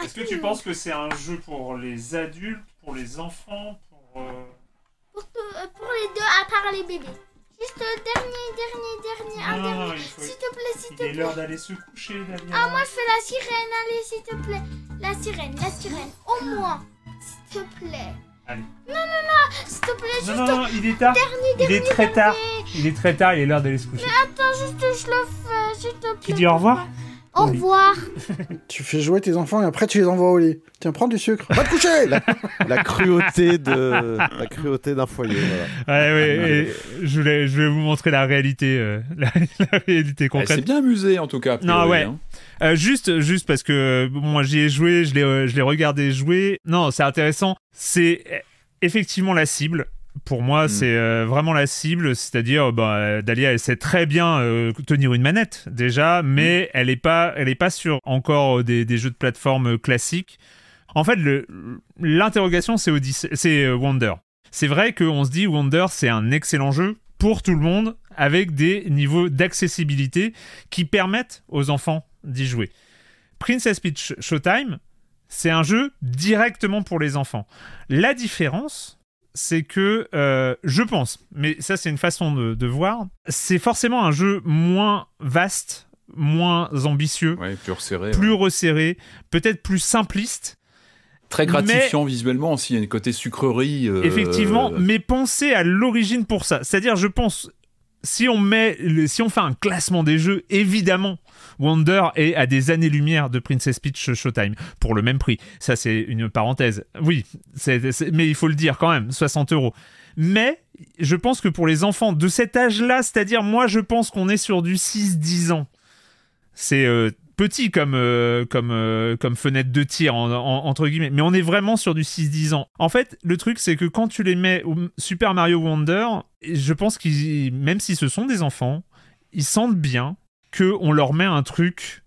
Est-ce que tu penses que c'est un jeu pour les adultes, pour les enfants, pour... Euh, pour, les deux à part les bébés Juste dernier, dernier, dernier, un dernier. S'il te plaît, s'il te plaît. Il est l'heure d'aller se coucher, Damien. Ah, moi je fais la sirène, allez, s'il te plaît. La sirène, la sirène, au moins, s'il te plaît. Allez. Non, non, non, s'il te plaît, juste. Non, non, non, il est tard. il est très tard. Il est très tard, il est l'heure d'aller se coucher. Mais attends, juste, je le fais, s'il te plaît. Tu dis au revoir au revoir. tu fais jouer tes enfants et après tu les envoies au lit. Tiens, prends du sucre. Va te coucher. la, cruauté de la cruauté d'un foyer. Ouais, ouais, ah, je, je vais vous montrer la réalité, euh, la, réalité eh, concrète. c'est bien amusé en tout cas. non ouais. Hein. Euh, juste, juste parce que moi j'y ai joué, je les euh, je l'ai regardé jouer. Non, c'est intéressant. C'est eh, effectivement la cible pour moi, mm. c'est euh, vraiment la cible, c'est-à-dire euh, bah, Dalia, elle sait très bien euh, tenir une manette déjà, mais mm. elle n'est pas, elle est pas sur encore des, jeux de plateforme classiques. En fait, l'interrogation, c'est c'est Wonder. C'est vrai qu'on se dit Wonder, c'est un excellent jeu pour tout le monde, avec des niveaux d'accessibilité qui permettent aux enfants d'y jouer. Princess Peach Showtime, c'est un jeu directement pour les enfants. La différence, c'est que euh, je pense, mais ça c'est une façon de, voir, c'est forcément un jeu moins vaste, moins ambitieux, plus resserré, peut-être plus simpliste. Très gratifiant visuellement aussi, il y a une côté sucrerie. Euh, effectivement, mais pensez à l'origine pour ça. C'est-à-dire, je pense si on met, si on fait un classement des jeux, évidemment, Wonder est à des années-lumière de Princess Peach Showtime pour le même prix. Ça, c'est une parenthèse. Oui, mais il faut le dire quand même, 60 euros. Mais je pense que pour les enfants de cet âge-là, c'est-à-dire moi, je pense qu'on est sur du 6-10 ans. C'est euh, petit comme, euh, comme, euh, comme fenêtre de tir, entre guillemets, mais on est vraiment sur du 6-10 ans. En fait, le truc, c'est que quand tu les mets au Super Mario Wonder, je pense qu'ils, même si ce sont des enfants, ils sentent bien qu'on leur met un truc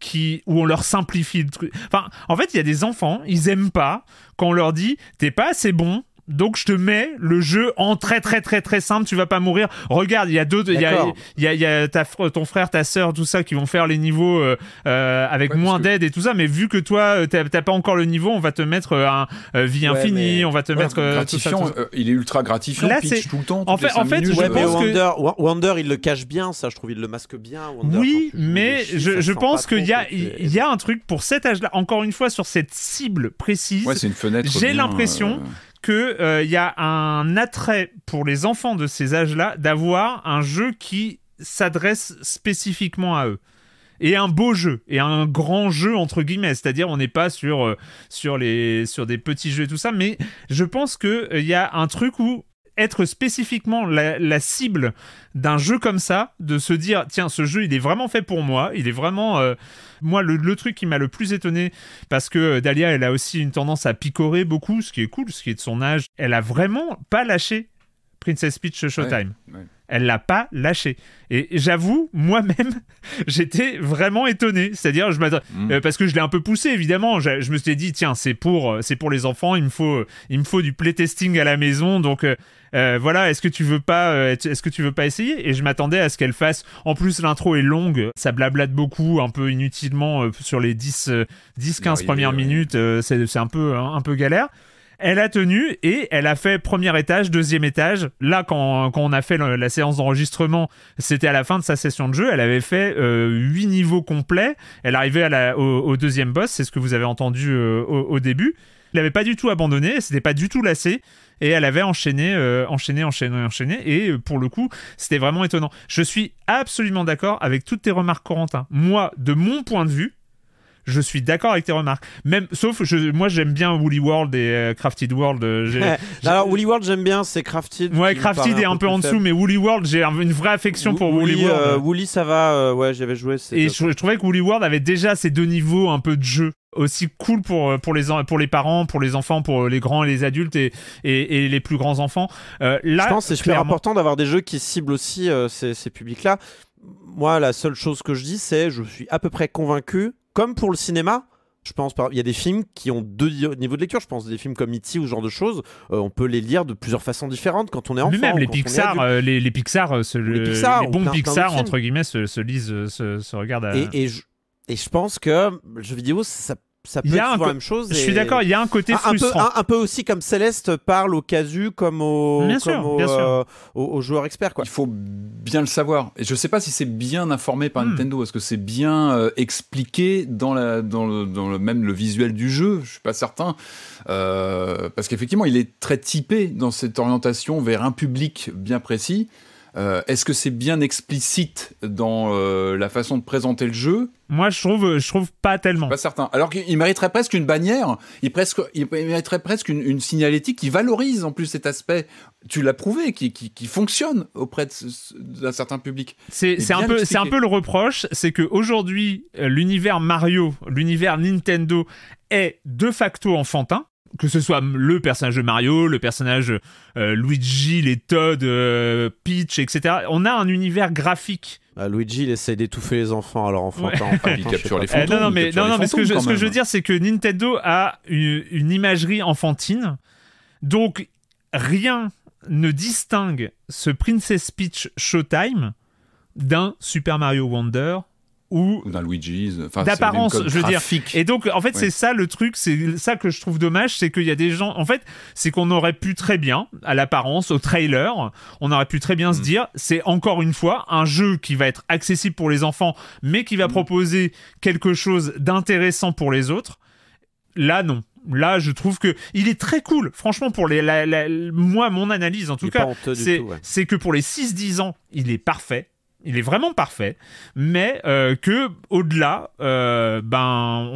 qui où on leur simplifie le truc. Enfin, en fait, il y a des enfants, ils aiment pas quand on leur dit t'es pas assez bon donc je te mets le jeu en très très très très simple, tu vas pas mourir. Regarde, il y a deux, il y a, y y a ta, ton frère, ta sœur, tout ça qui vont faire les niveaux euh, euh avec moins d'aide et tout ça. Mais vu que toi euh, t'as pas encore le niveau, on va te mettre euh, un vie infini, on va te mettre gratifiant. Tout ça, il est ultra gratifiant. Là, pitch tout le temps. En fait, en fait, je pense que Wonder, il le cache bien, ça je trouve, il le masque bien. oui, mais je, je pense qu'il y a il y a un truc pour cet âge-là. Encore une fois sur cette cible précise. J'ai l'impression qu'il il euh, y a un attrait pour les enfants de ces âges-là d'avoir un jeu qui s'adresse spécifiquement à eux. Et un beau jeu, et un grand jeu entre guillemets, c'est-à-dire on n'est pas sur, euh, sur, les, sur des petits jeux et tout ça, mais je pense qu'il euh, y a un truc où être spécifiquement la, cible d'un jeu comme ça, de se dire tiens ce jeu il est vraiment fait pour moi, il est vraiment euh, moi le, truc qui m'a le plus étonné parce que euh, Dahlia, elle a aussi une tendance à picorer beaucoup, ce qui est cool, ce qui est de son âge, elle a vraiment pas lâché Princess Peach Showtime elle l'a pas lâché. Et j'avoue, moi-même, j'étais vraiment étonné. C'est-à-dire, je mm. euh, parce que je l'ai un peu poussé, évidemment. Je, me suis dit, tiens, c'est pour, euh, c'est pour les enfants. Il me faut, euh, il me faut du playtesting à la maison. Donc voilà, est-ce que tu veux pas, est-ce que tu veux pas essayer Et je m'attendais à ce qu'elle fasse. En plus, l'intro est longue, ça blablate beaucoup, un peu inutilement sur les 10, 10, 15 premières minutes. c'est, un peu, hein, un peu galère. Elle a tenu et elle a fait premier étage, deuxième étage. Là, quand, quand on a fait la séance d'enregistrement, c'était à la fin de sa session de jeu. Elle avait fait euh, huit niveaux complets. Elle arrivait à la, au, deuxième boss, c'est ce que vous avez entendu euh, au, début. Elle n'avait pas du tout abandonné, elle s'était pas du tout lassée et elle avait enchaîné, euh, enchaîné, enchaîné, enchaîné. Et pour le coup, c'était vraiment étonnant. Je suis absolument d'accord avec toutes tes remarques, Corentin. Moi, de mon point de vue, je suis d'accord avec tes remarques. Même, sauf, je, moi j'aime bien Woolly World et euh, Crafted World. Euh, Alors Woolly World j'aime bien, c'est Crafted. Ouais, Crafted est un peu, en dessous, mais Woolly World, j'ai une vraie affection pour Woolly, World. Euh, Woolly ça va, euh, ouais, j'avais joué. Et je, trouvais que Woolly World avait déjà ces deux niveaux un peu de jeu aussi cool pour, pour, les, pour les parents, pour les enfants, pour les grands et les adultes et, et, et les plus grands enfants. là, je pense c'est super important d'avoir des jeux qui ciblent aussi ces, ces publics-là. Moi, la seule chose que je dis, c'est je suis à peu près convaincu comme pour le cinéma, je pense, il y a des films qui ont deux niveaux de lecture. Je pense des films comme E.T. ou ce genre de choses. Euh, on peut les lire de plusieurs façons différentes quand on est enfant. Lui même euh, les Pixar, euh, les, Pixar, les, bons Pixar entre guillemets se, lisent, se, regardent. Et, et, je, pense que le jeu vidéo, ça ça peut être la même chose. Je suis d'accord, il y a un côté un, frustrant. Un peu, aussi comme Céleste parle au casu comme au, aux joueurs experts. Quoi. Il faut bien le savoir. Et je ne sais pas si c'est bien informé par hmm. Nintendo, est-ce que c'est bien euh, expliqué dans, la, dans, le, dans le, même le visuel du jeu Je ne suis pas certain. Euh, parce qu'effectivement, il est très typé dans cette orientation vers un public bien précis. Euh, est-ce que c'est bien explicite dans euh, la façon de présenter le jeu Moi, je trouve, je trouve pas tellement. Pas certain. Alors qu'il mériterait presque une bannière, il, presque, il mériterait presque une, signalétique qui valorise en plus cet aspect. Tu l'as prouvé, qui, qui, fonctionne auprès d'un certain public. C'est un peu, c'est un peu le reproche, c'est que aujourd'hui, euh, l'univers Mario, l'univers Nintendo est de facto enfantin que ce soit le personnage de Mario, le personnage euh, Luigi, les Todd, euh, Peach, etc. On a un univers graphique. Ah, Luigi, il essaie d'étouffer les enfants, alors enfant, ouais. il capture les fantômes. Eh, non, non, mais, ce, que je, veux dire, c'est que Nintendo a une imagerie enfantine. Donc, rien ne distingue ce Princess Peach Showtime d'un Super Mario Wonder ou, d'apparence, je veux dire dire. Et donc, en fait, c'est ça le truc, c'est ça que je trouve dommage, c'est qu'il y a des gens, en fait, c'est qu'on aurait pu très bien, à l'apparence, au trailer, on aurait pu très bien se mm. dire, c'est encore une fois un jeu qui va être accessible pour les enfants, mais qui va mm. proposer quelque chose d'intéressant pour les autres. Là, non là je trouve que il est très cool franchement pour les moi mon analyse en tout cas c'est que pour les 6 10 ans il est parfait il est vraiment parfait, mais euh, que au-delà, euh, ben,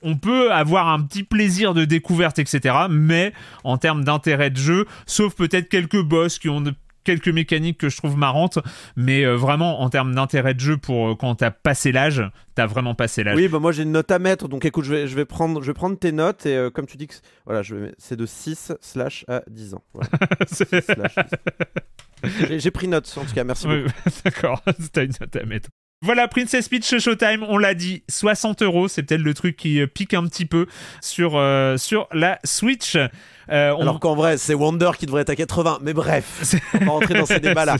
on, peut avoir un petit plaisir de découverte, etc. Mais en termes d'intérêt de jeu, sauf peut-être quelques boss qui ont quelques mécaniques que je trouve marrantes, mais euh, vraiment en termes d'intérêt de jeu pour euh, quand t'as passé l'âge, t'as vraiment passé l'âge. Oui, bah, moi j'ai une note à mettre, donc écoute, je vais, prendre, je prendre tes notes et comme tu dis que voilà, c'est de 6 slash à 10 ans. J'ai pris note en tout cas, merci beaucoup. D'accord, c'était une note à mettre. Voilà, Princess Peach Showtime, on l'a dit, 60 euros, c'est peut-être le truc qui euh, pique un petit peu sur, euh, sur la Switch. Euh, Alors qu'en vrai, c'est Wonder qui devrait être à 80, mais bref, on va pas rentrer dans ces débats-là.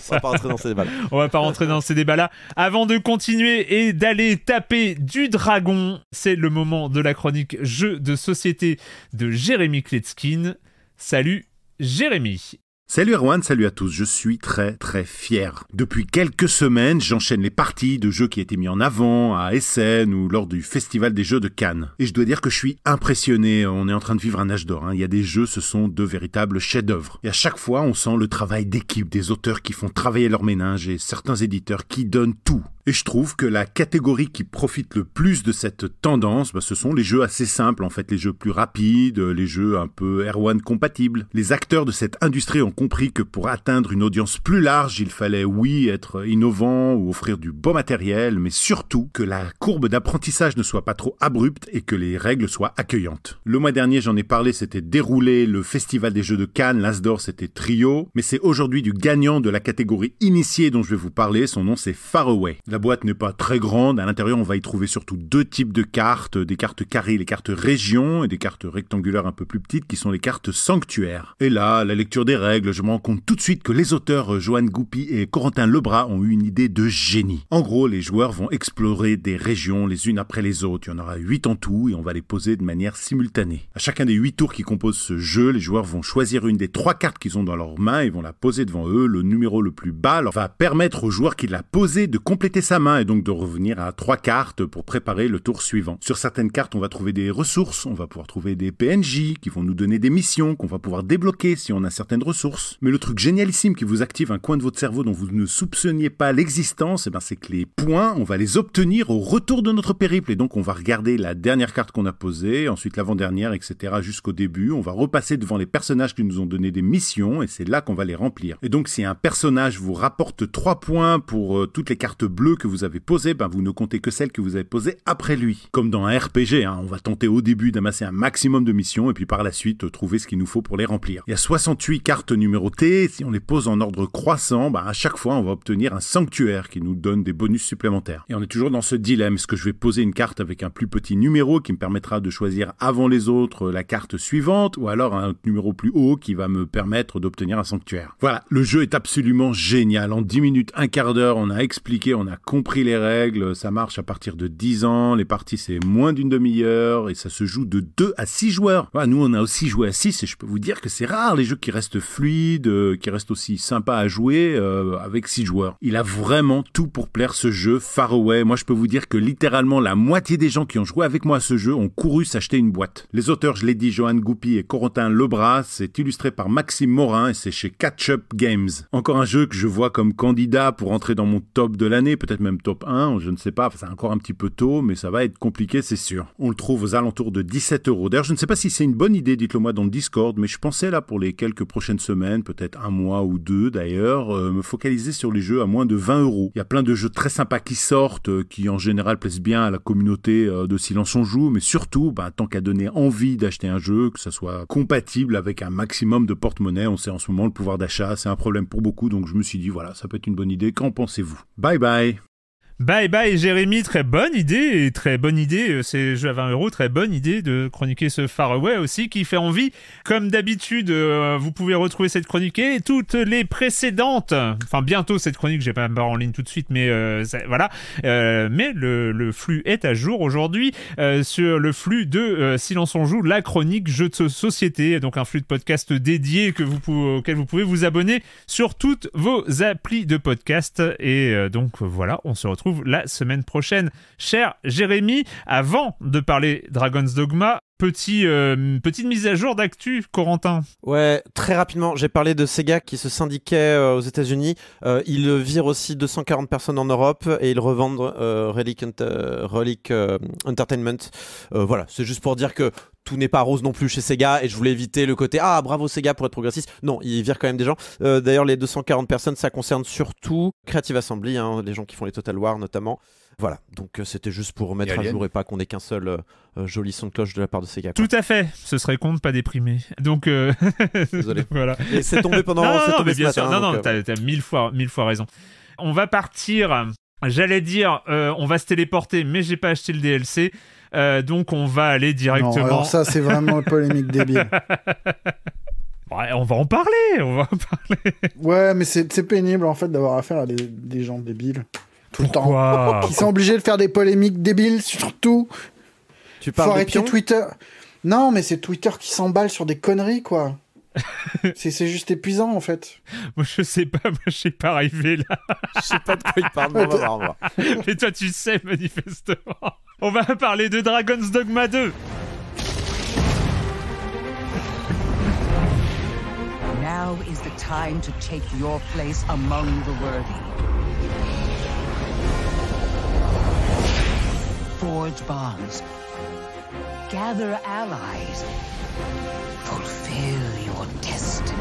on va pas rentrer dans ces débats-là. Avant de continuer et d'aller taper du dragon, c'est le moment de la chronique jeu de société de Jérémy Kletskin. Salut Jérémy. Salut Erwan, salut à tous, je suis très très fier. Depuis quelques semaines, j'enchaîne les parties de jeux qui étaient mis en avant à Essen ou lors du Festival des Jeux de Cannes. Et je dois dire que je suis impressionné, on est en train de vivre un âge d'or. Hein. Il y a des jeux, ce sont de véritables chefs-d'œuvre. Et à chaque fois, on sent le travail d'équipe, des auteurs qui font travailler leur méninge et certains éditeurs qui donnent tout et je trouve que la catégorie qui profite le plus de cette tendance, bah, ce sont les jeux assez simples, en fait, les jeux plus rapides, euh, les jeux un peu R1 compatibles. Les acteurs de cette industrie ont compris que pour atteindre une audience plus large, il fallait, oui, être innovant ou offrir du beau matériel, mais surtout que la courbe d'apprentissage ne soit pas trop abrupte et que les règles soient accueillantes. Le mois dernier, j'en ai parlé, c'était déroulé le Festival des Jeux de Cannes, l'Asdor, c'était trio, mais c'est aujourd'hui du gagnant de la catégorie initiée dont je vais vous parler, son nom c'est Faraway. La boîte n'est pas très grande. À l'intérieur, on va y trouver surtout deux types de cartes des cartes carrées, les cartes régions, et des cartes rectangulaires un peu plus petites, qui sont les cartes sanctuaires. Et là, la lecture des règles, je me rends compte tout de suite que les auteurs euh, Joanne Goupy et Corentin Lebras ont eu une idée de génie. En gros, les joueurs vont explorer des régions les unes après les autres. Il y en aura huit en tout, et on va les poser de manière simultanée. À chacun des huit tours qui composent ce jeu, les joueurs vont choisir une des trois cartes qu'ils ont dans leurs mains et vont la poser devant eux. Le numéro le plus bas va permettre au joueur qui l'a posé de compléter sa main et donc de revenir à trois cartes pour préparer le tour suivant. Sur certaines cartes, on va trouver des ressources, on va pouvoir trouver des PNJ qui vont nous donner des missions qu'on va pouvoir débloquer si on a certaines ressources. Mais le truc génialissime qui vous active un coin de votre cerveau dont vous ne soupçonniez pas l'existence, eh ben c'est que les points, on va les obtenir au retour de notre périple et donc on va regarder la dernière carte qu'on a posée, ensuite l'avant-dernière, etc. jusqu'au début. On va repasser devant les personnages qui nous ont donné des missions et c'est là qu'on va les remplir. Et donc si un personnage vous rapporte 3 points pour euh, toutes les cartes bleues que vous avez posé, ben vous ne comptez que celles que vous avez posées après lui. Comme dans un RPG, hein, on va tenter au début d'amasser un maximum de missions et puis par la suite trouver ce qu'il nous faut pour les remplir. Il y a 68 cartes numérotées, si on les pose en ordre croissant, ben à chaque fois on va obtenir un sanctuaire qui nous donne des bonus supplémentaires. Et on est toujours dans ce dilemme, est-ce que je vais poser une carte avec un plus petit numéro qui me permettra de choisir avant les autres la carte suivante ou alors un numéro plus haut qui va me permettre d'obtenir un sanctuaire. Voilà, le jeu est absolument génial. En 10 minutes, un quart d'heure, on a expliqué, on a compris les règles, ça marche à partir de 10 ans, les parties c'est moins d'une demi-heure et ça se joue de 2 à 6 joueurs. nous on a aussi joué à 6 et je peux vous dire que c'est rare les jeux qui restent fluides, euh, qui restent aussi sympas à jouer euh, avec 6 joueurs. Il a vraiment tout pour plaire ce jeu Faraway. Moi je peux vous dire que littéralement la moitié des gens qui ont joué avec moi à ce jeu ont couru s'acheter une boîte. Les auteurs, je l'ai dit, Johan Goupy et Corentin Lebras, c'est illustré par Maxime Morin et c'est chez Catch Up Games. Encore un jeu que je vois comme candidat pour entrer dans mon top de l'année, peut-être même top 1, je ne sais pas, c'est encore un petit peu tôt, mais ça va être compliqué, c'est sûr. On le trouve aux alentours de 17 euros. D'ailleurs, je ne sais pas si c'est une bonne idée, dites-le moi dans le Discord, mais je pensais là pour les quelques prochaines semaines, peut-être un mois ou deux d'ailleurs, euh, me focaliser sur les jeux à moins de 20 euros. Il y a plein de jeux très sympas qui sortent, euh, qui en général plaisent bien à la communauté euh, de Silence on Joue, mais surtout, bah, tant qu'à donner envie d'acheter un jeu, que ça soit compatible avec un maximum de porte-monnaie, on sait en ce moment le pouvoir d'achat, c'est un problème pour beaucoup, donc je me suis dit voilà, ça peut être une bonne idée. Qu'en pensez-vous Bye bye Bye bye Jérémy, très bonne idée, très bonne idée, euh, c'est jeu à 20 euros, très bonne idée de chroniquer ce Faraway aussi qui fait envie. Comme d'habitude, euh, vous pouvez retrouver cette chronique et toutes les précédentes, enfin bientôt cette chronique, j'ai pas en ligne tout de suite, mais euh, voilà. mais le, flux est à jour aujourd'hui sur le flux de Silence on joue, la chronique jeu de société, donc un flux de podcast dédié que vous auquel vous pouvez vous abonner sur toutes vos applis de podcast. Et donc voilà, on se retrouve la semaine prochaine. Cher Jérémy, avant de parler Dragon's Dogma, euh, petite mise à jour d'actu, Corentin. Ouais, très rapidement, j'ai parlé de Sega qui se syndiquait euh, aux États-Unis. Euh, ils virent aussi 240 personnes en Europe et ils revendent Relic, Entertainment. voilà, c'est juste pour dire que tout n'est pas rose non plus chez Sega et je voulais éviter le côté ah bravo Sega pour être progressiste. Non, ils virent quand même des gens. D'ailleurs, les 240 personnes, ça concerne surtout Creative Assembly, hein, les gens qui font les Total War notamment. Voilà, donc euh, c'était juste pour mettre à jour et pas qu'on ait qu'un seul euh, euh, joli son de cloche de la part de Sega. Tout à fait, ce serait con de pas déprimer. Donc, Désolé. Et c'est tombé pendant. Non, non, bien sûr. Hein, non, non, t'as mille, fois, mille fois raison. On va partir. J'allais dire, on va se téléporter, mais j'ai pas acheté le DLC. donc, on va aller directement. Non, ça, c'est vraiment une polémique débile. Ouais, on va en parler, on va en parler. Ouais, mais c'est pénible en fait d'avoir affaire à des gens débiles tout le temps. Oh, ils sont obligés de faire des polémiques débiles sur tout. Tu parles de Twitter. Non, mais c'est Twitter qui s'emballe sur des conneries, quoi. c'est juste épuisant en fait. Moi je sais pas, moi je sais pas arriver là. je sais pas de quoi il parle, Mais toi tu sais manifestement. On va parler de Dragon's Dogma 2. Now is the time to take your place among the worthy. forge bonds, gather allies, fulfill your destiny.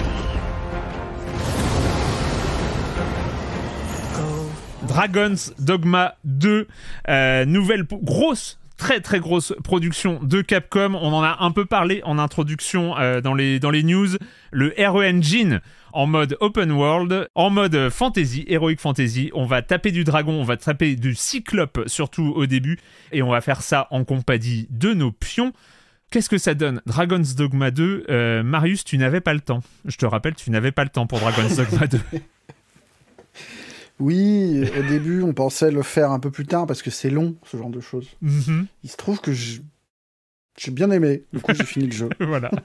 Dragon's Dogma 2, euh, nouvelle grosse très très grosse production de Capcom. On en a un peu parlé en introduction euh, dans, les, dans les news. Le RE Engine en mode open world, en mode fantasy, heroic fantasy. On va taper du dragon, on va taper du cyclope surtout au début. Et on va faire ça en compagnie de nos pions. Qu'est-ce que ça donne Dragon's Dogma 2, euh, Marius, tu n'avais pas le temps. Je te rappelle, tu n'avais pas le temps pour Dragon's Dogma 2. Oui, au début, on pensait le faire un peu plus tard parce que c'est long, ce genre de choses. Mhm. Il se trouve que j'ai bien aimé. Du coup, j'ai fini le jeu. voilà.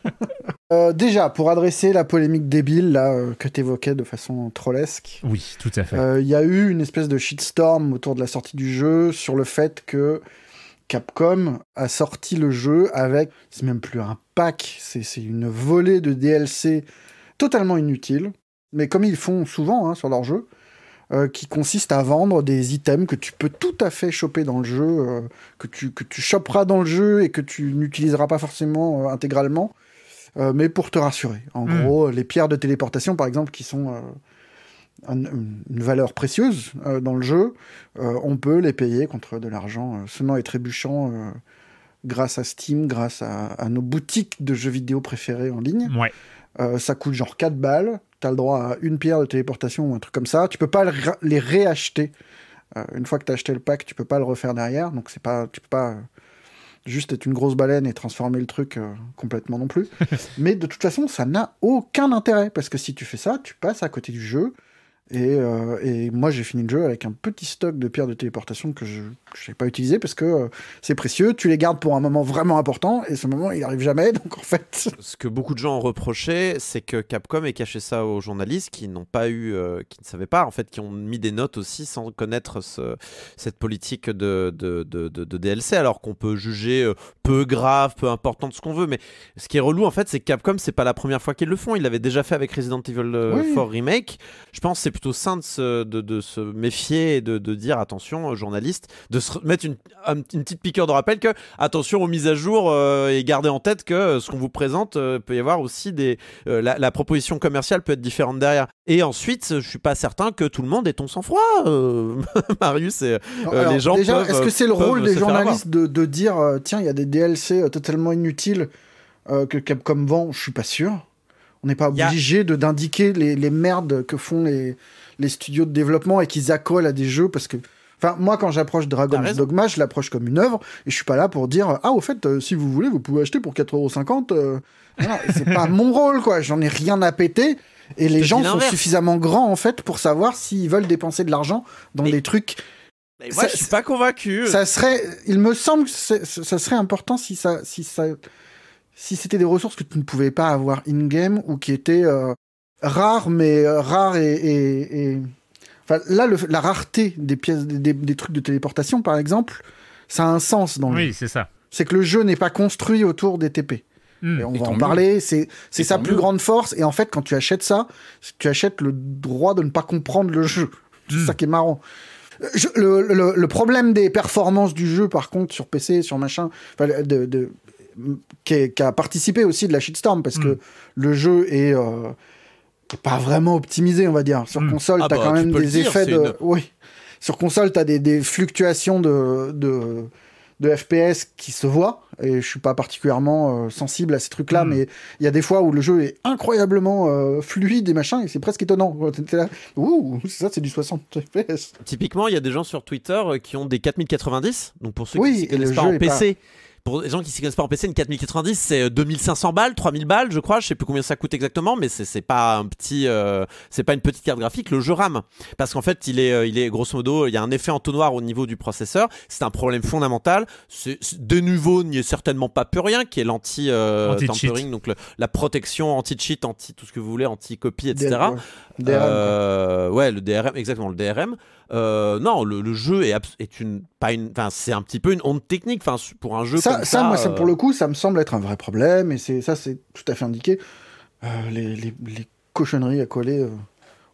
Euh, déjà, pour adresser la polémique débile là, euh, que tu évoquais de façon trollesque. Oui, tout à fait. Euh, il y a eu une espèce de shitstorm autour de la sortie du jeu sur le fait que Capcom a sorti le jeu avec, c'est même plus un pack, c'est une volée de DLC totalement inutile. Mais comme ils font souvent hein, sur leurs jeux, euh, qui consiste à vendre des items que tu peux tout à fait choper dans le jeu, euh, que, tu, que tu choperas dans le jeu et que tu n'utiliseras pas forcément euh, intégralement, mais pour te rassurer. En hmm. gros, les pierres de téléportation, par exemple, qui sont une valeur précieuse dans le jeu, on peut les payer contre de l'argent sonnant et trébuchant grâce à Steam, grâce à, nos boutiques de jeux vidéo préférés en ligne. ça coûte genre 4 balles tu as le droit à une pierre de téléportation ou un truc comme ça. Tu peux pas les réacheter. Euh, une fois que tu as acheté le pack, tu peux pas le refaire derrière. Donc c'est pas, tu peux pas euh, juste être une grosse baleine et transformer le truc euh, complètement non plus. Mais de toute façon, ça n'a aucun intérêt parce que si tu fais ça, tu passes à côté du jeu. Euh, et, moi, j'ai fini le jeu avec un petit stock de pierres de téléportation que je n'ai pas utilisé parce que euh, c'est précieux. Tu les gardes pour un moment vraiment important et ce moment, il n'arrive jamais. Donc, en fait. Ce que beaucoup de gens ont reproché, c'est que Capcom ait caché ça aux journalistes qui n'ont pas eu, euh, qui ne savaient pas, en fait, qui ont mis des notes aussi sans connaître ce, cette politique de, de, de, DLC, alors qu'on peut juger peu grave, peu important de ce qu'on veut. Mais ce qui est relou, en fait, c'est que Capcom, c'est pas la première fois qu'ils le font. Ils l'avaient déjà fait avec Resident Evil 4 Remake. Je pense c'est plutôt sain de se, de, se méfier et de, dire attention, euh, journaliste, de se mettre une, une, petite piqueur de rappel que attention aux mises à jour euh, et garder en tête que euh, ce qu'on vous présente peut y avoir aussi des. la, proposition commerciale peut être différente derrière. Et ensuite, je suis pas certain que tout le monde ait ton sang-froid, Marius et les gens. Déjà, est-ce que c'est le rôle des journalistes de, de, dire tiens, il y a des DLC totalement inutiles que Capcom vend Je suis pas sûr. On n'est pas obligé de d'indiquer les, merdes que font les, les studios de développement et qu'ils accolent à des jeux parce que. Enfin, moi, quand j'approche Dragon's Dogma, je l'approche comme une œuvre et je suis pas là pour dire Ah, au fait, euh, si vous voulez, vous pouvez acheter pour 4,50€. Ce euh, c'est pas mon rôle, quoi. J'en ai rien à péter. Et les gens sont suffisamment grands, en fait, pour savoir s'ils veulent dépenser de l'argent dans des trucs. moi, je je suis pas convaincu. Ça serait, il me semble que ça serait important si ça, si ça si c'était des ressources que tu ne pouvais pas avoir in-game ou qui étaient euh, rares, mais euh, rares et. Enfin, là, la rareté des pièces, des, trucs de téléportation, par exemple, ça a un sens dans le. Oui, c'est ça. C'est que le jeu n'est pas construit autour des TP. Hmm. et on va en parler, c'est sa plus grande force. Et en fait, quand tu achètes ça, tu achètes le droit de ne pas comprendre le jeu. C'est hmm. ça qui est marrant. Euh, le, le, problème des performances du jeu, par contre, sur PC, sur machin, de, qui, a participé aussi de la shitstorm parce que hmm. le jeu est euh, pas vraiment optimisé, on va dire. Sur hmm. console, ah t'as bah, quand même des effets de. Oui. Sur console, t'as des, des fluctuations de, de, de, FPS qui se voient. Et je suis pas particulièrement euh, sensible à ces trucs-là, hmm. mais il y a des fois où le jeu est incroyablement euh, fluide et machin, et c'est presque étonnant. c'est ça c'est du 60 FPS. Typiquement, il y a des gens sur Twitter qui ont des 4090, donc pour ceux oui, qui ne connaissent pas en PC pour les gens qui ne connaissent pas en PC, une 4090, c'est 2500 euh, balles, 3000 balles, je crois. Je sais plus combien ça coûte exactement, mais c'est pas un petit, euh, c'est pas une petite carte graphique. Le jeu RAM, parce qu'en fait, il est, euh, il est grosso modo, il y a un effet entonnoir au niveau du processeur. C'est un problème fondamental. de nouveau, il n'y a certainement pas peu rien qui est l'anti tampering donc la protection anti cheat, anti tout ce que vous voulez, anti copie, etc. DRM. ouais, le DRM, exactement, le DRM. Euh, non, le, jeu est, est une, pas une, c'est un petit peu une honte technique, enfin pour un jeu comme ça. ça moi, euh, pour le coup, ça me semble être un vrai problème et c'est ça, c'est tout à fait indiqué. Euh, les, les, cochonneries à coller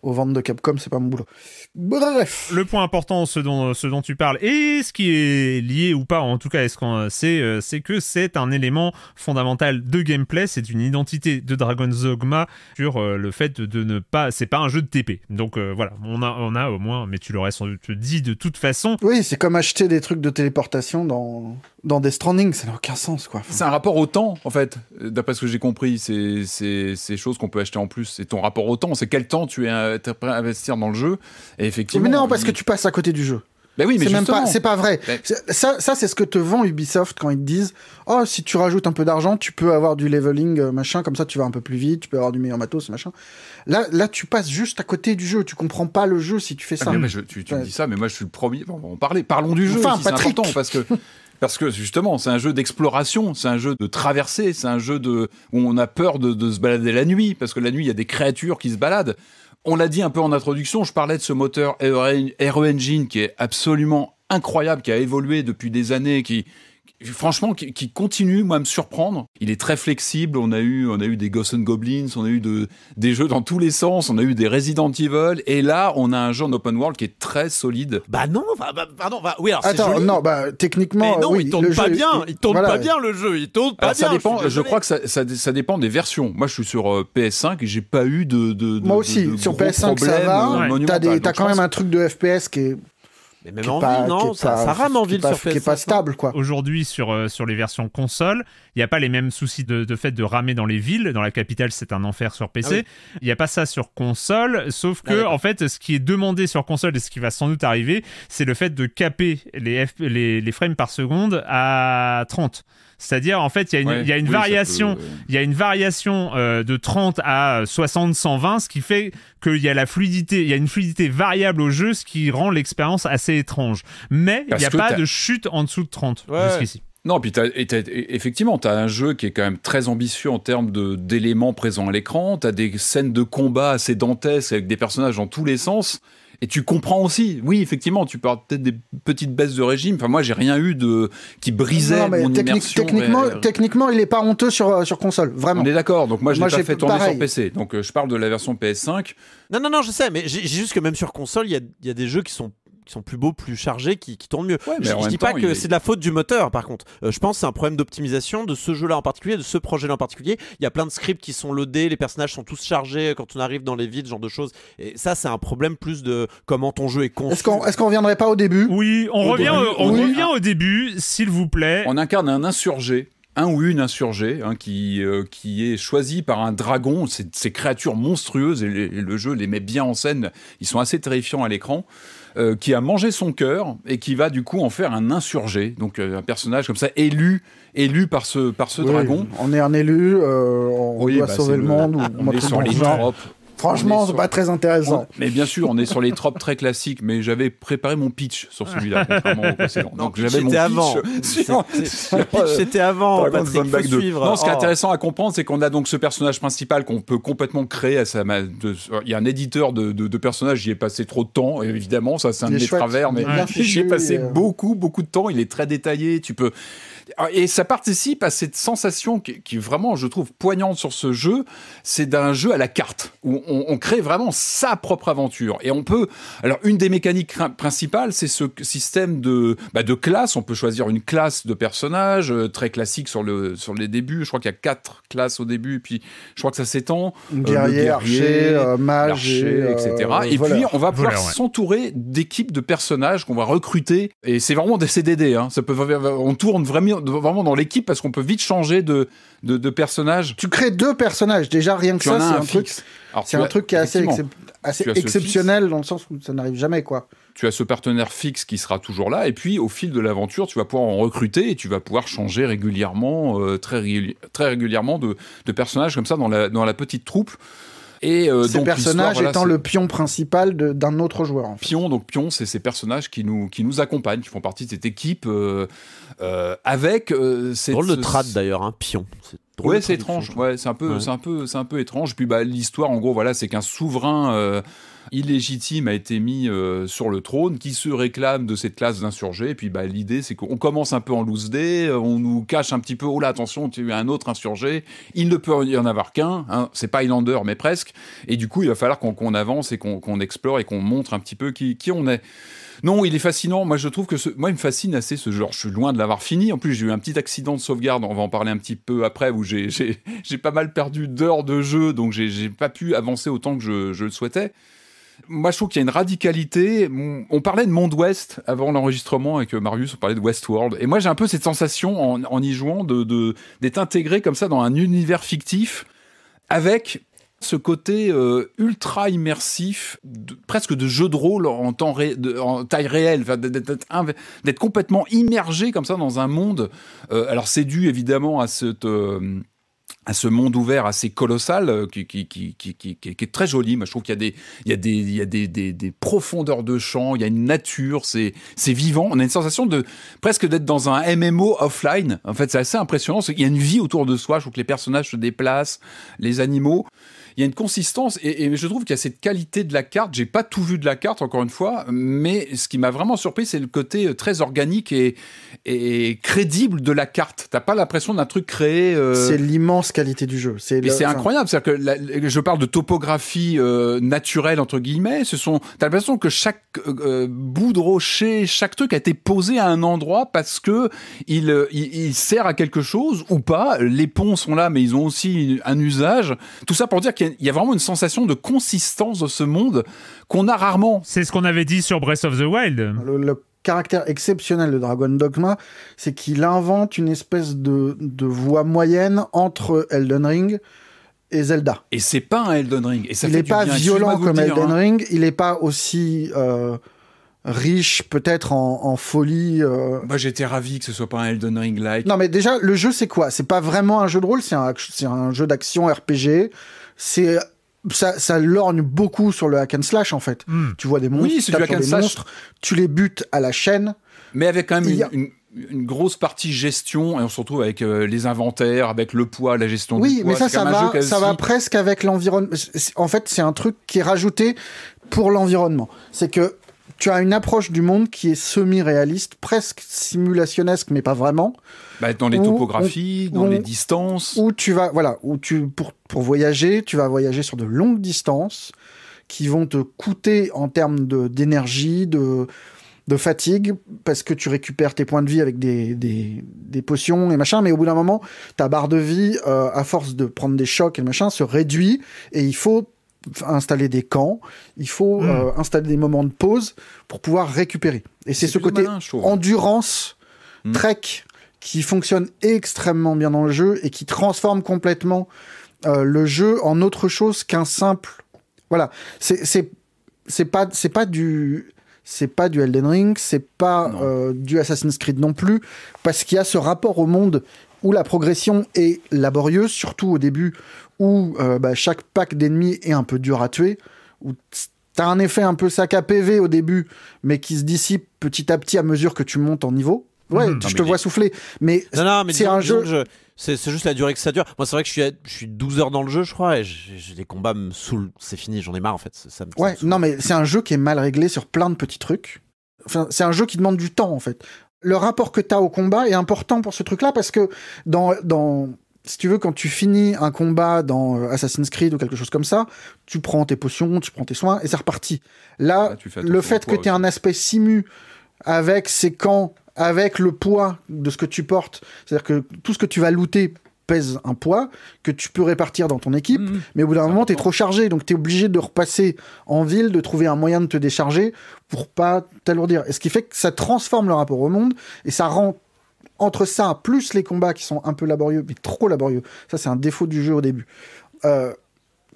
aux ventes de Capcom, c'est pas mon boulot. Bref. Le point important, ce dont, ce dont tu parles, et ce qui est lié ou pas, en tout cas, est c'est, euh, c'est que c'est un élément fondamental de gameplay, c'est une identité de Dragon's Dogma sur euh, le fait de ne pas, c'est pas un jeu de TP. Donc euh, voilà, on a, on a au moins, mais tu l'aurais sans doute dit de toute façon. Oui, c'est comme acheter des trucs de téléportation dans dans des strandings, ça n'a aucun sens, quoi. C'est un rapport au temps, en fait, d'après ce que j'ai compris. C'est ces choses qu'on peut acheter en plus. C'est ton rapport au temps, c'est quel temps tu es euh, prêt à investir dans le jeu. Et effectivement. Mais non, parce que tu passes à côté du jeu. Ben oui, mais c'est même pas, c'est pas vrai. Ben ça, ça c'est ce que te vend Ubisoft quand ils te disent, oh, si tu rajoutes un peu d'argent, tu peux avoir du leveling, euh, machin, comme ça, tu vas un peu plus vite, tu peux avoir du meilleur matos, machin. Là, là, tu passes juste à côté du jeu, tu comprends pas le jeu si tu fais ah, ça. mais, tu, me dis ça, mais moi, je suis le premier. Bon, on parlait, parlons du jeu. Enfin, parce que parce que justement, c'est un jeu d'exploration, c'est un jeu de traversée, c'est un jeu de, où on a peur de, se balader la nuit, parce que la nuit, il y a des créatures qui se baladent. On l'a dit un peu en introduction, je parlais de ce moteur RE Engine qui est absolument incroyable, qui a évolué depuis des années, qui, franchement, qui, continue, moi, à me surprendre. Il est très flexible. On a eu, on a eu des Ghosts Goblins, on a eu de, des jeux dans tous les sens, on a eu des Resident Evil, et là, on a un jeu en open world qui est très solide. Bah non, bah, pardon, bah, oui, alors Attends, non, bah, techniquement. non, il tourne pas bien, il, tourne pas bien le jeu, il tourne pas bien. Ça dépend, je, crois que ça, dépend des versions. Moi, je suis sur euh, PS5 et j'ai pas eu de. moi aussi, sur PS5, ça va. Euh, t'as quand même un truc de FPS qui est mais même en ville, non, ça, rame en ville sur pas hein. stable, quoi. Aujourd'hui, sur, euh, sur les versions console, il n'y a pas les mêmes soucis de, fait de ramer dans les villes. Dans la capitale, c'est un enfer sur PC. Ah il n'y a pas ça sur console, sauf ah que, en fait, ce qui est demandé sur console et ce qui va sans doute arriver, c'est le fait de caper les, les, les frames par seconde à 30. C'est-à-dire, en fait, il y a une, variation, il y a une variation euh, de 30 à 60, 120, ce qui fait qu'il y a la fluidité, il y a une fluidité variable au jeu, ce qui rend l'expérience assez étrange. Mais il n'y a pas de chute en dessous de 30 jusqu'ici. Non, puis effectivement, tu as un jeu qui est quand même très ambitieux en termes d'éléments présents à l'écran, tu as des scènes de combat assez dantesques avec des personnages en tous les sens, et tu comprends aussi, oui, effectivement, tu peux peut-être des petites baisses de régime. Enfin, moi, j'ai rien eu de qui brisait mon euh, Techniquement, il est pas honteux sur, euh, sur console, vraiment. On est d'accord. Donc moi, je l'ai fait tourner sur PC. Donc euh, je parle de la version PS5. Non, non, non, je sais, mais j'ai juste que même sur console, il y a des jeux qui sont qui sont plus beaux, plus chargés, qui, qui tournent mieux. je, ne dis pas que c'est de la faute du moteur, par contre. Euh, je pense que c'est un problème d'optimisation de ce jeu-là en particulier, de ce projet-là en particulier. Il y a plein de scripts qui sont loadés, les personnages sont tous chargés euh, quand on arrive dans les vides, genre de choses. Et ça, c'est un problème plus de comment ton jeu est con. Est-ce qu'on est reviendrait pas au début Oui, on, revient, au, on revient au début, s'il vous plaît. On incarne un insurgé un ou une insurgé hein, qui, euh, qui est choisi par un dragon. Ces créatures monstrueuses, et, le jeu les met bien en scène. Ils sont assez terrifiants à l'écran. Euh, qui a mangé son cœur et qui va du coup en faire un insurgé, donc euh, un personnage comme ça élu, élu par ce, par ce dragon. On est un élu, euh, on va bah, sauver le, monde. on, on est sur les Franchement, c'est n'est pas très intéressant. Mais bien sûr, on est sur les tropes très classiques, mais j'avais préparé mon pitch sur celui-là, au Donc j'avais mon pitch. avant. C'était avant, suivre. ce qui est oh. intéressant à comprendre, c'est qu'on a donc ce personnage principal qu'on peut complètement créer à Il y a un éditeur de, personnages, j'y ai passé trop de temps, évidemment, ça c'est un des travers, mais j'y ai passé euh. beaucoup, beaucoup de temps, il est très détaillé, tu peux... Ah, et ça participe à cette sensation qui, est vraiment, je trouve, poignante sur ce jeu, c'est d'un jeu à la carte, où on, crée vraiment sa propre aventure. Et on peut... Alors, une des mécaniques principales, c'est ce système de, bah, de classe. On peut choisir une classe de personnage, euh, très classique sur, le, sur les débuts. Je crois qu'il y a quatre classes au début, et puis je crois que ça s'étend. Euh, guerrier, archer, euh, mage, etc. et puis, on va pouvoir s'entourer d'équipes de personnages qu'on va recruter. Et c'est vraiment des CDD. Hein. Ça peut, on tourne vraiment vraiment dans l'équipe parce qu'on peut vite changer de, de, personnage. Tu crées deux personnages, déjà rien que ça, c'est un, fixe truc. C'est un truc qui est assez, assez exceptionnel dans le sens où ça n'arrive jamais, quoi tu as ce partenaire fixe qui sera toujours là, et puis au fil de l'aventure, tu vas pouvoir en recruter et tu vas pouvoir changer régulièrement, euh, très, très, régulièrement de, de, personnages comme ça dans la, dans la petite troupe. Et euh, ces personnages étant le pion principal d'un autre joueur. Pion, donc pion, c'est ces personnages qui nous, qui nous accompagnent, qui font partie de cette équipe. Euh, euh, avec euh, hein, c'est drôle de d'ailleurs, un pion. Ouais, c'est étrange. Ouais, c'est un peu, c'est un peu, c'est un peu étrange. Puis bah l'histoire, en gros, voilà, c'est qu'un souverain euh, illégitime a été mis sur le trône, qui se réclame de cette classe d'insurgés. Et puis bah l'idée, c'est qu'on commence un peu en loose day, on nous cache un petit peu. Oh là, attention, tu es un autre insurgé. Il ne peut y en avoir qu'un. Hein. C'est pas Highlander, mais presque. Et du coup, il va falloir qu'on avance et qu'on explore et qu'on montre un petit peu qui on est. Non, il est fascinant. Moi, je trouve que ce... moi, il me fascine assez ce genre. Je suis loin de l'avoir fini. En plus, j'ai eu un petit accident de sauvegarde. On va en parler un petit peu après, où j'ai pas mal perdu d'heures de jeu, donc j'ai pas pu avancer autant que je, le souhaitais. Moi, je trouve qu'il y a une radicalité. On parlait de Monde Ouest avant l'enregistrement avec Marius, on parlait de Westworld. Et moi, j'ai un peu cette sensation en, y jouant de, d'être intégré comme ça dans un univers fictif avec ce côté euh, ultra immersif, presque de jeu de rôle en, temps en taille réelle, d'être complètement immergé comme ça dans un monde. Euh, alors c'est dû évidemment à cette... Euh, à ce monde ouvert assez colossal qui, qui, qui, qui, est très joli. Moi, je trouve qu'il y a, des, il y a, des, il y a des, profondeurs de champ, il y a une nature, c'est vivant. On a une sensation de presque d'être dans un MMO offline. En fait, c'est assez impressionnant. Il y a une vie autour de soi. Je trouve que les personnages se déplacent, les animaux il y a une consistance et, je trouve qu'il y a cette qualité de la carte. J'ai pas tout vu de la carte, encore une fois, mais ce qui m'a vraiment surpris, c'est le côté euh, très organique et, et crédible de la carte. T'as pas l'impression d'un truc créé. Euh, c'est l'immense qualité du jeu. C'est incroyable. cest que je parle de topographie euh, naturelle entre guillemets. Ce sont. T'as l'impression que chaque bout de rocher, chaque truc a été posé à un endroit parce que il, il, il sert à quelque chose ou pas. Les ponts sont là, mais ils ont aussi un usage. Tout ça pour dire qu'il il y, a vraiment une sensation de consistance de ce monde qu'on a rarement. C'est ce qu'on avait dit sur Breath of the Wild. Le, caractère exceptionnel de Dragon Dogma, c'est qu'il invente une espèce de, voie moyenne entre Elden Ring et Zelda. Et c'est pas un Elden Ring. Et ça il n'est pas violent comme Elden hein. Ring, il n'est pas aussi euh, riche peut-être en, folie. Euh. Moi, J'étais ravi que ce soit pas un Elden Ring-like. Non mais déjà, le jeu c'est quoi C'est pas vraiment un jeu de rôle, c'est un, un jeu d'action RPG c'est ça, ça, lorgne beaucoup sur le hack and slash en fait. Hmm. Tu vois des monstres, tu les butes à la chaîne. Mais avec quand même une, grosse partie gestion et on se retrouve avec euh, les inventaires, avec le poids, la gestion oui, du poids. Oui, mais ça, ça, va, ça va presque avec l'environnement. En fait, c'est un truc qui est rajouté pour l'environnement. C'est que tu as une approche du monde qui est semi-réaliste, presque simulationnesque, mais pas vraiment. Bah, dans les topographies, dans les distances. Où tu vas, voilà, où tu, pour, pour voyager, tu vas voyager sur de longues distances qui vont te coûter en termes d'énergie, de, de fatigue parce que tu récupères tes points de vie avec des, des, potions et machin, mais au bout d'un moment, ta barre de vie, euh, à force de prendre des chocs et machin, se réduit et il faut installer des camps, il faut hmm. euh, installer des moments de pause pour pouvoir récupérer. Et c'est ce côté endurance, hmm. trek, qui fonctionne extrêmement bien dans le jeu et qui transforme complètement euh, le jeu en autre chose qu'un simple. Voilà, c'est c'est pas c'est pas du c'est pas du Elden Ring, c'est pas euh, du Assassin's Creed non plus, parce qu'il y a ce rapport au monde où la progression est laborieuse, surtout au début, où euh, bah, chaque pack d'ennemis est un peu dur à tuer, où t'as un effet un peu sac à PV au début, mais qui se dissipe petit à petit à mesure que tu montes en niveau. Ouais, mhm. je te vois souffler. Mais, mais c'est un jeu. c'est juste la durée que ça dure. Moi, c'est vrai que je suis, je suis 12 heures dans le jeu, je crois, et j'ai des combats me saoulent. C'est fini, j'en ai marre en fait. ouais, non, mais c'est un jeu qui est mal réglé sur plein de petits trucs. Enfin, c'est un jeu qui demande du temps en fait. Le rapport que tu as au combat est important pour ce truc-là parce que dans, dans, si tu veux, quand tu finis un combat dans euh, Assassin's Creed ou quelque chose comme ça, tu prends tes potions, tu prends tes soins et c'est reparti. Là, ah, le fait que tu aies un aspect simu avec c'est quand avec le poids de ce que tu portes. C'est-à-dire que tout ce que tu vas looter pèse un poids que tu peux répartir dans ton équipe, mhm. mais au bout d'un moment, tu es trop chargé, donc tu es obligé de repasser en ville, de trouver un moyen de te décharger pour pas t'alourdir. Et ce qui fait que ça transforme le rapport au monde et ça rend entre ça, plus les combats qui sont un peu laborieux, mais trop laborieux, ça c'est un défaut du jeu au début. Euh,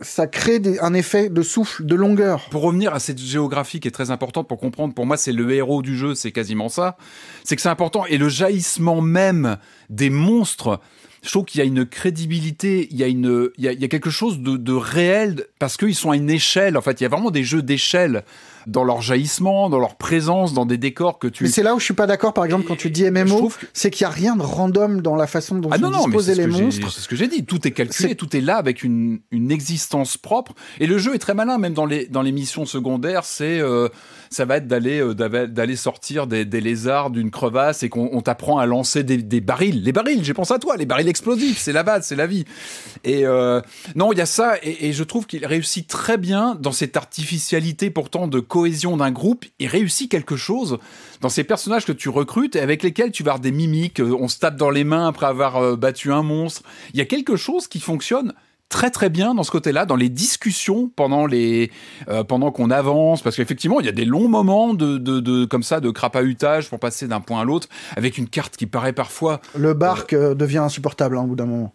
ça crée un effet de souffle, de longueur. Pour revenir à cette géographie qui est très importante pour comprendre, pour moi c'est le héros du jeu, c'est quasiment ça, c'est que c'est important, et le jaillissement même des monstres, je trouve qu'il y a une crédibilité, il y a, une, il y a, quelque chose de, de réel, parce qu'ils sont à une échelle, en fait, il y a vraiment des jeux d'échelle dans leur jaillissement, dans leur présence, dans des décors que tu. Mais c'est là où je suis pas d'accord, par exemple, quand tu dis MMO, c'est qu'il y a rien de random dans la façon dont ah ils disposent les monstres. C'est ce que j'ai dit. Tout est calculé, tout est là avec une, une, existence propre. Et le jeu est très malin, même dans les dans les missions secondaires. C'est euh, ça va être d'aller euh, d'aller sortir des, lézards d'une crevasse et qu'on t'apprend à lancer des, barils. Les barils, j'ai pensé à toi, les barils explosifs, c'est la base, c'est la vie. Et euh, non, il y a ça, et, et je trouve qu'il réussit très bien dans cette artificialité pourtant de cohésion d'un groupe. Il réussit quelque chose dans ces personnages que tu recrutes et avec lesquels tu vas avoir des mimiques. Euh, on se tape dans les mains après avoir battu un monstre. Il y a quelque chose qui fonctionne très très bien dans ce côté-là, dans les discussions pendant les euh, pendant qu'on avance, parce qu'effectivement il y a des longs moments de, de, comme ça de crapahutage pour passer d'un point à l'autre avec une carte qui paraît parfois. Le barque euh, devient insupportable hein, au bout d'un moment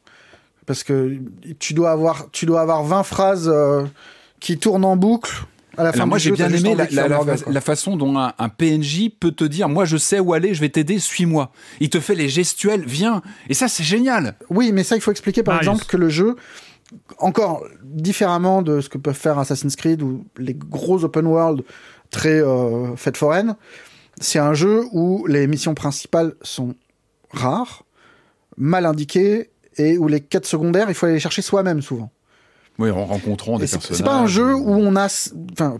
parce que tu dois avoir tu dois avoir 20 phrases euh, qui tournent en boucle. À la fin moi j'ai bien aimé la, la, façon dont un, PNJ peut te dire moi je sais où aller, je vais t'aider, suis-moi. Il te fait les gestuels, viens. Et ça c'est génial. Oui, mais ça il faut expliquer par exemple que le jeu encore différemment de ce que peuvent faire Assassin's Creed ou les gros open world très euh, faites fêtes foraines, c'est un jeu où les missions principales sont rares, mal indiquées et où les quêtes secondaires, il faut aller les chercher soi-même souvent. Oui, en rencontrant des personnages. C'est pas un jeu où on a,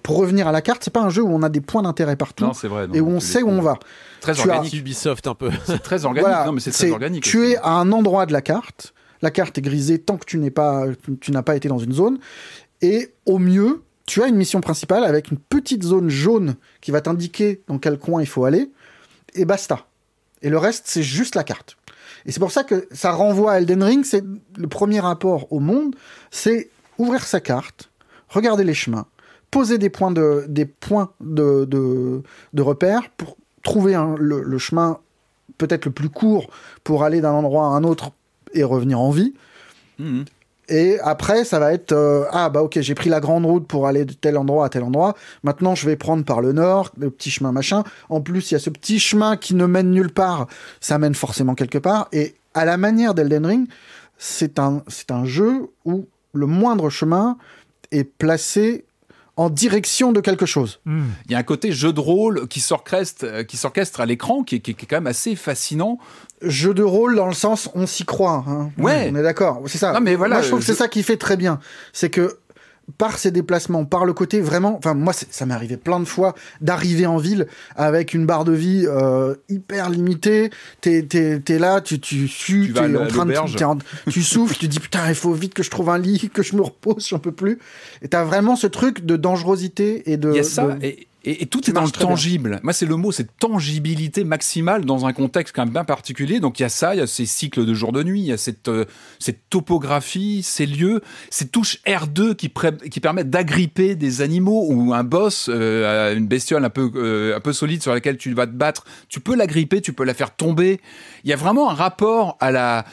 pour revenir à la carte, c'est pas un jeu où on a des points d'intérêt partout. et où on sait où on va. Très Ubisoft un peu. C'est très organique. c'est Tu es à un endroit de la carte la carte est grisée tant que tu n'es pas, tu n'as pas été dans une zone. Et au mieux, tu as une mission principale avec une petite zone jaune qui va t'indiquer dans quel coin il faut aller, et basta. Et le reste, c'est juste la carte. Et c'est pour ça que ça renvoie à Elden Ring, c'est le premier rapport au monde, c'est ouvrir sa carte, regarder les chemins, poser des points de, des points de, de, repère pour trouver le chemin peut-être le plus court pour aller d'un endroit à un autre et revenir en vie. Mhm. Et après, ça va être euh, ah bah ok, j'ai pris la grande route pour aller de tel endroit à tel endroit. Maintenant, je vais prendre par le nord, le petit chemin machin. En plus, il y a ce petit chemin qui ne mène nulle part. Ça mène forcément quelque part. Et à la manière d'Elden Ring, c'est un c'est un jeu où le moindre chemin est placé en direction de quelque chose. Hmm. Il y a un côté jeu de rôle qui s'orchestre, euh, à l'écran, qui, est quand même assez fascinant. Jeu de rôle dans le sens on s'y croit. Hein. Ouais. On est d'accord. C'est ça. mais voilà. Moi, je trouve que c'est ça qui fait très bien. C'est que par ses déplacements, par le côté vraiment, enfin moi ça m'est arrivé plein de fois d'arriver en ville avec une barre de vie euh, hyper limitée, t'es es, là, tu, tu sues, tu, es en train de, tu souffles, tu dis putain il faut vite que je trouve un lit, que je me repose, j'en peux plus. Et t'as vraiment ce truc de dangerosité et de... Et, tout est dans le tangible. Moi, c'est le mot, c'est tangibilité maximale dans un contexte quand même bien particulier. Donc il y a ça, il y a ces cycles de jour de nuit, il y a cette, euh, cette topographie, ces lieux, ces touches R2 qui, qui permettent d'agripper des animaux ou un boss, euh, une bestiole un peu, euh, un peu solide sur laquelle tu vas te battre. Tu peux l'agripper, tu peux la faire tomber. Il y a vraiment un rapport à la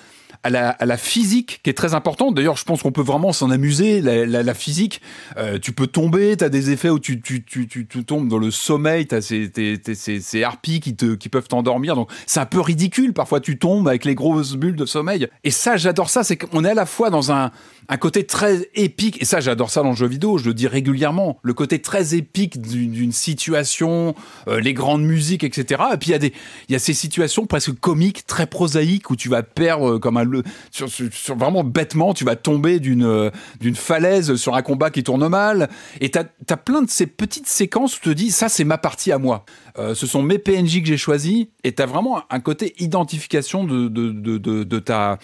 à la, physique qui est très importante. D'ailleurs, je pense qu'on peut vraiment s'en amuser. La, la, physique, euh, tu peux tomber, tu as des effets où tu, tu, tu, tu, tombes dans le sommeil, tu as ces, tes, ces, ces, harpies qui, te, qui peuvent t'endormir. Donc, c'est un peu ridicule. Parfois, tu tombes avec les grosses bulles de sommeil. Et ça, j'adore ça. C'est qu'on est à la fois dans un un côté très épique, et ça j'adore ça dans le jeu vidéo, je le dis régulièrement, le côté très épique d'une situation, euh, les grandes musiques, etc. Et puis il y, a des, y a ces situations presque comiques, très prosaïques, où tu vas perdre euh, comme un... Sur, sur, sur vraiment bêtement, tu vas tomber d'une euh, d'une falaise sur un combat qui tourne mal, et tu as, plein de ces petites séquences où tu te dis, ça c'est ma partie à moi. Euh, ce sont mes PNJ que j'ai choisis, et tu as vraiment un côté identification de, ta,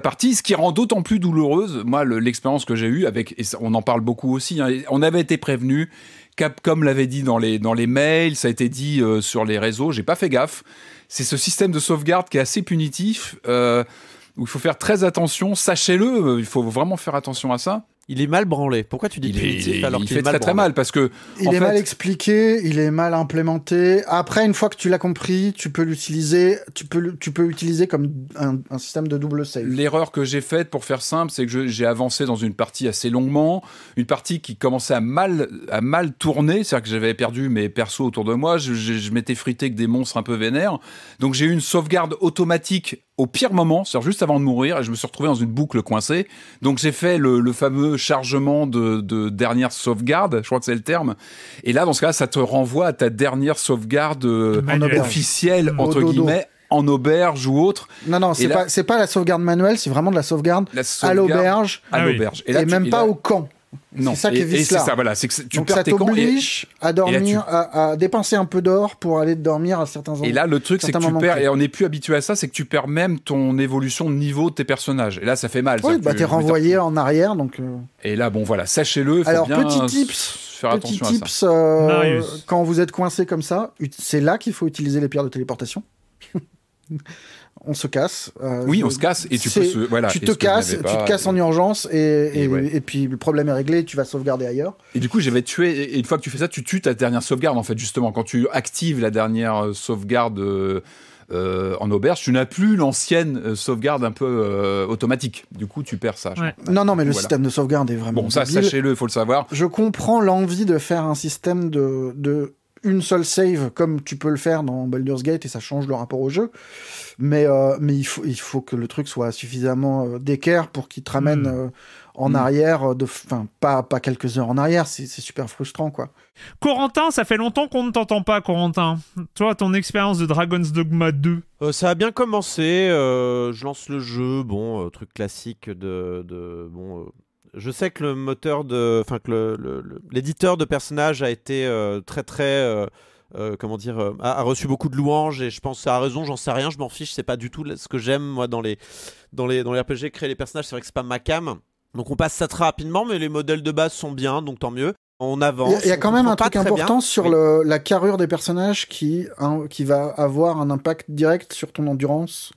partie, ce qui rend d'autant plus douloureuse, moi, l'expérience que j'ai eue, avec, et on en parle beaucoup aussi, hein, on avait été prévenu, Capcom l'avait dit dans les, mails, ça a été dit euh, sur les réseaux, j'ai pas fait gaffe, c'est ce système de sauvegarde qui est assez punitif, euh, où il faut faire très attention, sachez-le, il faut vraiment faire attention à ça. Il est mal branlé. Pourquoi tu dis il alors qu'il est très, très mal parce que il est mal expliqué, il est mal implémenté. Après, une fois que tu l'as compris, tu peux l'utiliser. Tu peux tu peux utiliser comme un, système de double save. L'erreur que j'ai faite, pour faire simple, c'est que j'ai avancé dans une partie assez longuement, une partie qui commençait à mal à mal tourner, c'est-à-dire que j'avais perdu mes persos autour de moi, je, m'étais frité avec des monstres un peu vénères. Donc j'ai eu une sauvegarde automatique au pire moment, c'est-à-dire juste avant de mourir, et je me suis retrouvé dans une boucle coincée. Donc j'ai fait le, fameux chargement de, dernière sauvegarde, je crois que c'est le terme. Et là, dans ce cas, ça te renvoie à ta dernière sauvegarde euh, officielle, entre guillemets, en auberge ou autre. Non, non, c'est pas, la sauvegarde manuelle, c'est vraiment de la sauvegarde, à l'auberge. À ah l'auberge. Et, même pas au camp. Non, c'est ça qui est, et, c'est que tu Donc perds à dormir, à, dépenser un peu d'or pour aller dormir à certains endroits. Et là, le truc, c'est que tu perds, et on n'est plus habitué à ça, c'est que tu perds même ton évolution de niveau de tes personnages. Et là, ça fait mal. Oui, bah, t'es renvoyé en arrière, donc. Euh. Et là, bon, voilà, sachez-le. Alors, petit tips, faire attention euh, quand vous êtes coincé comme ça, c'est là qu'il faut utiliser les pierres de téléportation. on se casse. Euh, oui, on se casse et tu peux tu te casses, tu te casses en urgence et, puis le problème est réglé, tu vas sauvegarder ailleurs. Et du coup, j'avais tué. Et une fois que tu fais ça, tu tues ta dernière sauvegarde en fait justement quand tu actives la dernière euh, sauvegarde. Euh, en auberge, tu n'as plus l'ancienne sauvegarde un peu automatique. Du coup, tu perds ça. Non, non, mais le système de sauvegarde est vraiment. Bon, ça, sachez-le, il faut le savoir. Je comprends l'envie de faire un système de une seule save comme tu peux le faire dans Baldur's Gate et ça change le rapport au jeu. Mais, euh, mais il, faut, il faut que le truc soit suffisamment euh, d'équerre pour qu'il te ramène hmm. euh, en hmm. arrière, de, enfin pas, pas quelques heures en arrière, c'est super frustrant quoi. Corentin, ça fait longtemps qu'on ne t'entend pas Corentin. Toi, ton expérience de Dragon's Dogma 2 ça a bien commencé, je lance le jeu, bon, truc classique de, de bon, je sais que le moteur de, enfin que l'éditeur de personnages a été euh, très très, euh, euh, comment dire, a, reçu beaucoup de louanges et je pense à raison, j'en sais rien, je m'en fiche, c'est pas du tout ce que j'aime moi dans les dans les dans les RPG créer les personnages, c'est vrai que c'est pas ma cam. Donc on passe ça très rapidement, mais les modèles de base sont bien, donc tant mieux. On avance. Il y a quand même un truc important sur la carrure des personnages qui, hein, qui va avoir un impact direct sur ton endurance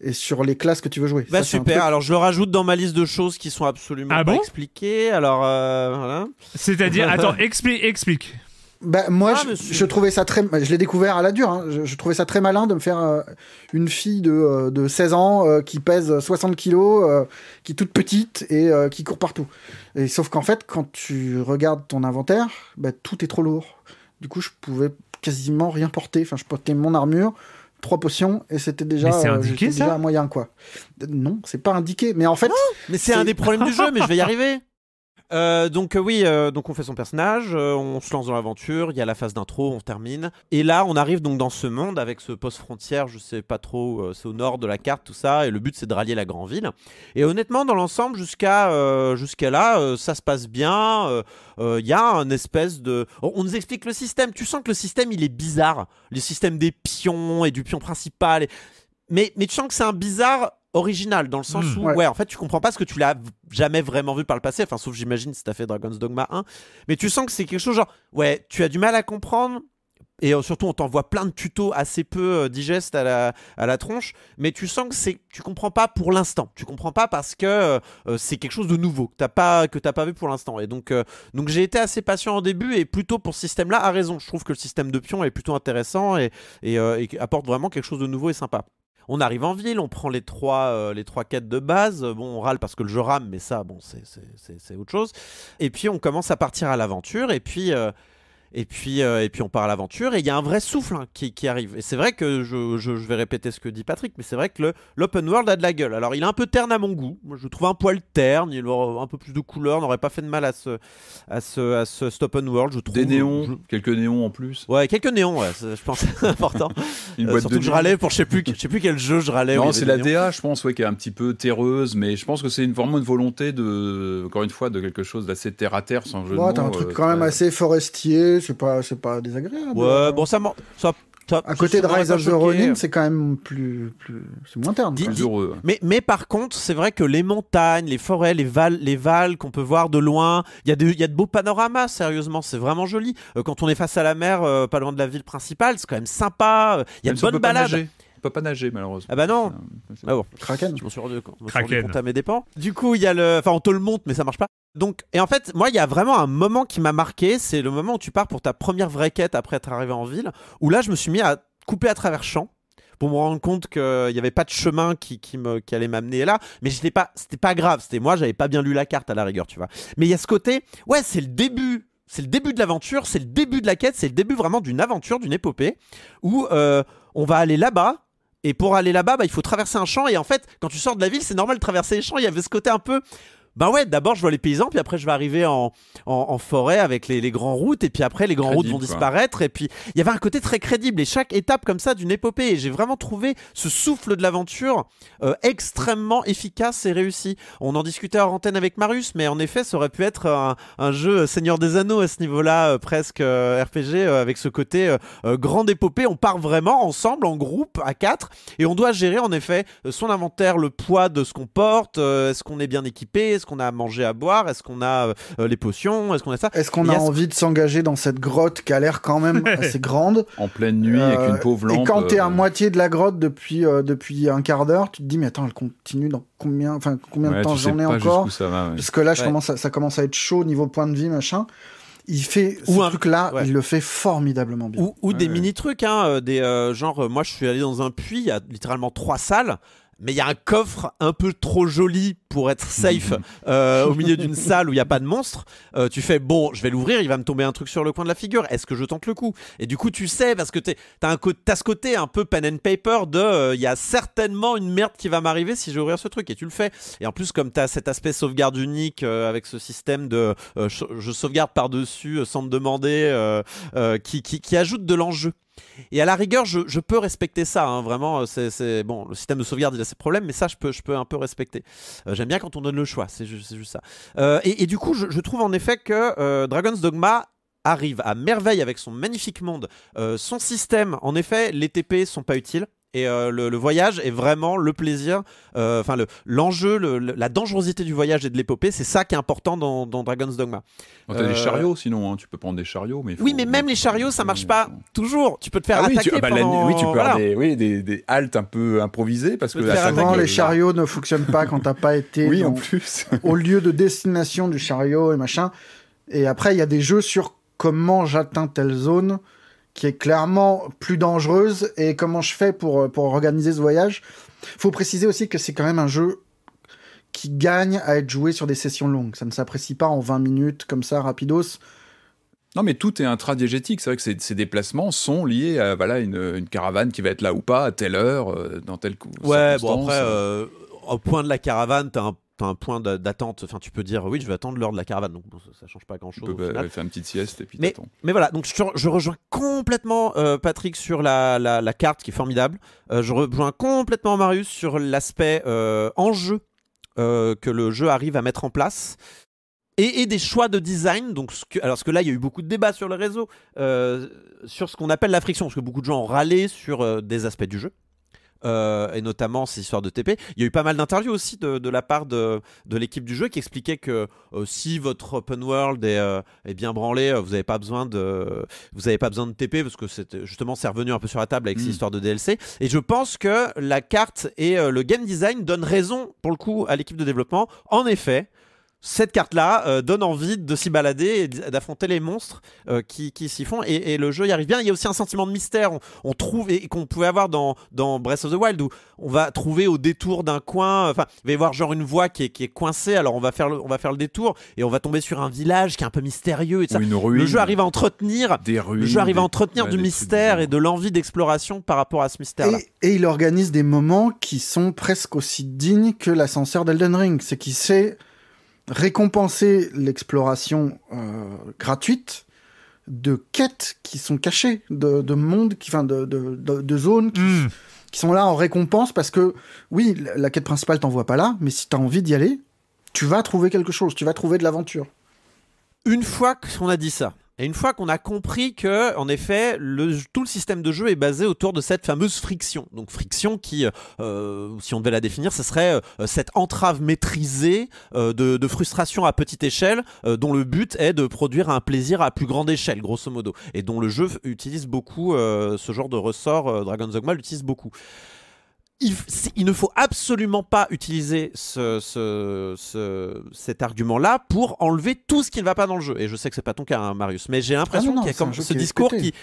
et sur les classes que tu veux jouer. Bah super, alors je le rajoute dans ma liste de choses qui sont absolument ah pas expliquées. Alors euh, C'est-à-dire, attends, explique explique. Bah, moi, ah, je, trouvais ça très. Je l'ai découvert à la dure. Hein. Je, trouvais ça très malin de me faire euh, une fille de, 16 euh, ans qui pèse 60 kilos, qui est toute petite et qui court partout. Et sauf qu'en fait, quand tu regardes ton inventaire, bah, tout est trop lourd. Du coup, je pouvais quasiment rien porter. Enfin, je portais mon armure, trois potions et c'était déjà, euh, un moyen quoi. Non, c'est pas indiqué, mais en fait. Ah, mais c'est un des problèmes du jeu, mais je vais y arriver. Euh, donc euh, oui, euh, donc on fait son personnage, on se lance dans l'aventure, il y a la phase d'intro, on termine. Et là, on arrive donc dans ce monde avec ce poste frontière, je sais pas trop, c'est au nord de la carte, tout ça, et le but c'est de rallier la grande ville. Et honnêtement, dans l'ensemble, jusqu'à jusqu'à là, ça se passe bien, il y a une espèce de... On nous explique le système, tu sens que le système il est bizarre, le système des pions et du pion principal, mais, mais tu sens que c'est un bizarre original dans le sens hmm. où ouais. ouais. en fait tu comprends pas ce que tu l'as jamais vraiment vu par le passé, enfin sauf j'imagine si t'as fait Dragon's Dogma 1, mais tu sens que c'est quelque chose genre, ouais, tu as du mal à comprendre, et euh, surtout on t'envoie plein de tutos assez peu euh, digestes à la, à la tronche, mais tu sens que c'est tu comprends pas pour l'instant, tu comprends pas parce que euh, c'est quelque chose de nouveau que t'as pas pas vu pour l'instant, et donc donc j'ai été assez patient en début et plutôt pour ce système-là à raison, je trouve que le système de pion est plutôt intéressant et, et apporte vraiment quelque chose de nouveau et sympa. On arrive en ville, on prend les trois, euh, les quêtes de base. Bon, on râle parce que le jeu rame, mais ça, bon, c'est autre chose. Et puis on commence à partir à l'aventure. Et puis euh, et puis, euh, et puis on part à l'aventure et il y a un vrai souffle hein, qui, qui, arrive. Et c'est vrai que je, je, vais répéter ce que dit Patrick, mais c'est vrai que l'open world a de la gueule. Alors il est un peu terne à mon goût. je trouve un poil terne, il aurait un peu plus de couleur, n'aurait pas fait de mal à ce, à ce, à cet open world. Je trouve, Des néons, quelques néons en plus. Ouais, quelques néons, je pense c'est important. Euh, surtout que je râlais pour je sais plus, je sais plus quel jeu je râlais. Non, c'est la DA, je pense, qui est un petit peu terreuse, mais je pense que c'est une, vraiment une volonté de, encore une fois, de quelque chose d'assez terre à terre sans jeu ouais, de un truc euh, quand même assez forestier c'est pas, c'est pas désagréable. Ouais, euh, bon, ça, à côté de Rise of the Ronin, c'est quand même plus, plus c'est moins terne. Dit, mais, mais par contre, c'est vrai que les montagnes, les forêts, les vals, les vals qu'on peut voir de loin, il y, a de, y a de beaux panoramas, sérieusement, c'est vraiment joli. Euh, quand on est face à la mer, euh, pas loin de la ville principale, c'est quand même sympa. Il y a de bonnes balades peux pas nager malheureusement. Ah bah non Ah bon. Kraken Je m'en suis rendu compte à mes Du coup, il y a le. Enfin, on te le monte, mais ça marche pas. Donc, et en fait, moi, il y a vraiment un moment qui m'a marqué. C'est le moment où tu pars pour ta première vraie quête après être arrivé en ville. Où là, je me suis mis à couper à travers champs pour me rendre compte qu'il euh, n'y avait pas de chemin qui, qui, me, qui allait m'amener là. Mais j'étais pas, c'était pas grave. C'était moi, j'avais pas bien lu la carte à la rigueur, tu vois. Mais il y a ce côté, ouais, c'est le début. C'est le début de l'aventure, c'est le début de la quête, c'est le début vraiment d'une aventure, d'une épopée, où euh, on va aller là-bas, et pour aller là-bas, bah, il faut traverser un champ. Et en fait, quand tu sors de la ville, c'est normal de traverser les champs. Il y avait ce côté un peu bah ouais, d'abord je vois les paysans, puis après je vais arriver en, en, forêt avec les, les grandes routes, et puis après les grands routes vont disparaître. Et puis il y avait un côté très crédible, et chaque étape comme ça d'une épopée. Et j'ai vraiment trouvé ce souffle de l'aventure euh, extrêmement efficace et réussi. On en discutait en antenne avec Marius, mais en effet, ça aurait pu être un, jeu Seigneur des Anneaux à ce niveau-là, euh, presque euh, RPG, avec ce côté grande épopée. On part vraiment ensemble, en groupe, à quatre, et on doit gérer en effet son inventaire, le poids de ce qu'on porte, est-ce qu'on est bien équipé, est-ce qu'on a à manger, à boire Est-ce qu'on a euh, euh, les potions Est-ce qu'on a ça Est-ce qu'on a, envie de s'engager dans cette grotte qui a l'air quand même assez grande En pleine nuit, avec une euh, pauvre lampe. Et quand t'es à moitié de la grotte depuis, depuis un quart d'heure, tu te dis, mais attends, elle continue dans combien, enfin, combien de temps j'en ai encore Parce que là, je commence ça commence à être chaud niveau point de vie, machin il fait ou ce un... truc là il le fait formidablement bien ou, des mini trucs hein, des genre moi je suis allé dans un puits il y a littéralement trois salles mais il y a un coffre un peu trop joli pour être safe mhm. euh, au milieu d'une salle où il n'y a pas de monstre, euh, tu fais bon, je vais l'ouvrir, il va me tomber un truc sur le coin de la figure, est-ce que je tente le coup Et du coup, tu sais, parce que tu as, un ce côté un peu pen and paper de euh, il y a certainement une merde qui va m'arriver si j'ouvre ce truc, et tu le fais. Et en plus, comme tu as cet aspect sauvegarde unique avec ce système de je, sauvegarde par-dessus sans me demander, qui, qui ajoute de l'enjeu et à la rigueur, je, peux respecter ça, hein, vraiment. Euh, c'est bon, le système de sauvegarde il a ses problèmes, mais ça je peux, un peu respecter. Euh, j'aime bien quand on donne le choix, c'est juste, ça. Euh, et, du coup, je, trouve en effet que Dragon's Dogma arrive à merveille avec son magnifique monde, son système. En effet, les TP sont pas utiles. Et euh, le, voyage est vraiment le plaisir, euh, enfin l'enjeu, la dangerosité du voyage et de l'épopée, c'est ça qui est important dans, Dragon's Dogma. T'as des euh, chariots sinon, hein. tu peux prendre des chariots. Mais oui, mais même les chariots, ça marche pas toujours. Tu peux te faire attaquer. Ah oui, tu, ah bah, oui, tu peux avoir des, haltes un peu improvisées parce que les chariots ne fonctionnent pas quand t'as pas été au lieu de destination du chariot et machin. Et après, il y a des jeux sur comment j'atteins telle zone qui est clairement plus dangereuse. Et comment je fais pour, euh, pour organiser ce voyage Faut préciser aussi que c'est quand même un jeu qui gagne à être joué sur des sessions longues. Ça ne s'apprécie pas en 20 minutes comme ça, rapidos. Non, mais tout est intradiégétique. C'est vrai que ces, déplacements sont liés à voilà, une, une, caravane qui va être là ou pas, à telle heure, euh, dans tel coup. Ouais, bon, après, euh. au point de la caravane, t'as un as un point d'attente. Enfin, tu peux dire oui, je vais attendre l'heure de la caravane. Donc ça, ne change pas grand chose. Tu peux euh, une petite sieste et puis mais, mais voilà, donc je, rejoins complètement euh, Patrick sur la, carte qui est formidable. Euh, je rejoins complètement Marius sur l'aspect en jeu que le jeu arrive à mettre en place. Et, des choix de design. Donc, alors, ce que là, il y a eu beaucoup de débats sur le réseau sur ce qu'on appelle la friction, parce que beaucoup de gens ont râlé sur des aspects du jeu, euh, et notamment ces histoires de TP. Il y a eu pas mal d'interviews aussi de, la part de, de l'équipe du jeu qui expliquait que euh, si votre open world est, euh, bien branlé, vous n'avez pas besoin de vous n'avez pas besoin de TP parce que justement c'est revenu un peu sur la table avec cette ces hmm. histoires de DLC. Et je pense que la carte et le game design donnent raison pour le coup à l'équipe de développement. En effet, cette carte-là euh, donne envie de s'y balader et d'affronter les monstres euh, qui, s'y font. Et, le jeu y arrive bien. Il y a aussi un sentiment de mystère. On, trouve et, qu'on pouvait avoir dans, dans Breath of the Wild où on va trouver au détour d'un coin. Euh, enfin, il va voir genre une voie qui est, coincée. Alors on va faire le, on va faire le détour et on va tomber sur un village qui est un peu mystérieux et le jeu arrive à entretenir. arrive à entretenir du mystère et de l'envie d'exploration par rapport à ce mystère-là. Et, et il organise des moments qui sont presque aussi dignes que l'ascenseur d'Elden Ring. C'est qu'il sait récompenser l'exploration euh, gratuite de quêtes qui sont cachées, de, mondes, qui, de, de, zones qui, hmm. qui, sont là en récompense parce que, oui, la quête principale t'envoie pas là, mais si tu as envie d'y aller, tu vas trouver quelque chose, tu vas trouver de l'aventure. Une fois qu'on a dit ça, et une fois qu'on a compris que, en effet, le, tout le système de jeu est basé autour de cette fameuse friction. Donc friction qui, euh, si on devait la définir, ce serait euh, cette entrave maîtrisée euh, de, de, frustration à petite échelle, dont le but est de produire un plaisir à plus grande échelle, grosso modo, et dont le jeu utilise beaucoup ce genre de ressort. Dragon's Dogma l'utilise beaucoup il, ne faut absolument pas utiliser ce, cet argument-là pour enlever tout ce qui ne va pas dans le jeu. Et je sais que c'est pas ton cas, hein, Marius, mais j'ai l'impression ah qu'il y a comme ce discours qui,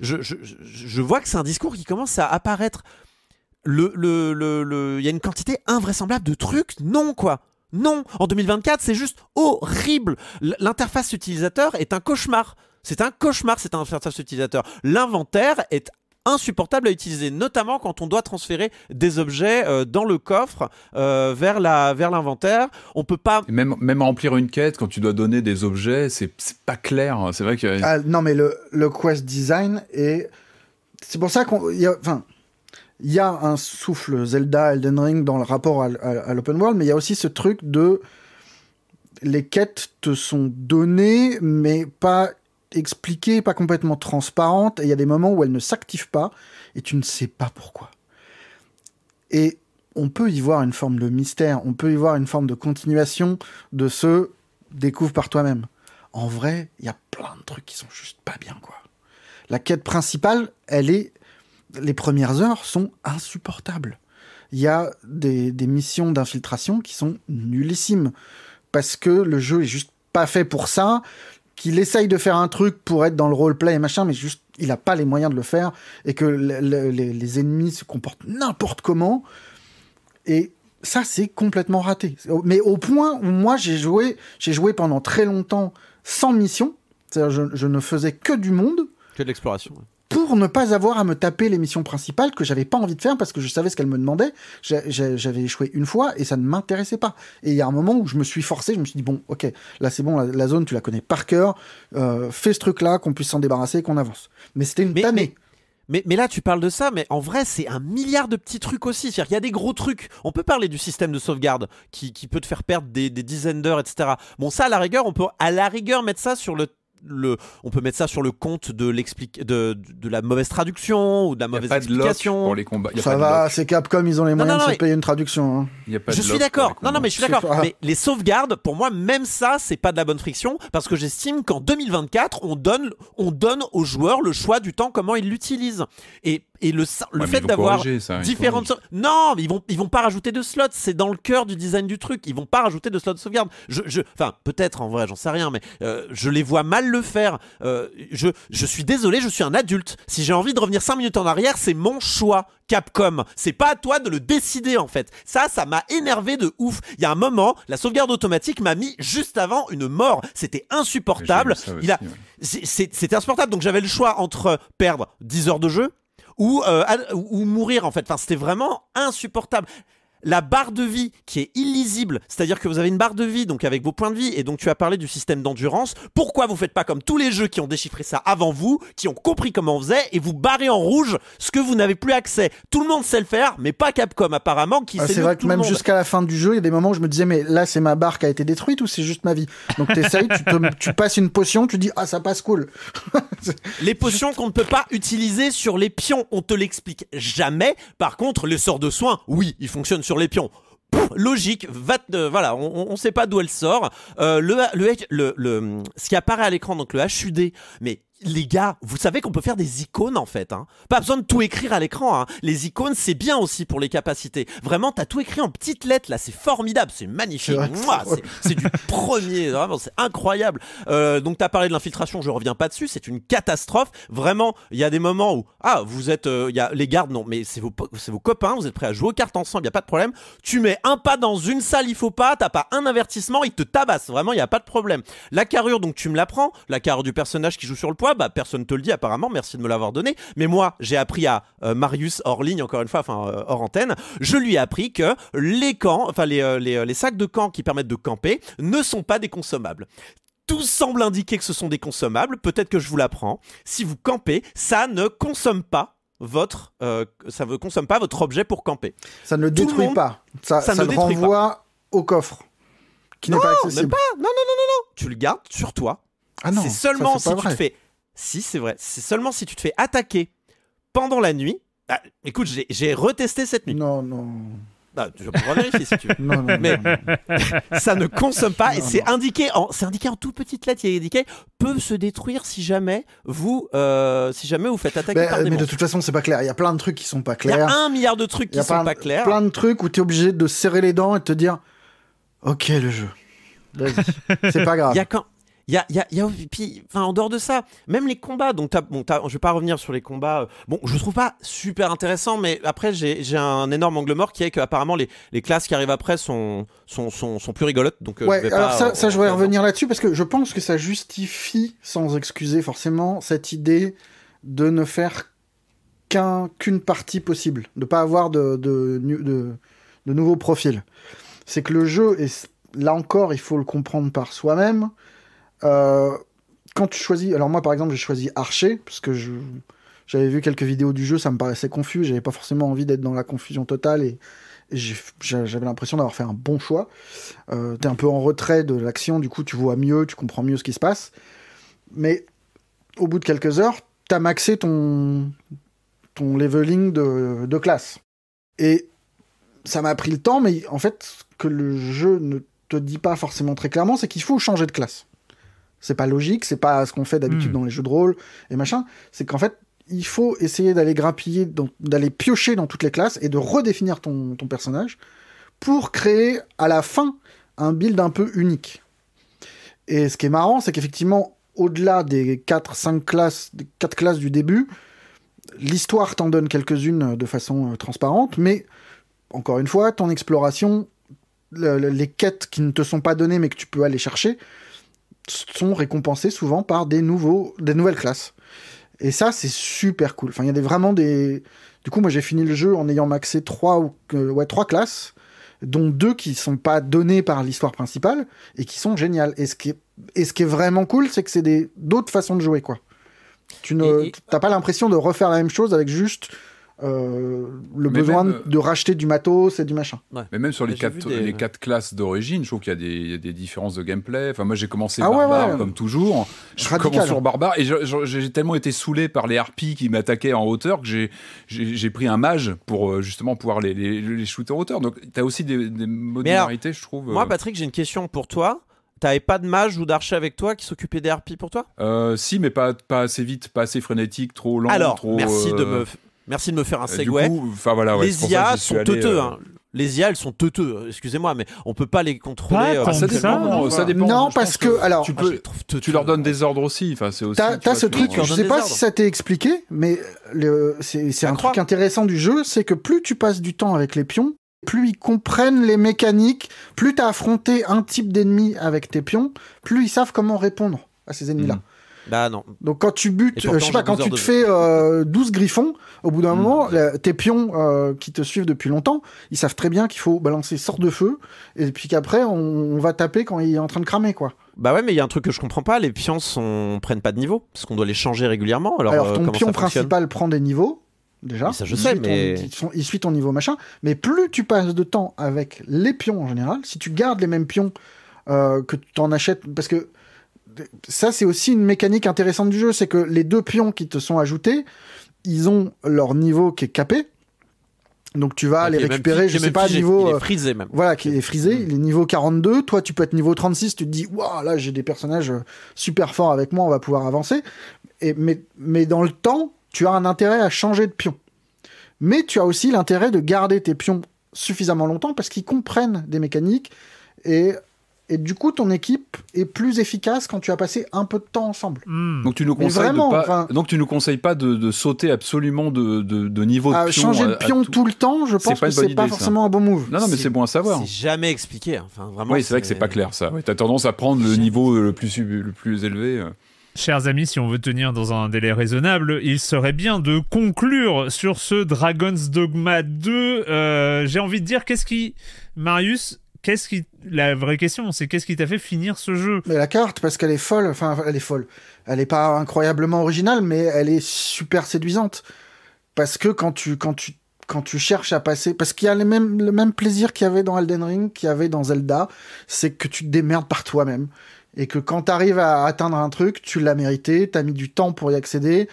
je, vois que c'est un discours qui commence à apparaître. Le, le, le, il y a une quantité invraisemblable de trucs, non quoi. Non, en 2024, c'est juste horrible. L'interface utilisateur est un cauchemar. C'est un cauchemar C'est un interface utilisateur. L'inventaire est insupportable à utiliser, notamment quand on doit transférer des objets euh, dans le coffre euh, vers la vers l'inventaire. On peut pas même même remplir une quête quand tu dois donner des objets, c'est pas clair. Hein. C'est vrai que ah, non, mais le le quest design est c'est pour ça qu'il enfin il y a un souffle Zelda, Elden Ring dans le rapport à l'open world, mais il y a aussi ce truc de les quêtes te sont données, mais pas expliquée, pas complètement transparente, et il y a des moments où elle ne s'active pas, et tu ne sais pas pourquoi. Et on peut y voir une forme de mystère, on peut y voir une forme de continuation de ce découvre par toi-même. En vrai, il y a plein de trucs qui sont juste pas bien, quoi. La quête principale, elle est. Les premières heures sont insupportables. Il y a des, des missions d'infiltration qui sont nullissimes. Parce que le jeu est juste pas fait pour ça qu'il essaye de faire un truc pour être dans le roleplay et machin, mais juste il n'a pas les moyens de le faire et que les, ennemis se comportent n'importe comment. Et ça, c'est complètement raté. Mais au point où moi, j'ai joué, j'ai joué pendant très longtemps sans mission. C'est-à-dire, je, je, ne faisais que du monde. Que de l'exploration pour ne pas avoir à me taper l'émission principale que j'avais pas envie de faire parce que je savais ce qu'elle me demandait. J'avais échoué une fois et ça ne m'intéressait pas. Et il y a un moment où je me suis forcé, je me suis dit bon, ok, là c'est bon, la, zone tu la connais par cœur, euh, fais ce truc-là, qu'on puisse s'en débarrasser, qu'on avance. Mais c'était une mais, Mais, mais, là, tu parles de ça, mais en vrai, c'est un milliard de petits trucs aussi. C'est-à-dire qu'il y a des gros trucs. On peut parler du système de sauvegarde qui, peut te faire perdre des, des dizaines d'heures, etc. Bon, ça, à la rigueur, on peut à la rigueur mettre ça sur le on peut mettre ça sur le compte de, de la mauvaise traduction ou de la mauvaise explication. les combats. ça va, c'est Capcom, ils ont les moyens de se payer une traduction. Hein. je suis d'accord. Non, non, mais je suis d'accord. Mais les sauvegardes, pour moi, même ça, c'est pas de la bonne friction parce que j'estime qu'en 2024, on donne, on donne aux joueurs le choix du temps, comment ils l'utilisent. Et et le, le fait d'avoir différentes non mais ils vont ils vont pas rajouter de slots c'est dans le cœur du design du truc ils vont pas rajouter de slots de sauvegarde je je enfin peut-être en vrai j'en sais rien mais euh, je les vois mal le faire euh, je je suis désolé je suis un adulte si j'ai envie de revenir 5 minutes en arrière c'est mon choix Capcom c'est pas à toi de le décider en fait ça ça m'a énervé de ouf il y a un moment la sauvegarde automatique m'a mis juste avant une mort c'était insupportable il a c'est c'était insupportable donc j'avais le choix entre perdre 10 heures de jeu euh, ou, mourir en fait. Enfin, c'était vraiment insupportable la barre de vie qui est illisible, c'est-à-dire que vous avez une barre de vie donc avec vos points de vie et donc tu as parlé du système d'endurance. Pourquoi vous faites pas comme tous les jeux qui ont déchiffré ça avant vous, qui ont compris comment on faisait et vous barrez en rouge ce que vous n'avez plus accès. Tout le monde sait le faire, mais pas Capcom apparemment qui ah, C'est vrai que même jusqu'à la fin du jeu, il y a des moments où je me disais mais là c'est ma barre qui a été détruite ou c'est juste ma vie. Donc t'essayes, tu, tu passes une potion, tu dis ah ça passe cool. les potions qu'on ne peut pas utiliser sur les pions, on te l'explique jamais. Par contre, les sorts de soins, oui, il fonctionne. sur sur les pions. logique, va, voilà, on ne sait pas d'où elle sort. Euh, le, le, le, le, ce qui apparaît à l'écran, donc le HUD, mais les gars, vous savez qu'on peut faire des icônes en fait. Hein. Pas besoin de tout écrire à l'écran. Hein. Les icônes, c'est bien aussi pour les capacités. Vraiment, t'as tout écrit en petites lettres là. C'est formidable, c'est magnifique. C'est du premier. Vraiment, c'est incroyable. Euh, donc t'as parlé de l'infiltration. Je reviens pas dessus. C'est une catastrophe. Vraiment, il y a des moments où ah vous êtes, euh, il y a les gardes. Non, mais c'est vos copains. Vous êtes prêts à jouer aux cartes ensemble. Il y a pas de problème. Tu mets un pas dans une salle, il faut pas. T'as pas un avertissement, Ils te tabassent Vraiment, il y a pas de problème. La carrure, donc tu me la prends. La carrure du personnage qui joue sur le poids Personne Bah personne te le dit apparemment, merci de me l'avoir donné. Mais moi, j'ai appris à euh, Marius hors ligne, encore une fois, enfin euh, hors antenne, je lui ai appris que les camps, enfin les, euh, les, sacs de camp qui permettent de camper ne sont pas des consommables tout semble indiquer que ce sont des consommables, peut-être que je vous l'apprends. Si vous campez, ça ne consomme pas votre ça ne consomme pas votre objet pour camper. Ça ne le détruit pas. Ça, ne le renvoie au coffre qui n'est pas accessible. Non non non non non, tu le gardes sur toi. Ah c'est seulement si tu te fais si, c'est vrai. C'est seulement si tu te fais attaquer pendant la nuit. Ah, écoute, j'ai retesté cette nuit. Non, non. Tu vas pouvoir vérifier si tu veux. Non, non, mais ça ne consomme pas et c'est indiqué en c'est indiqué en tout petite lettre. Il est indiqué peuvent se détruire si jamais vous euh, si jamais vous faites attaquer par euh, des Mais de toute façon, c'est pas clair. Il y a plein de trucs qui sont pas clairs. Il y a un milliard de trucs qui sont pas clairs. Plein de trucs où tu es obligé de serrer les dents et te dire OK le jeu. C'est pas grave. Il y a quand y a, enfin, en dehors de ça, même les combats. Donc, ne je vais pas revenir sur les combats. Euh, bon, je trouve pas super intéressant, mais après, j'ai un énorme angle mort qui est qu'apparemment, les, classes qui arrivent après sont, sont, plus rigolotes. Donc, euh, je vais alors ça, je revenir là-dessus parce que je pense que ça justifie, sans excuser forcément, cette idée de ne faire qu'une partie possible, de pas avoir de, de, de nouveaux profils. C'est que le jeu est là encore, il faut le comprendre par soi-même. Euh, quand tu choisis, alors moi par exemple, j'ai choisi Archer parce que j'avais vu quelques vidéos du jeu, ça me paraissait confus, j'avais pas forcément envie d'être dans la confusion totale et, j'avais l'impression d'avoir fait un bon choix. Euh, T'es un peu en retrait de l'action, du coup tu vois mieux, tu comprends mieux ce qui se passe. Mais au bout de quelques heures, t'as maxé ton, ton leveling de, de classe. Et ça m'a pris le temps, mais en fait, ce que le jeu ne te dit pas forcément très clairement, c'est qu'il faut changer de classe. C'est pas logique, c'est pas ce qu'on fait d'habitude hmm. dans les jeux de rôle et machin. C'est qu'en fait, il faut essayer d'aller grappiller, d'aller piocher dans toutes les classes et de redéfinir ton, personnage pour créer à la fin un build un peu unique. Et ce qui est marrant, c'est qu'effectivement, au-delà des 4-5 classes, classes du début, l'histoire t'en donne quelques-unes de façon euh, transparente, mais encore une fois, ton exploration, les quêtes qui ne te sont pas données mais que tu peux aller chercher, sont récompensés souvent par des, nouveaux, des nouvelles classes. Et ça, c'est super cool. Enfin, il y a vraiment des. Du coup, moi, j'ai fini le jeu en ayant maxé trois, ou, euh, ouais, trois classes, dont deux qui sont pas données par l'histoire principale et qui sont géniales. Et ce qui est, ce qui est vraiment cool, c'est que c'est d'autres façons de jouer, quoi. Tu n'as pas l'impression de refaire la même chose avec juste euh, le besoin euh, de racheter du matos et du machin. Mais même sur les, quatre, euh, quatre classes d'origine, je trouve qu'il y, a des différences de gameplay. Enfin, moi, j'ai commencé ah barbare, comme toujours. Je commence sur barbare et j'ai tellement été saoulé par les harpies qui m'attaquaient en hauteur que j'ai pris un mage pour justement pouvoir les, shooter en hauteur. Donc, tu as aussi des, des je trouve. Moi, Patrick, j'ai une question pour toi. T'avais pas de mage ou d'archer avec toi qui s'occupait des harpies pour toi Si, mais pas, pas assez vite, pas assez frénétique, trop lent. Alors, merci de me Merci de me faire un segway. les IA sont teuteux. Euh. Hein. Les IA, elles sont teuteux, euh, excusez-moi, mais on peut pas les contrôler. Euh, ah, ça, dépend, non, parce que, alors, ah, tu, peux, tu leur donnes hein. des ordres aussi. Enfin, c'est ce truc, je sais pas si ça t'est expliqué, mais c'est un truc intéressant du jeu, c'est que plus tu passes du temps avec les pions, plus ils comprennent les mécaniques, plus tu as affronté un type d'ennemi avec tes pions, plus ils savent comment répondre à ces ennemis-là. Hmm. Bah non. Donc quand tu butes, euh, je sais pas, quand tu te fais 12 euh, griffons, au bout d'un hmm. moment, tes pions euh, qui te suivent depuis longtemps, ils savent très bien qu'il faut balancer sort de feu, et puis qu'après, on, va taper quand il est en train de cramer, quoi. Bah ouais, mais il y a un truc que je comprends pas, les pions sont... prennent pas de niveau, parce qu'on doit les changer régulièrement. Alors, ton pion principal prend des niveaux, déjà. ça, je sais, mais. il suit ton niveau machin. Mais plus tu passes de temps avec les pions en général, si tu gardes les mêmes pions que tu en achètes, parce que ça, c'est aussi une mécanique intéressante du jeu, c'est que les deux pions qui te sont ajoutés, ils ont leur niveau qui est capé. Donc tu vas les récupérer, je sais pas, figé, niveau... Il euh, frisé même. Voilà, qui est frisé, mm. il est niveau 42, toi tu peux être niveau 36, tu te dis, waouh, là j'ai des personnages super forts avec moi, on va pouvoir avancer. mais, mais dans le temps, tu as un intérêt à changer de pion. Mais tu as aussi l'intérêt de garder tes pions suffisamment longtemps parce qu'ils comprennent des mécaniques et et du coup, ton équipe est plus efficace quand tu as passé un peu de temps ensemble. Hmm. Donc tu nous conseilles pas... donc tu nous conseilles pas de, de sauter absolument de, de, de niveau de ah, Changer de pion tout... le temps, je pense que c'est pas forcément un bon move. Non, mais c'est bon à savoir. C'est jamais expliqué. Enfin, vraiment. Oui, c'est vrai que c'est pas clair ça. tu as tendance à prendre le niveau euh, le plus le plus élevé. Euh. Chers amis, si on veut tenir dans un délai raisonnable, il serait bien de conclure sur ce Dragon's Dogma 2. Euh, j'ai envie de dire, qu'est-ce qui, Marius, qu'est-ce qui la vraie question, c'est qu'est-ce qui t'a fait finir ce jeu mais La carte, parce qu'elle est folle. Enfin, elle est folle. Elle n'est pas incroyablement originale, mais elle est super séduisante. Parce que quand tu, quand tu, quand tu cherches à passer, parce qu'il y a les mêmes, le même plaisir qu'il y avait dans Elden Ring, qu'il y avait dans Zelda, c'est que tu te démerdes par toi-même. Et que quand tu arrives à atteindre un truc, tu l'as mérité, t'as mis du temps pour y accéder,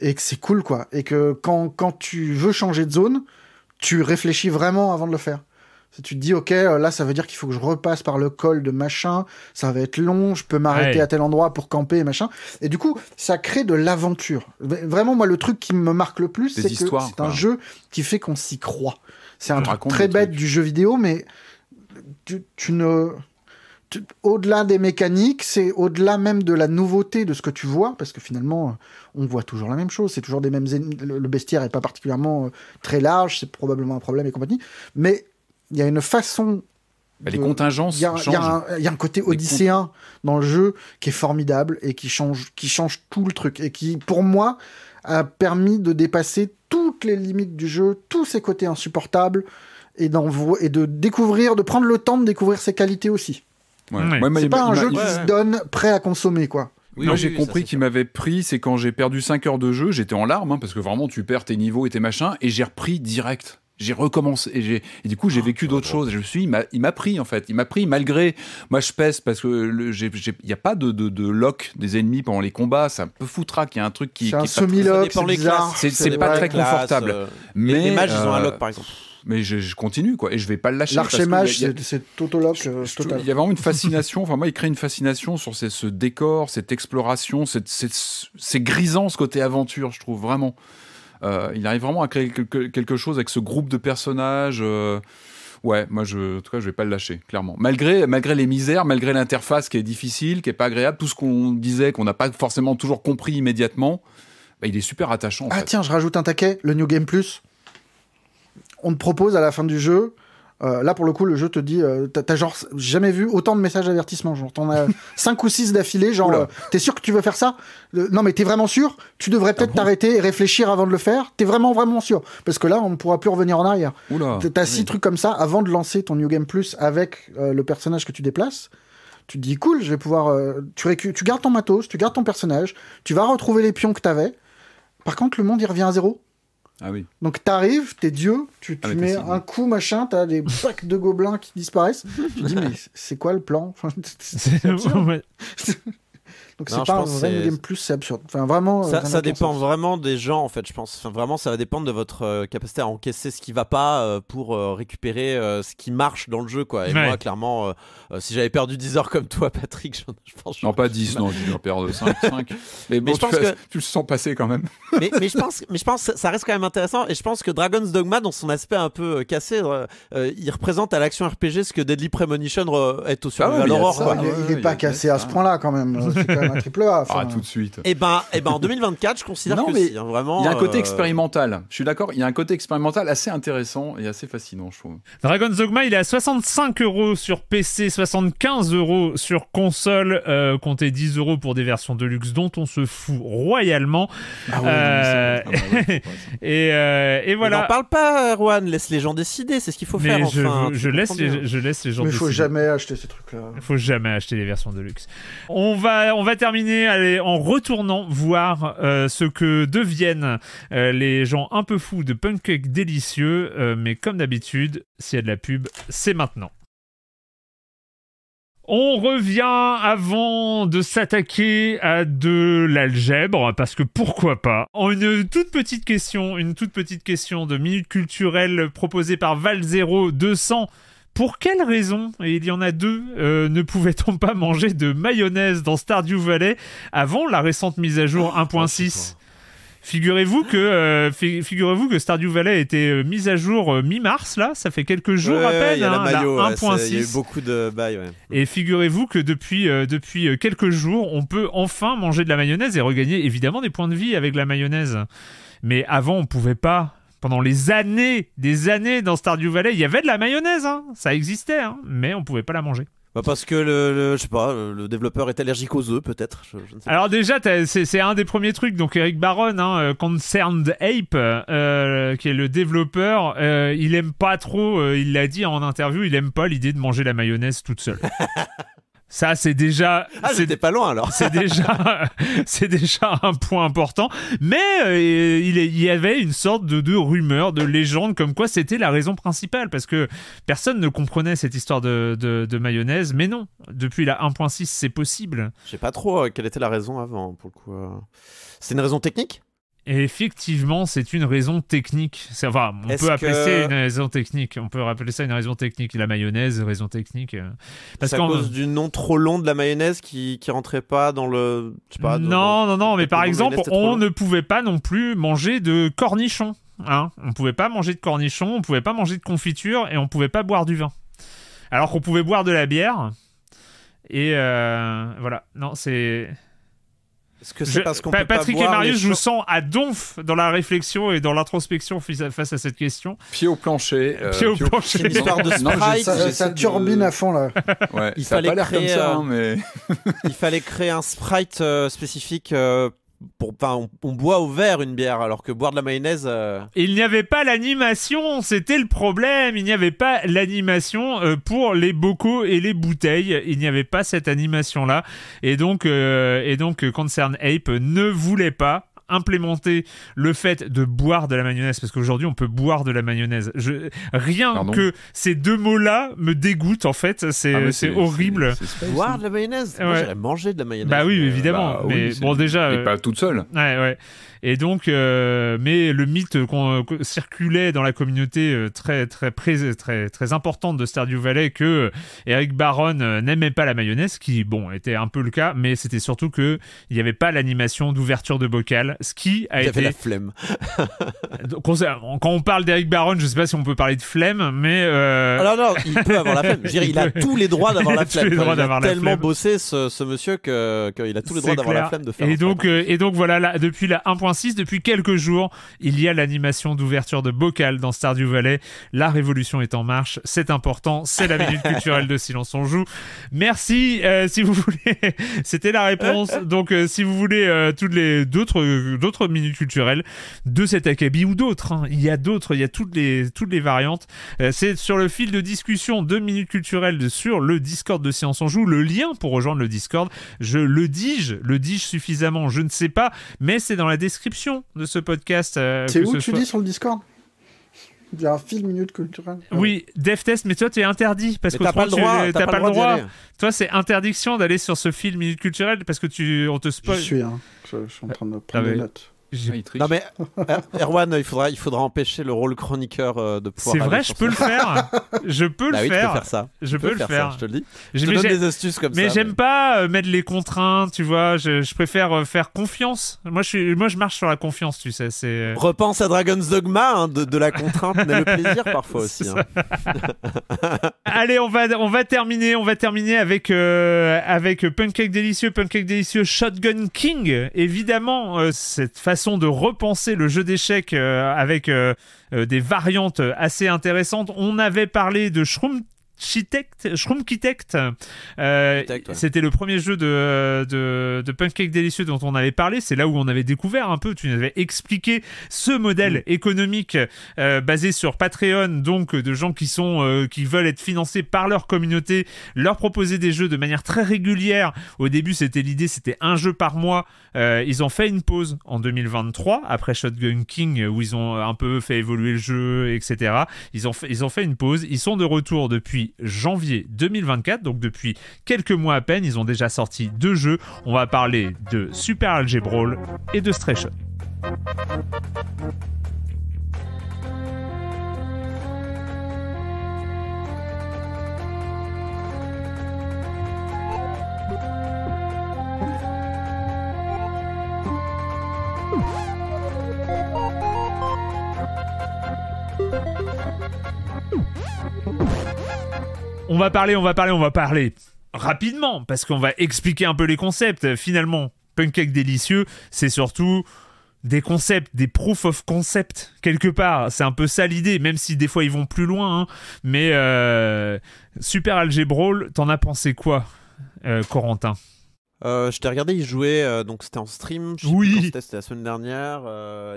et que c'est cool, quoi. Et que quand, quand tu veux changer de zone, tu réfléchis vraiment avant de le faire. Tu te dis, ok, euh, là, ça veut dire qu'il faut que je repasse par le col de machin, ça va être long, je peux m'arrêter à tel endroit pour camper, machin. Et du coup, ça crée de l'aventure. Vraiment, moi, le truc qui me marque le plus, c'est que c'est un jeu qui fait qu'on s'y croit. C'est un truc très bête du jeu vidéo, mais tu, tu ne au-delà des mécaniques, c'est au-delà même de la nouveauté de ce que tu vois, parce que finalement, euh, on voit toujours la même chose. C'est toujours des mêmes. Le bestiaire est pas particulièrement euh, très large, c'est probablement un problème et compagnie. Mais il y a une façon les contingences. Il y, a un côté odysséen dans le jeu qui est formidable et qui change, qui change tout le truc et qui, pour moi, a permis de dépasser toutes les limites du jeu, tous ces côtés insupportables et, et de découvrir, de prendre le temps de découvrir ses qualités aussi. c'est pas un jeu qui se donne prêt à consommer, quoi. Moi, j'ai compris qu'il m'avait pris, c'est quand j'ai perdu 5 heures de jeu, j'étais en larmes, hein, parce que vraiment, tu perds tes niveaux et tes machins, et j'ai repris direct j'ai recommencé et, du coup j'ai ah, vécu d'autres choses. Je suis il m'a pris en fait, il m'a pris malgré moi je pèse parce que il n'y a pas de, de, lock des ennemis pendant les combats, ça peu foutra qu'il y a un truc qui, est, un semi lock, c'est pas très confortable. Euh, mais les, mages ils ont un euh, lock par exemple mais je, continue quoi et je vais pas le lâcher l'archer mage c'est total lock il y a vraiment une fascination enfin moi il crée une fascination sur ce décor cette exploration c'est grisant ce côté aventure je trouve vraiment euh, il arrive vraiment à créer quelque, chose avec ce groupe de personnages euh, ouais, moi, je, en tout cas, je vais pas le lâcher, clairement. Malgré, les misères, malgré l'interface qui est difficile, qui est pas agréable, tout ce qu'on disait, qu'on n'a pas forcément toujours compris immédiatement, bah, il est super attachant. ah tiens, je rajoute un taquet, le New Game Plus. On te propose à la fin du jeu euh, là, pour le coup, le jeu te dit, euh, t'as genre jamais vu autant de messages d'avertissement. Genre, t'en as 5 ou 6 d'affilée. Genre, euh, t'es sûr que tu veux faire ça euh, Non, mais t'es vraiment sûr Tu devrais peut-être ah t'arrêter et réfléchir avant de le faire. T'es vraiment, vraiment sûr. Parce que là, on ne pourra plus revenir en arrière. T'as 6 trucs comme ça avant de lancer ton New Game Plus avec le personnage que tu déplaces. Tu te dis, cool, je vais pouvoir. tu, tu gardes ton matos, tu gardes ton personnage, tu vas retrouver les pions que t'avais. Par contre, le monde, il revient à zéro. Ah Donc t'arrives, t'es Dieu, tu, ah mets un coup machin, t'as des packs de gobelins qui disparaissent. tu dis mais c'est quoi le plan Donc c'est pas un vrai game plus, c'est absurde. Enfin, vraiment, euh, ça, ça dépend vraiment des gens en fait, je pense. vraiment, ça va dépendre de votre euh, capacité à encaisser ce qui va pas euh, pour récupérer ce qui marche dans le jeu quoi. Et moi, clairement, si j'avais perdu 10 heures comme toi, Patrick, je pense. Non, pas 10, non, j'ai dû en perdre 5. Mais, bon, mais je tu, pense que... tu le sens passer quand même. mais, mais, je pense, mais je pense que ça reste quand même intéressant. Et je pense que Dragon's Dogma, dans son aspect un peu cassé, il représente à l'action RPG ce que Deadly Premonition est au survival ah ouais, Il, n'est il est pas cassé à ce point-là quand même triple A. Ah, tout de suite. Et eh ben, et eh ben en 2024, je considère non, que mais si, hein, vraiment. Il y a un côté euh, expérimental. Je suis d'accord, il y a un côté expérimental assez intéressant et assez fascinant, je trouve. Dragon's Dogma, il est à 65 euros sur PC, 75 euros sur console. Euh, comptez 10 euros pour des versions de luxe dont on se fout royalement. Ah euh, et, euh, et, voilà. N'en parle pas, Juan. Laisse les gens décider. C'est ce qu'il faut faire. Je, laisse les, je laisse les gens. Mais il faut jamais acheter ces trucs-là. Il faut jamais acheter les versions de luxe. On va, on va terminé, allez, en retournant voir euh, ce que deviennent euh, les gens un peu fous de pancakes Délicieux. Euh, mais comme d'habitude, s'il y a de la pub, c'est maintenant. On revient avant de s'attaquer à de l'algèbre, parce que pourquoi pas en Une toute petite question, une toute petite question de minute culturelle proposée par Val 0200 pour quelle raison, et il y en a deux, euh, ne pouvait-on pas manger de mayonnaise dans Stardew Valley avant la récente mise à jour 1.6 ah, Figurez-vous que, euh, figurez que Stardew Valley a été euh, mise à jour mi-mars, là, ça fait quelques jours à peine, la, 1.6. Hein, il y a eu beaucoup de Et figurez-vous que depuis, depuis quelques jours, on peut enfin manger de la mayonnaise et regagner évidemment des points de vie avec la mayonnaise. Mais avant, on pouvait pas pendant les années, des années dans Stardew Valley, il y avait de la mayonnaise, hein. ça existait, hein, mais on pouvait pas la manger. Bah, parce que le, je sais pas, le développeur est allergique aux œufs peut-être. Alors déjà, c'est un des premiers trucs. Donc Eric Baron, hein, euh, Concerned Ape, euh, qui est le développeur, euh, il aime pas trop. il l'a dit en interview, il aime pas l'idée de manger la mayonnaise toute seule. Ça, c'est déjà. Ah, c'était pas loin alors. c'est déjà, c'est déjà un point important. Mais euh, il, y avait une sorte de, rumeur, de légende, comme quoi c'était la raison principale, parce que personne ne comprenait cette histoire de, mayonnaise. Mais non, depuis la 1.6, c'est possible. Je sais pas trop euh, quelle était la raison avant, pour C'est euh. une raison technique et effectivement, c'est une raison technique. Enfin, on peut appeler ça une raison technique. On peut rappeler ça une raison technique. La mayonnaise, raison technique. Euh. Parce à cause du nom trop long de la mayonnaise qui qui rentrait pas dans le. non, non, non. Mais par exemple, on ne pouvait pas non plus manger de cornichons. Hein on pouvait pas manger de cornichons, on pouvait pas manger de confiture et on pouvait pas boire du vin. Alors qu'on pouvait boire de la bière. Et euh, voilà. Non, c'est c'est qu'on Patrick et Marius, je vous sens à donf dans la réflexion et dans l'introspection face à cette question. Pied au plancher. Euh, pied au plancher. ça, turbine à fond là. il fallait créer, hein, mais... il fallait créer un sprite euh, spécifique euh, pour, on, boit au verre une bière, alors que boire de la mayonnaise. Euh, Il n'y avait pas l'animation, c'était le problème. Il n'y avait pas l'animation euh, pour les bocaux et les bouteilles. Il n'y avait pas cette animation-là. Et donc, euh, et donc Concern Ape ne voulait pas implémenter le fait de boire de la mayonnaise, parce qu'aujourd'hui on peut boire de la mayonnaise. Je... Rien que ces deux mots-là me dégoûtent en fait, c'est horrible. boire de la mayonnaise Moi de la mayonnaise. Bah oui, évidemment. mais bon déjà... Et pas toute seule. Et donc, mais le mythe qu'on circulait dans la communauté très, très, très, très, très importante de Stardew Valley que Eric Baron n'aimait pas la mayonnaise, qui, bon, était un peu le cas, mais c'était surtout qu'il n'y avait pas l'animation d'ouverture de bocal ce qui a été. la flemme. quand on parle d'Eric Baron, je sais pas si on peut parler de flemme, mais. Euh, alors non, il peut avoir la flemme. il, a tous les droits d'avoir la flemme. Il a tellement bossé ce, monsieur qu'il a tous les droits d'avoir la flemme de faire. Et donc, euh, et donc voilà, depuis la 1.6, depuis quelques jours, il y a l'animation d'ouverture de bocal dans Stardew Valley. La révolution est en marche, c'est important, c'est la minute culturelle de Silence on joue. Merci, euh, si vous voulez. C'était la réponse. Donc, si vous voulez toutes les d'autres d'autres minutes culturelles de cet acabit ou d'autres. Hein. Il y a d'autres, il y a toutes les, toutes les variantes. Euh, c'est sur le fil de discussion de minutes culturelles sur le Discord de Séance en Joue, le lien pour rejoindre le Discord. Je le dis-je, le dis-je suffisamment, je ne sais pas, mais c'est dans la description de ce podcast. Euh, c'est où tu dis sur le Discord il y a un film minute culturelle. Oui, Dev Test, mais toi, tu es interdit parce que pas le droit. Tu, n'as pas, le droit. Toi, c'est interdiction d'aller sur ce film minute culturelle parce que tu, on te spoil. Hein. Je suis, en train de euh, prendre des notes. Ah, non mais euh, Erwan, il faudra, il faudra empêcher le rôle chroniqueur euh, de pouvoir. C'est vrai, je peux le faire. Je peux le faire Je peux le faire. je te le dis. Je te donne des astuces comme ça mais j'aime pas euh, mettre les contraintes, tu vois. Je, préfère faire confiance. Moi je, moi, je marche sur la confiance, tu sais. C'est. Repense à Dragon's Dogma, hein, de, la contrainte mais le plaisir parfois aussi. Hein. Allez, on va, on va terminer, on va terminer avec, avec Pancake Délicieux, Pancake Délicieux, Shotgun King. Évidemment, cette façon de repenser le jeu d'échecs euh, avec euh, euh, des variantes assez intéressantes. On avait parlé de Shroom Shroom euh, C'était le premier jeu de, de, de, Délicieux dont on avait parlé. C'est là où on avait découvert un peu, tu nous avais expliqué ce modèle mm. économique euh, basé sur Patreon, donc de gens qui, sont, euh, qui veulent être financés par leur communauté, leur proposer des jeux de manière très régulière. Au début, c'était l'idée, c'était un jeu par mois. ils ont fait une pause en 2023, après Shotgun King, où ils ont un peu fait évoluer le jeu, etc. Ils ont ils ont fait une pause. Ils sont de retour depuis janvier 2024, donc depuis quelques mois à peine, ils ont déjà sorti deux jeux. On va parler de Super Algebra et de Stretch. On va parler, on va parler, on va parler rapidement parce qu'on va expliquer un peu les concepts. Finalement, Pancake délicieux, c'est surtout des concepts, des proof of concept quelque part. C'est un peu ça l'idée, même si des fois ils vont plus loin. Hein. Mais euh, Super t'en as pensé quoi, euh, Corentin euh, je t'ai regardé, il jouait, euh, donc c'était en stream, oui. c'était, la semaine dernière.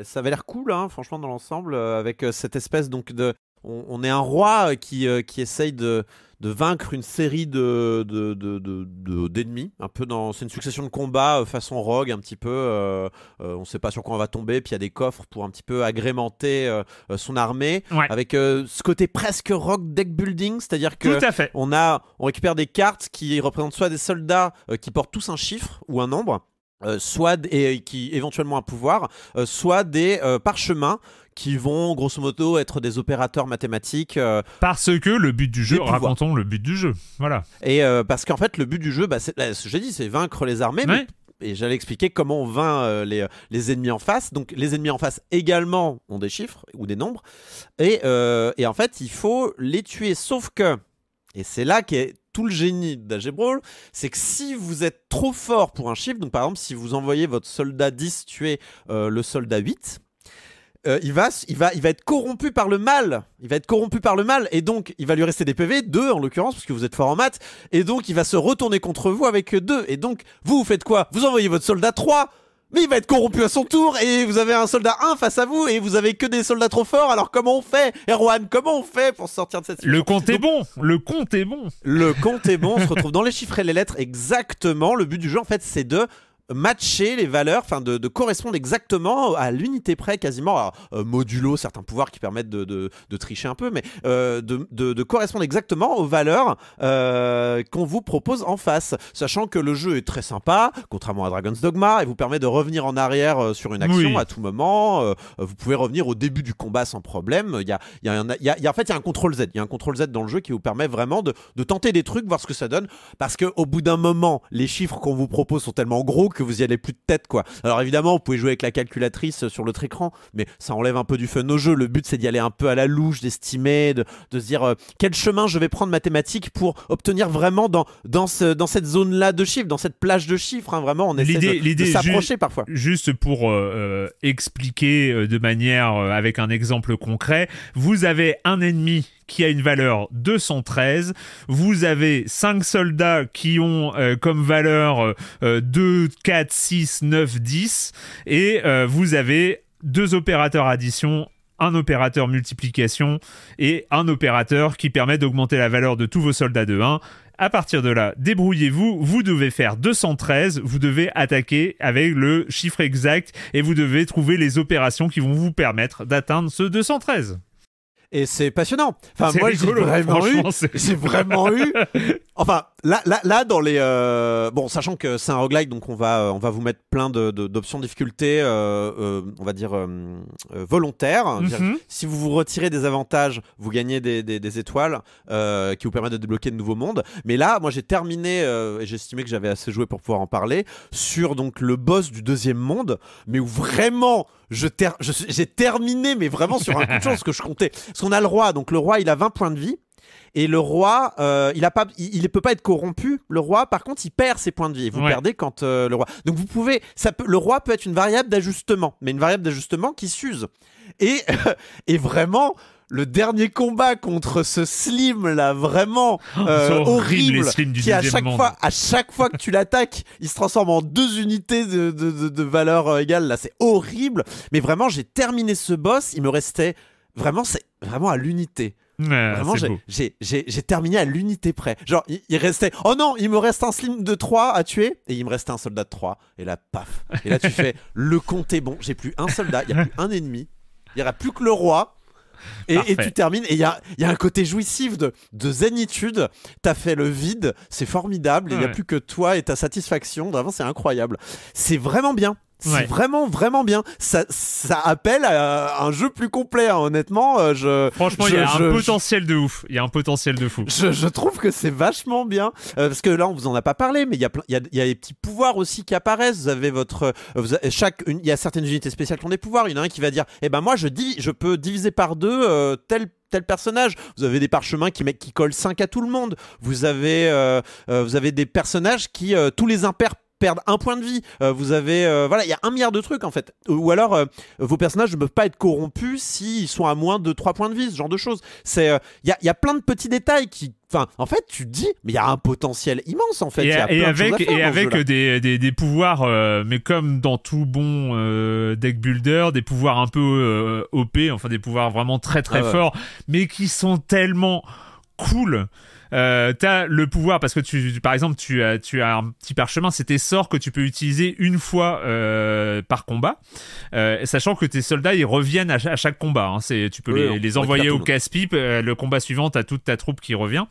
ça avait l'air cool, hein, franchement, dans l'ensemble, avec cette espèce donc de... On, on est un roi qui, qui essaye de, de vaincre une série de, d'ennemis, un peu dans, c'est une succession de combats euh, façon rogue, un petit peu, euh, euh, on ne sait pas sur quoi on va tomber, puis il y a des coffres pour un petit peu agrémenter son armée, avec ce côté presque rogue deck building, c'est-à-dire que on a, on récupère des cartes qui représentent soit des soldats qui portent tous un chiffre ou un nombre, euh, soit et qui éventuellement un pouvoir, euh, soit des euh, parchemins qui vont grosso modo être des opérateurs mathématiques. parce que le but du jeu, racontons le but du jeu, voilà. Et parce qu'en fait le but du jeu, bah, bah j'ai dit, c'est vaincre les armées, et j'allais expliquer comment on vainc les, les, ennemis en face. Donc les ennemis en face également ont des chiffres ou des nombres, et, et en fait il faut les tuer, sauf que... Et c'est là qu'est tout le génie Brawl, c'est que si vous êtes trop fort pour un chiffre, donc par exemple si vous envoyez votre soldat 10 tuer euh, le soldat 8, euh, il, va, il, va, il va être corrompu par le mal. Il va être corrompu par le mal. Et donc, il va lui rester des PV, 2 en l'occurrence, parce que vous êtes fort en maths. Et donc, il va se retourner contre vous avec 2. Et donc, vous, vous faites quoi Vous envoyez votre soldat 3 mais il va être corrompu à son tour et vous avez un soldat 1 face à vous et vous avez que des soldats trop forts. Alors comment on fait, Erwan Comment on fait pour sortir de cette situation Le compte est bon. Le compte est bon. Le compte est bon. On se retrouve dans les chiffres et les lettres exactement. Le but du jeu en fait, c'est de matcher les valeurs, enfin de, de, correspondre exactement à l'unité près quasiment, alors, euh, modulo certains pouvoirs qui permettent de, de, de tricher un peu, mais euh, de, correspondre exactement aux valeurs euh, qu'on vous propose en face, sachant que le jeu est très sympa, contrairement à Dragon's Dogma, et vous permet de revenir en arrière euh, sur une action à tout moment, euh, vous pouvez revenir au début du combat sans problème, il y a, y a, en fait il y a un contrôle Z, il y a un contrôle Z dans le jeu qui vous permet vraiment de, tenter des trucs, voir ce que ça donne, parce qu'au bout d'un moment, les chiffres qu'on vous propose sont tellement gros que vous y allez plus de tête, quoi. Alors évidemment, vous pouvez jouer avec la calculatrice euh, sur l'autre écran, mais ça enlève un peu du fun au jeu. Le but, c'est d'y aller un peu à la louche, d'estimer, de, se dire euh, quel chemin je vais prendre mathématiques pour obtenir vraiment dans, dans, ce, dans cette zone-là de chiffres, dans cette plage de chiffres. Hein. vraiment, on essaie de, s'approcher parfois. Juste pour euh, expliquer de manière avec un exemple concret, vous avez un ennemi qui a une valeur 213. Vous avez 5 soldats qui ont euh, comme valeur 2, 4, 6, 9, 10. Et euh, vous avez deux opérateurs addition un opérateur multiplication et un opérateur qui permet d'augmenter la valeur de tous vos soldats de 1. À partir de là, débrouillez-vous, vous devez faire 213, vous devez attaquer avec le chiffre exact et vous devez trouver les opérations qui vont vous permettre d'atteindre ce 213 et c'est passionnant. Enfin, moi, j'ai vraiment eu, j'ai vraiment eu, enfin, Là, là, là, dans les euh, bon, sachant que c'est un roguelike, donc on va euh, on va vous mettre plein de, d'options de difficulté, euh, on va dire volontaire. volontaires. Mhm. Si vous vous retirez des avantages, vous gagnez des, des- étoiles qui vous permettent de débloquer de nouveaux mondes. Mais là, moi, j'ai terminé et j'estimais que j'avais assez joué pour pouvoir en parler sur donc le boss du deuxième monde, mais où vraiment je j'ai terminé, mais vraiment sur un coup de chance que je comptais. Parce qu'on a le roi, donc le roi, il a 20 points de vie. Et le roi, euh, il ne peut pas être corrompu. Le roi, par contre, il perd ses points de vie. vous perdez quand euh, le roi. Donc vous pouvez, ça le roi peut être une variable d'ajustement, mais une variable d'ajustement qui s'use. Et vraiment le dernier combat contre ce slim là vraiment oh, euh, horrible, horrible qui à chaque fois à chaque fois que tu l'attaques il se transforme en deux unités de, valeur égale là c'est horrible mais vraiment j'ai terminé ce boss il me restait vraiment c'est vraiment à l'unité Vraiment, j'ai terminé à l'unité près. Genre, il, restait. Oh non, il me reste un slim de 3 à tuer et il me restait un soldat de 3. Et là, paf. Et là, tu fais le compte est bon. J'ai plus un soldat, il n'y a plus un ennemi. Il n'y aura plus que le roi. Et, tu termines, et il y a, un côté jouissif de, de zénitude. T'as fait le vide, c'est formidable, il n'y a plus que toi et ta satisfaction. Vraiment, c'est incroyable. C'est vraiment bien. C'est vraiment, vraiment bien. Ça, ça appelle à un jeu plus complet, hein. honnêtement. Euh, je, Franchement, il y a un potentiel de ouf. Il y a un potentiel de fou. Je, trouve que c'est vachement bien. Euh, parce que là, on vous en a pas parlé, mais il y a, y, a, y a des petits pouvoirs aussi qui apparaissent. Vous avez votre. Euh, chaque, il y a certaines unités spéciales qui ont des pouvoirs. Il y en a un qui va dire Eh ben, moi, je, dis, je peux diviser par deux tel tel personnage. Vous avez des parchemins qui, qui collent 5 à tout le monde. Vous avez, vous avez des personnages qui, tous les impairs perdre un point de vie. Euh, vous avez, euh, voilà, il y a un milliard de trucs en fait. Ou alors, euh, vos personnages ne peuvent pas être corrompus s'ils sont à moins de 3 points de vie, ce genre de choses. C'est, il y a, plein de petits détails qui. Enfin, en fait, tu dis, mais il y a un potentiel immense en fait. Et, avec, et avec des, pouvoirs, mais comme dans tout bon deck builder, des pouvoirs un peu OP, enfin des pouvoirs vraiment très très forts, mais qui sont tellement cool euh, tu as le pouvoir, parce que tu, par exemple, tu as, tu as un petit parchemin, c'est tes sorts que tu peux utiliser une fois euh, par combat, euh, sachant que tes soldats, ils reviennent à, chaque combat. Hein. C'est, tu peux les, envoyer au casse-pipe, euh, le combat suivant, t'as toute ta troupe qui revient,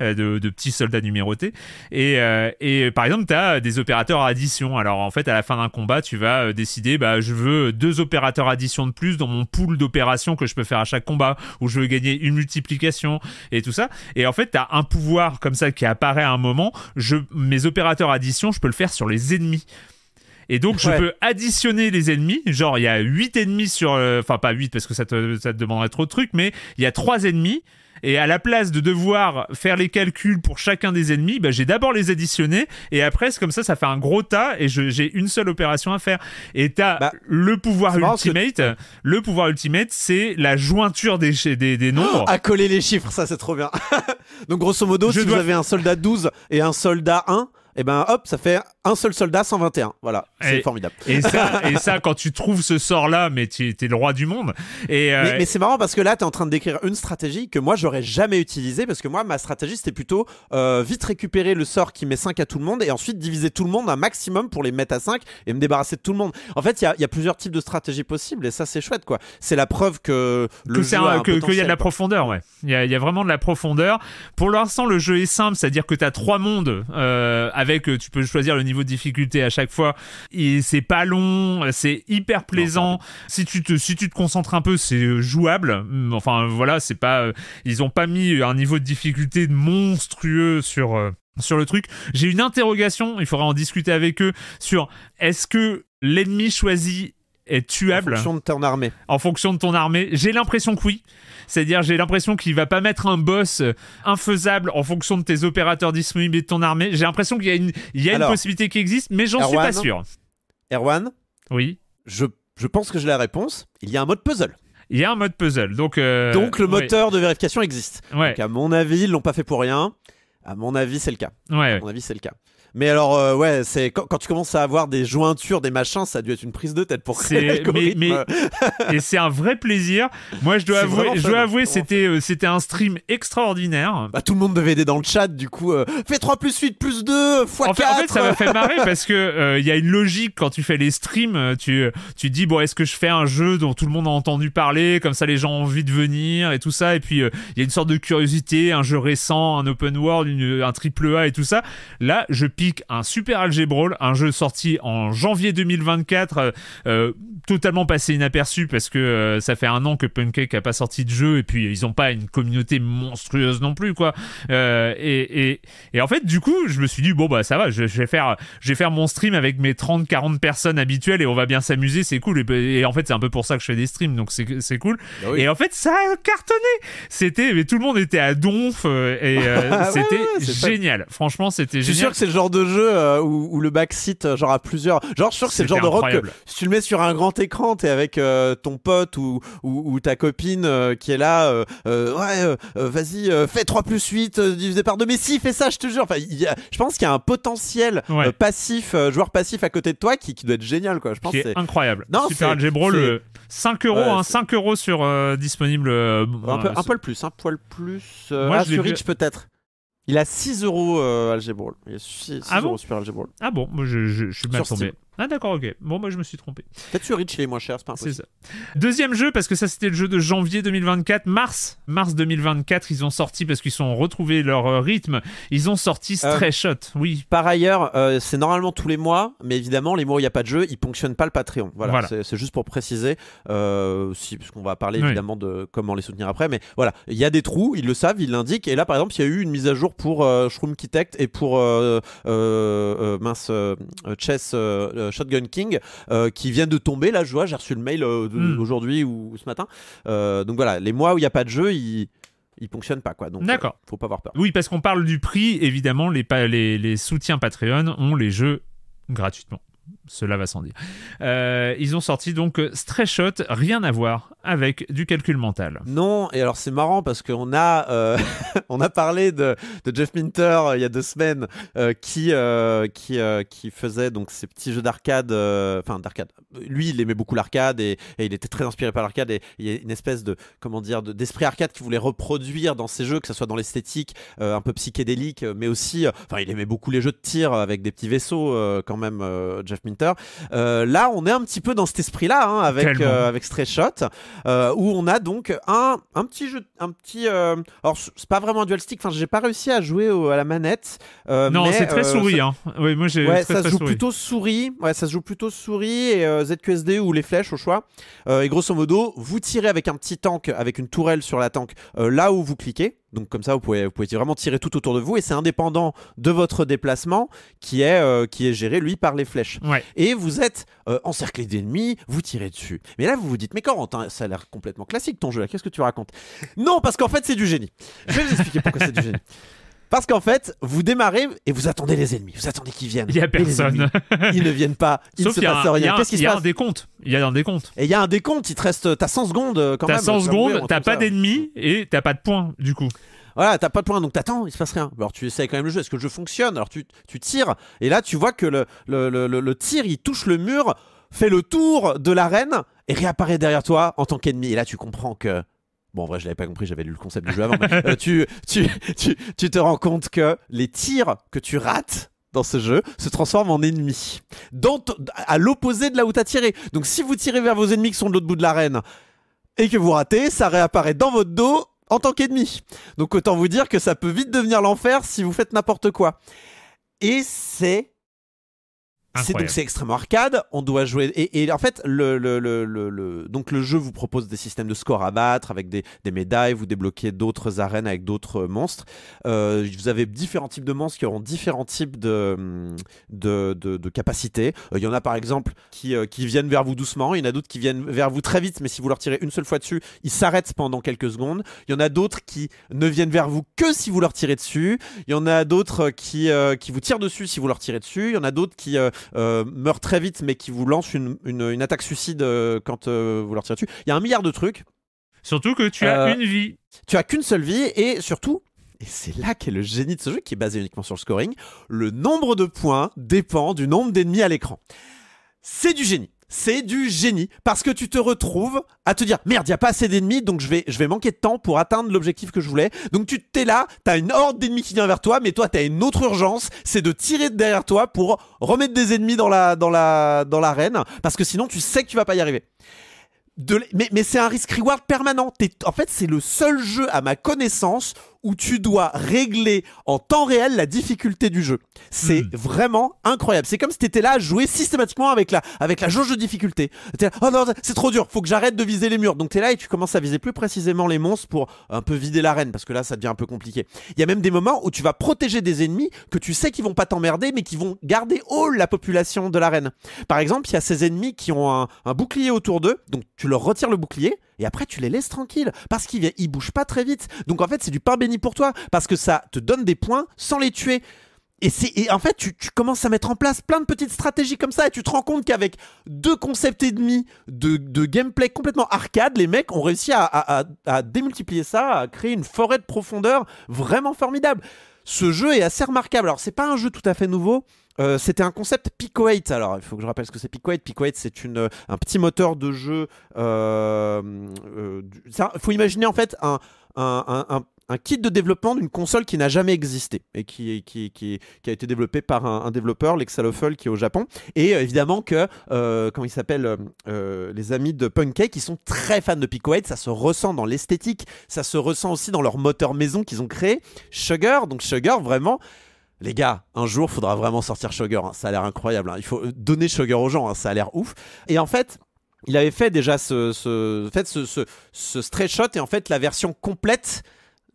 de, de, petits soldats numérotés. Et, et par exemple, tu as des opérateurs à addition. Alors en fait, à la fin d'un combat, tu vas décider, bah, je veux deux opérateurs addition de plus dans mon pool d'opérations que je peux faire à chaque combat, où je veux gagner une multiplication, et tout ça. Et en fait, tu as un pouvoir comme ça qui apparaît à un moment, je, mes opérateurs addition, je peux le faire sur les ennemis. Et donc, je peux additionner les ennemis. Genre, il y a 8 ennemis sur. Euh, enfin, pas 8 parce que ça te, ça te demanderait trop de trucs, mais il y a 3 ennemis. Et à la place de devoir faire les calculs pour chacun des ennemis, bah, j'ai d'abord les additionnés et après, comme ça, ça fait un gros tas et j'ai une seule opération à faire. Et t'as bah, le pouvoir ultimate. Le pouvoir ultimate, c'est la jointure des, des, nombres. Ah à coller les chiffres, ça c'est trop bien. Donc grosso modo, si vous avez un soldat 12 et un soldat 1, et eh ben hop, ça fait un seul soldat 121. Voilà, c'est formidable. Et ça, quand tu trouves ce sort-là, mais tu es le roi du monde. Et, euh, Mais, c'est marrant parce que là, tu es en train de décrire une stratégie que moi, j'aurais jamais utilisée parce que moi, ma stratégie, c'était plutôt euh, vite récupérer le sort qui met 5 à tout le monde et ensuite diviser tout le monde un maximum pour les mettre à 5 et me débarrasser de tout le monde. En fait, il y, a, plusieurs types de stratégies possibles et ça, c'est chouette quoi. C'est la preuve que le jeu qu'il y a de la profondeur, ouais. Il y, a vraiment de la profondeur. Pour l'instant, le jeu est simple, c'est-à-dire que tu as trois mondes euh, avec euh, tu peux choisir le niveau de difficulté à chaque fois. Et c'est pas long, c'est hyper plaisant. Si tu te si tu te concentres un peu, c'est euh, jouable. Mm, enfin voilà, c'est pas euh, ils ont pas mis un niveau de difficulté monstrueux sur sur le truc. J'ai une interrogation, il faudra en discuter avec eux sur est-ce que l'ennemi choisit est tuable. En fonction de ton armée. En fonction de ton armée. J'ai l'impression que oui. C'est-à-dire, j'ai l'impression qu'il va pas mettre un boss infaisable en fonction de tes opérateurs disponibles et de ton armée. J'ai l'impression qu'il y a une, il y a une possibilité qui existe, mais j'en suis pas sûr. Erwan Oui. Je, pense que j'ai la réponse. Il y a un mode puzzle. Il y a un mode puzzle. Donc, euh, donc le moteur de vérification existe. Donc, à mon avis, ils l'ont pas fait pour rien. À mon avis, c'est le cas. à mon avis, c'est le cas. Mais alors, euh, ouais, c'est quand, tu commences à avoir des jointures, des machins, ça a dû être une prise de tête pour créer mais, Et c'est un vrai plaisir. Moi, je dois avouer, je dois hein, avouer, c'était, euh, c'était un stream extraordinaire. Bah, tout le monde devait aider dans le chat, du coup, euh, fais 3 plus 8 plus 2 fois En fait, ça m'a fait marrer parce que il y a une logique quand tu fais les streams. Tu, tu dis, bon, est-ce que je fais un jeu dont tout le monde a entendu parler, comme ça les gens ont envie de venir et tout ça. Et puis, il y a une sorte de curiosité, un jeu récent, un open world, un triple A et tout ça. Là, je pique un super algebra, un jeu sorti en janvier 2024, euh, euh, totalement passé inaperçu parce que euh, ça fait un an que Pancake n'a pas sorti de jeu et puis ils ont pas une communauté monstrueuse non plus quoi. et, en fait du coup je me suis dit bon bah ça va, je, vais faire je vais faire mon stream avec mes 30-40 personnes habituelles et on va bien s'amuser, c'est cool. Et, en fait c'est un peu pour ça que je fais des streams donc c'est cool. Bah et en fait ça a cartonné. C'était mais tout le monde était à donf et ah c'était génial. Franchement c'était génial. Je suis sûr que c'est le genre de jeu euh, où, le backseat, euh, genre à plusieurs. Genre, je suis sûr que c'est le genre de rock que si tu le mets sur un grand écran, t'es avec euh, ton pote ou, ou, ta copine qui est là, ouais, vas-y, fais 3 plus 8, divisé par 2, mais si, fais ça, je te jure. Enfin, a, je pense qu'il y a un potentiel passif, joueur passif à côté de toi qui, qui doit être génial, quoi. Je pense c'est incroyable. Non, Super Algebra, le 5 euros, un hein, 5 euros sur disponible. un, peu, poil plus, un poil plus. sur Rich peut-être. Il a 6 euros euh, Algebra. Il a 6, euros Super Algebra. Ah bon, ah je, je, je suis mal Sur tombé. Ah d'accord, ok. Bon, moi je me suis trompé. Peut-être sur Rich, il est moins cher, c'est pas impossible. C'est ça. Deuxième jeu, parce que ça c'était le jeu de janvier 2024, mars. Mars 2024, ils ont sorti, parce qu'ils ont retrouvé leur euh, rythme, ils ont sorti euh, Stray Shot, oui. Par ailleurs, euh, c'est normalement tous les mois, mais évidemment, les mois où il n'y a pas de jeu, ils ponctionnent pas le Patreon. Voilà, C'est, juste pour préciser, aussi, parce qu'on va parler évidemment de comment les soutenir après, mais voilà, il y a des trous, ils le savent, ils l'indiquent, et là par exemple, il y a eu une mise à jour pour Shroom Kitect et pour mince Chess. Euh, Shotgun King, euh, qui vient de tomber. Là, je vois, j'ai reçu le mail euh, hmm. aujourd'hui ou, ce matin. donc voilà, les mois où il n'y a pas de jeu, ils il fonctionne pas quoi. Donc D'accord. faut pas avoir peur. Oui, parce qu'on parle du prix, évidemment, les, les, les soutiens Patreon ont les jeux gratuitement cela va sans dire. Euh, ils ont sorti donc euh, Stresshot, rien à voir avec du calcul mental. Non, et alors c'est marrant parce qu'on a, euh, on a parlé de, Jeff Minter il y a deux semaines qui, qui, qui faisait donc ces petits jeux d'arcade, enfin d'arcade. Lui, il aimait beaucoup l'arcade et, il était très inspiré par l'arcade et il y a une espèce de, comment dire, d'esprit arcade qui voulait reproduire dans ses jeux, que ce soit dans l'esthétique un peu psychédélique, mais aussi, enfin il aimait beaucoup les jeux de tir avec des petits vaisseaux quand même, Jeff Minter. Euh, là, on est un petit peu dans cet esprit-là hein, avec, euh, avec Stray Shot, euh, où on a donc un, petit jeu, un petit. alors, c'est pas vraiment un dual stick, enfin, j'ai pas réussi à jouer à la manette. non, c'est très souris. Ça... Hein. Oui, moi j'ai. Ouais, ça se joue plutôt souris. Ouais, ça se joue plutôt souris et ZQSD ou les flèches au choix. et grosso modo, vous tirez avec un petit tank, avec une tourelle sur la tank, là où vous cliquez. Donc comme ça, vous pouvez, vous pouvez vraiment tirer tout autour de vous et c'est indépendant de votre déplacement qui est, euh, qui est géré, lui, par les flèches. Et vous êtes euh, encerclé d'ennemis, vous tirez dessus. Mais là, vous vous dites, mais Corentin, ça a l'air complètement classique ton jeu qu'est-ce que tu racontes Non, parce qu'en fait, c'est du génie. Je vais vous expliquer pourquoi c'est du génie. Parce qu'en fait, vous démarrez et vous attendez les ennemis. Vous attendez qu'ils viennent. Il n'y a personne. ils ne viennent pas. Il ne se passe rien. Qu'est-ce qui se passe Il y a un décompte. Il y a un décompte. Et il y a un décompte. Il te reste. Euh, t'as 100 secondes euh, quand même. Tu as 100 secondes, t'as pas d'ennemis et tu t'as pas de points du coup voilà, t'as pas de points, donc attends, il se passe rien. Alors tu essayes quand même le jeu, est-ce que le jeu fonctionne Alors tu, tires, et là tu vois que le, le, le, tir, il touche le mur, fait le tour de l'arène, et réapparaît derrière toi en tant qu'ennemi. Et là tu comprends que Bon, en vrai, je l'avais pas compris, j'avais lu le concept du jeu avant. mais, euh, tu, tu, tu, te rends compte que les tirs que tu rates dans ce jeu se transforment en ennemis, à l'opposé de là où as tiré. Donc si vous tirez vers vos ennemis qui sont de l'autre bout de l'arène et que vous ratez, ça réapparaît dans votre dos en tant qu'ennemi. Donc autant vous dire que ça peut vite devenir l'enfer si vous faites n'importe quoi. Et c'est c'est donc c'est extrêmement arcade. On doit jouer et, en fait le, le, le, le, donc le jeu vous propose des systèmes de score à battre avec des, des médailles. Vous débloquez d'autres arènes avec d'autres monstres. Euh, vous avez différents types de monstres qui auront différents types de de, de, capacités. Euh, il y en a par exemple qui euh, qui viennent vers vous doucement. Il y en a d'autres qui viennent vers vous très vite. Mais si vous leur tirez une seule fois dessus, ils s'arrêtent pendant quelques secondes. Il y en a d'autres qui ne viennent vers vous que si vous leur tirez dessus. Il y en a d'autres qui euh, qui vous tirent dessus si vous leur tirez dessus. Il y en a d'autres qui euh, meurt très vite, mais qui vous lance une, une attaque suicide euh, quand euh, vous leur tirez dessus. Il y a un milliard de trucs. Surtout que tu as une vie. Tu as qu'une seule vie et surtout, et c'est là qu'est le génie de ce jeu qui est basé uniquement sur le scoring, le nombre de points dépend du nombre d'ennemis à l'écran. C'est du génie c'est du génie parce que tu te retrouves à te dire merde, il n'y a pas assez d'ennemis donc je vais, je vais manquer de temps pour atteindre l'objectif que je voulais. Donc tu t'es là, t'as une horde d'ennemis qui vient vers toi, mais toi as une autre urgence, c'est de tirer derrière toi pour remettre des ennemis dans la dans la dans l'arène parce que sinon tu sais que tu vas pas y arriver. mais, mais c'est un risk reward permanent. En fait, c'est le seul jeu à ma connaissance où tu dois régler en temps réel la difficulté du jeu. C'est hmm. vraiment incroyable. C'est comme si tu étais là à jouer systématiquement avec la, avec la jauge de difficulté. oh non, c'est trop dur, faut que j'arrête de viser les murs. Donc tu es là et tu commences à viser plus précisément les monstres pour un peu vider l'arène, parce que là ça devient un peu compliqué. Il y a même des moments où tu vas protéger des ennemis que tu sais qu'ils vont pas t'emmerder, mais qui vont garder haut la population de l'arène. Par exemple, il y a ces ennemis qui ont un bouclier autour d'eux, donc tu leur retires le bouclier, et après tu les laisses tranquilles parce qu'ils ne bougent pas très vite. Donc en fait, c'est du pain béni pour toi parce que ça te donne des points sans les tuer. Et, en fait, tu, commences à mettre en place plein de petites stratégies comme ça et tu te rends compte qu'avec deux concepts et demi de, gameplay complètement arcade, les mecs ont réussi à, démultiplier ça, à créer une forêt de profondeur vraiment formidable. Ce jeu est assez remarquable. Alors, c'est pas un jeu tout à fait nouveau. Euh, c'était un concept Pico-8. Alors, il faut que je rappelle ce que c'est Pico-Hate. pico 8 c'est une euh, un petit moteur de jeu. Il euh, faut imaginer en fait un, un, kit de développement d'une console qui n'a jamais existé et qui, qui, qui, a été développé par un, développeur, l'Exalophel, qui est au Japon. Et évidemment que, comment ils s'appellent, les amis de Punky, qui sont très fans de pico Pico-8, ça se ressent dans l'esthétique, ça se ressent aussi dans leur moteur maison qu'ils ont créé, Sugar. Donc Sugar, vraiment, les gars, un jour, faudra vraiment sortir Sugar. Hein. Ça a l'air incroyable. Hein. Il faut euh, donner Sugar aux gens. Hein. Ça a l'air ouf. Et en fait, il avait fait déjà ce, ce fait ce, ce, shot et en fait la version complète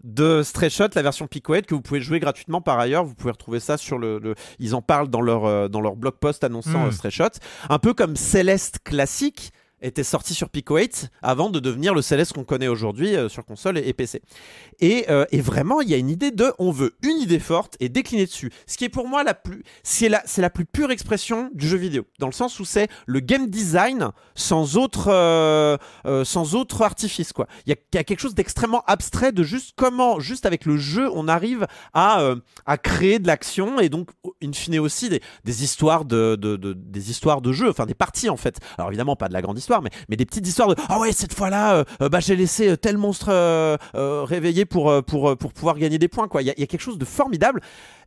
de stretch Shot, la version Picoet que vous pouvez jouer gratuitement par ailleurs. Vous pouvez retrouver ça sur le, ils en parlent dans leur euh, dans leur blog post annonçant hmm. euh, stretch Shot, un peu comme Céleste classique était sorti sur Pico 8 avant de devenir le Céleste qu'on connaît aujourd'hui euh, sur console et, PC. Et, euh, et vraiment, il y a une idée de on veut une idée forte et décliner dessus. Ce qui est pour moi la plus, c'est la, c'est la plus pure expression du jeu vidéo, dans le sens où c'est le game design sans autre, euh, sans autre artifice quoi. Il y, a quelque chose d'extrêmement abstrait de juste comment, juste avec le jeu, on arrive à, à créer de l'action et donc une fine aussi des, histoires de, de, des histoires de jeu, enfin des parties en fait. Alors évidemment pas de la grande mais, des petites histoires de Ah ouais, cette fois-là, euh, euh, bah, j'ai laissé euh, tel monstre réveillé pour, pour, pour pouvoir gagner des points. quoi Il y a quelque chose de formidable.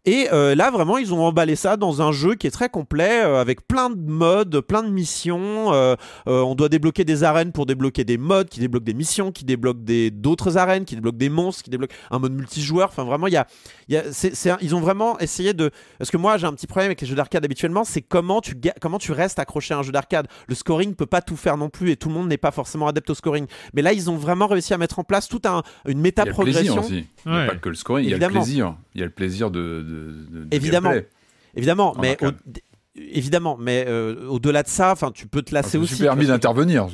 Et euh, là, vraiment, ils ont emballé ça dans un jeu qui est très complet, euh, avec plein de modes, plein de missions. Euh, on doit débloquer des arènes pour débloquer des modes, qui débloquent des missions, qui débloquent d'autres arènes, qui débloquent des monstres, qui débloquent un mode multijoueur. Enfin, vraiment, il y a, ils ont vraiment essayé de. Parce que moi, j'ai un petit problème avec les jeux d'arcade habituellement, c'est comment tu, comment tu restes accroché à un jeu d'arcade. Le scoring peut pas tout faire non plus, et tout le monde n'est pas forcément adepte au scoring. Mais là, ils ont vraiment réussi à mettre en place toute un, une méta-progression. Il pas que le scoring, il y a le plaisir. Il y a le plaisir de évidemment, évidemment, mais au, évidemment, mais euh, au-delà de ça, enfin, tu peux te lasser ah, aussi. Je suis permis d'intervenir.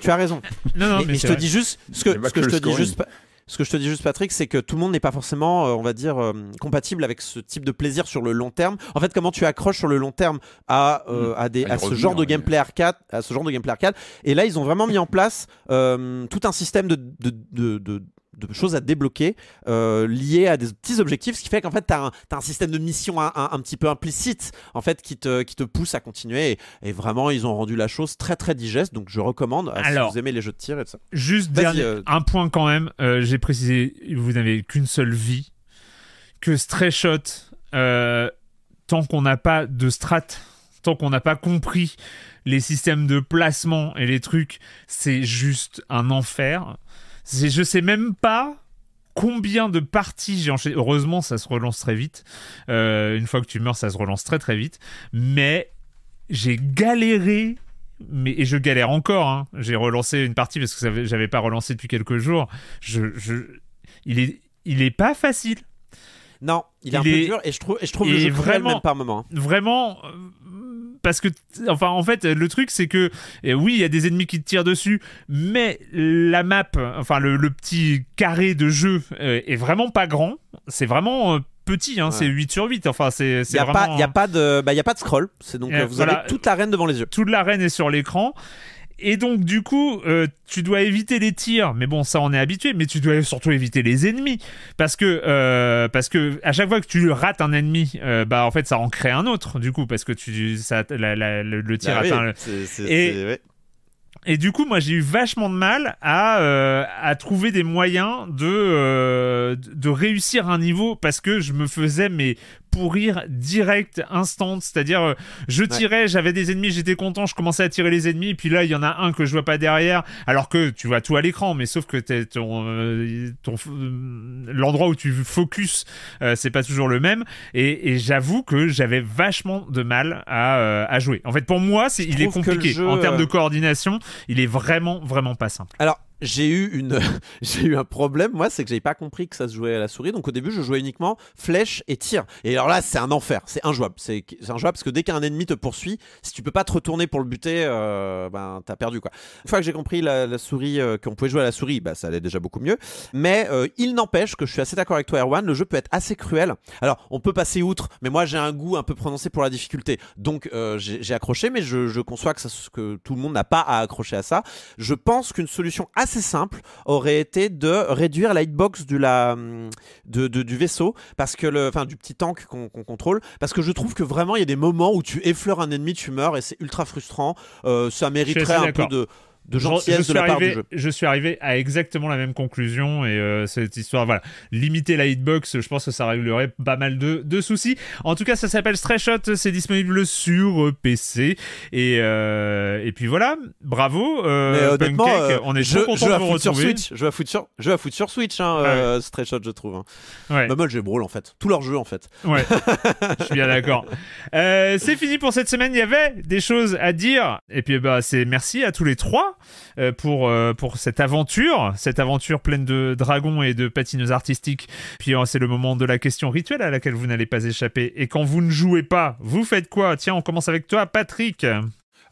Tu as raison. non, non, mais, je te dis juste ce que, je te dis juste. ce que je te dis juste Patrick, c'est que tout le monde n'est pas forcément, euh, on va dire, euh, compatible avec ce type de plaisir sur le long terme. En fait, comment tu accroches sur le long terme à, hmm. ce genre hein, de gameplay arcade, à ce genre de gameplay arcade. Et là, ils ont vraiment mis en place tout un système de, de de choses à débloquer euh, liées à des petits objectifs, ce qui fait qu'en fait, tu as, un système de mission un, petit peu implicite en fait qui te, pousse à continuer. Et, vraiment, ils ont rendu la chose très très digeste, donc je recommande Alors, si vous aimez les jeux de tir et tout ça. Juste dernier, euh, un point quand même, euh, j'ai précisé, vous n'avez qu'une seule vie, que Stray Shot, tant qu'on n'a pas de strat, tant qu'on n'a pas compris les systèmes de placement et les trucs, c'est juste un enfer. Je sais même pas combien de parties j'ai enchaîné. Heureusement, ça se relance très vite. Euh, une fois que tu meurs, ça se relance très très vite. Mais j'ai galéré. Mais, et je galère encore. Hein. J'ai relancé une partie parce que j'avais pas relancé depuis quelques jours. Je, il, est, il est pas facile. Non, il est un peu dur et je trouve, et je trouve le vraiment, même par moment. Hein. Vraiment, parce que, enfin, en fait, le truc, c'est que, eh oui, il y a des ennemis qui te tirent dessus, mais la map, enfin, le, petit carré de jeu euh, est vraiment pas grand. C'est vraiment. Euh, petit, hein, c'est 8 sur 8. Enfin, c'est Il n'y a, pas de bah, y a pas de scroll. C'est donc, euh, vous avez toute l'arène devant les yeux. Toute l'arène est sur l'écran. Et donc, du coup, euh, tu dois éviter les tirs, mais bon, ça on est habitué, mais tu dois surtout éviter les ennemis. Parce que, euh, parce que à chaque fois que tu rates un ennemi, euh, bah en fait, ça en crée un autre, du coup, parce que tu, ça, le, tir bah atteint. et, du coup, moi j'ai eu vachement de mal à, trouver des moyens de, de réussir un niveau parce que je me faisais mes pourrir direct, instant. C'est-à-dire, euh, je tirais, j'avais des ennemis, j'étais content, je commençais à tirer les ennemis, puis là, il y en a un que je vois pas derrière, alors que tu vois tout à l'écran, mais sauf que ton, euh, euh, l'endroit où tu focus, c'est pas toujours le même. Et, j'avoue que j'avais vachement de mal à, jouer. En fait, pour moi, c'est il est compliqué. En termes de coordination, il est vraiment, vraiment pas simple. Alors, j'ai eu une j'ai eu un problème moi c'est que j'avais pas compris que ça se jouait à la souris donc au début je jouais uniquement flèche et tir et alors là c'est un enfer c'est injouable c'est injouable parce que dès qu'un ennemi te poursuit si tu peux pas te retourner pour le buter euh, ben t'as perdu quoi une fois que j'ai compris la, souris euh, qu'on pouvait jouer à la souris bah ça allait déjà beaucoup mieux mais euh, il n'empêche que je suis assez d'accord avec toi Erwan le jeu peut être assez cruel alors on peut passer outre mais moi j'ai un goût un peu prononcé pour la difficulté donc euh, j'ai accroché mais je, conçois que, ça, que tout le monde n'a pas à accrocher à ça je pense qu'une solution assez assez simple aurait été de réduire la hitbox la, de, du vaisseau, parce que le, enfin du petit tank qu'on contrôle, parce que je trouve que vraiment il y a des moments où tu effleures un ennemi, tu meurs et c'est ultra frustrant. Euh, ça mériterait un peu de de je, suis arrivé, à exactement la même conclusion et euh, cette histoire, voilà, limiter la hitbox, je pense que ça réglerait pas mal de, de soucis. En tout cas, ça s'appelle Stray Shot, c'est disponible sur euh, PC et, euh, et puis voilà, bravo. on est je, trop de vous retrouver. Sur Switch, je vais foutre sur, je vais foutre sur Switch, hein, Shot, je trouve. Hein. Ouais. Bah, moi, j'ai en fait, tous leurs jeux en fait. Ouais, je suis bien d'accord. c'est fini pour cette semaine. Il y avait des choses à dire et puis bah c'est merci à tous les trois euh, pour, euh, pour cette aventure, cette aventure pleine de dragons et de patineuses artistiques. Puis oh, c'est le moment de la question rituelle à laquelle vous n'allez pas échapper. Et quand vous ne jouez pas, vous faites quoi Tiens, on commence avec toi, Patrick.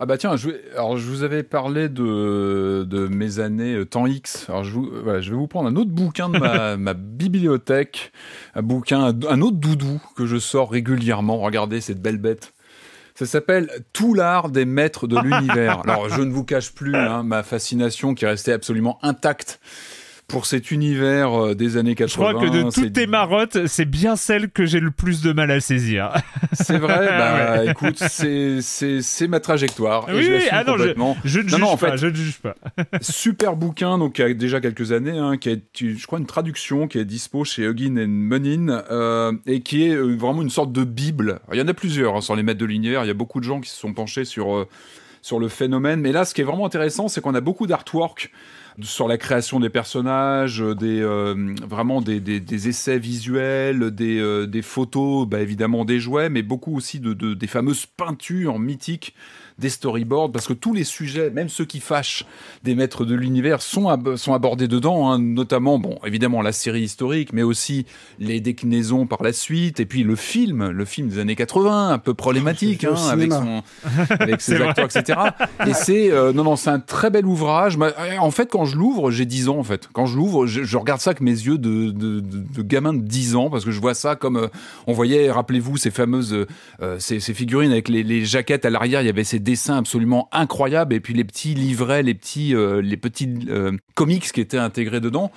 Ah bah tiens, je, alors je vous avais parlé de, de mes années euh, temps X. Alors je, je vais vous prendre un autre bouquin de ma, ma bibliothèque, un bouquin, un autre doudou que je sors régulièrement. Regardez cette belle bête. Ça s'appelle Tout l'art des maîtres de l'univers. Alors, je ne vous cache plus hein, ma fascination qui restait absolument intacte pour cet univers euh, des années 80. Je crois que de toutes tes marottes, c'est bien celle que j'ai le plus de mal à saisir. C'est vrai ah Bah écoute, c'est ma trajectoire. Oui, je ah non, Je, ne juge pas, je ne juge pas. super bouquin, donc il y a déjà quelques années, hein, qui est, je crois, une traduction qui est dispo chez Huggin and Munin, euh, et qui est euh, vraiment une sorte de bible. il y en a plusieurs, hein, sans les mettre de l'univers, il y a beaucoup de gens qui se sont penchés sur... sur le phénomène. Mais là, ce qui est vraiment intéressant, c'est qu'on a beaucoup d'artwork sur la création des personnages, euh, des, euh, vraiment des, essais visuels, euh, des, photos, bah, évidemment des jouets, mais beaucoup aussi de, de des fameuses peintures mythiques des storyboards, parce que tous les sujets, même ceux qui fâchent des maîtres de l'univers, sont, sont abordés dedans, hein, notamment, bon, évidemment, la série historique, mais aussi les déclinaisons par la suite, et puis le film, le film des années 80, un peu problématique, hein, avec, ses acteurs, etc. Et c'est, euh, non, non, c'est un très bel ouvrage. Euh, en fait, quand je l'ouvre, j'ai 10 ans, en fait. Quand je l'ouvre, je, regarde ça avec mes yeux de, de, gamin de 10 ans, parce que je vois ça comme, euh, on voyait, rappelez-vous, ces fameuses, ces, figurines avec les, les jaquettes à l'arrière, il y avait ces dessins absolument incroyables et puis les petits livrets, les petits, euh, les euh, comics qui étaient intégrés dedans.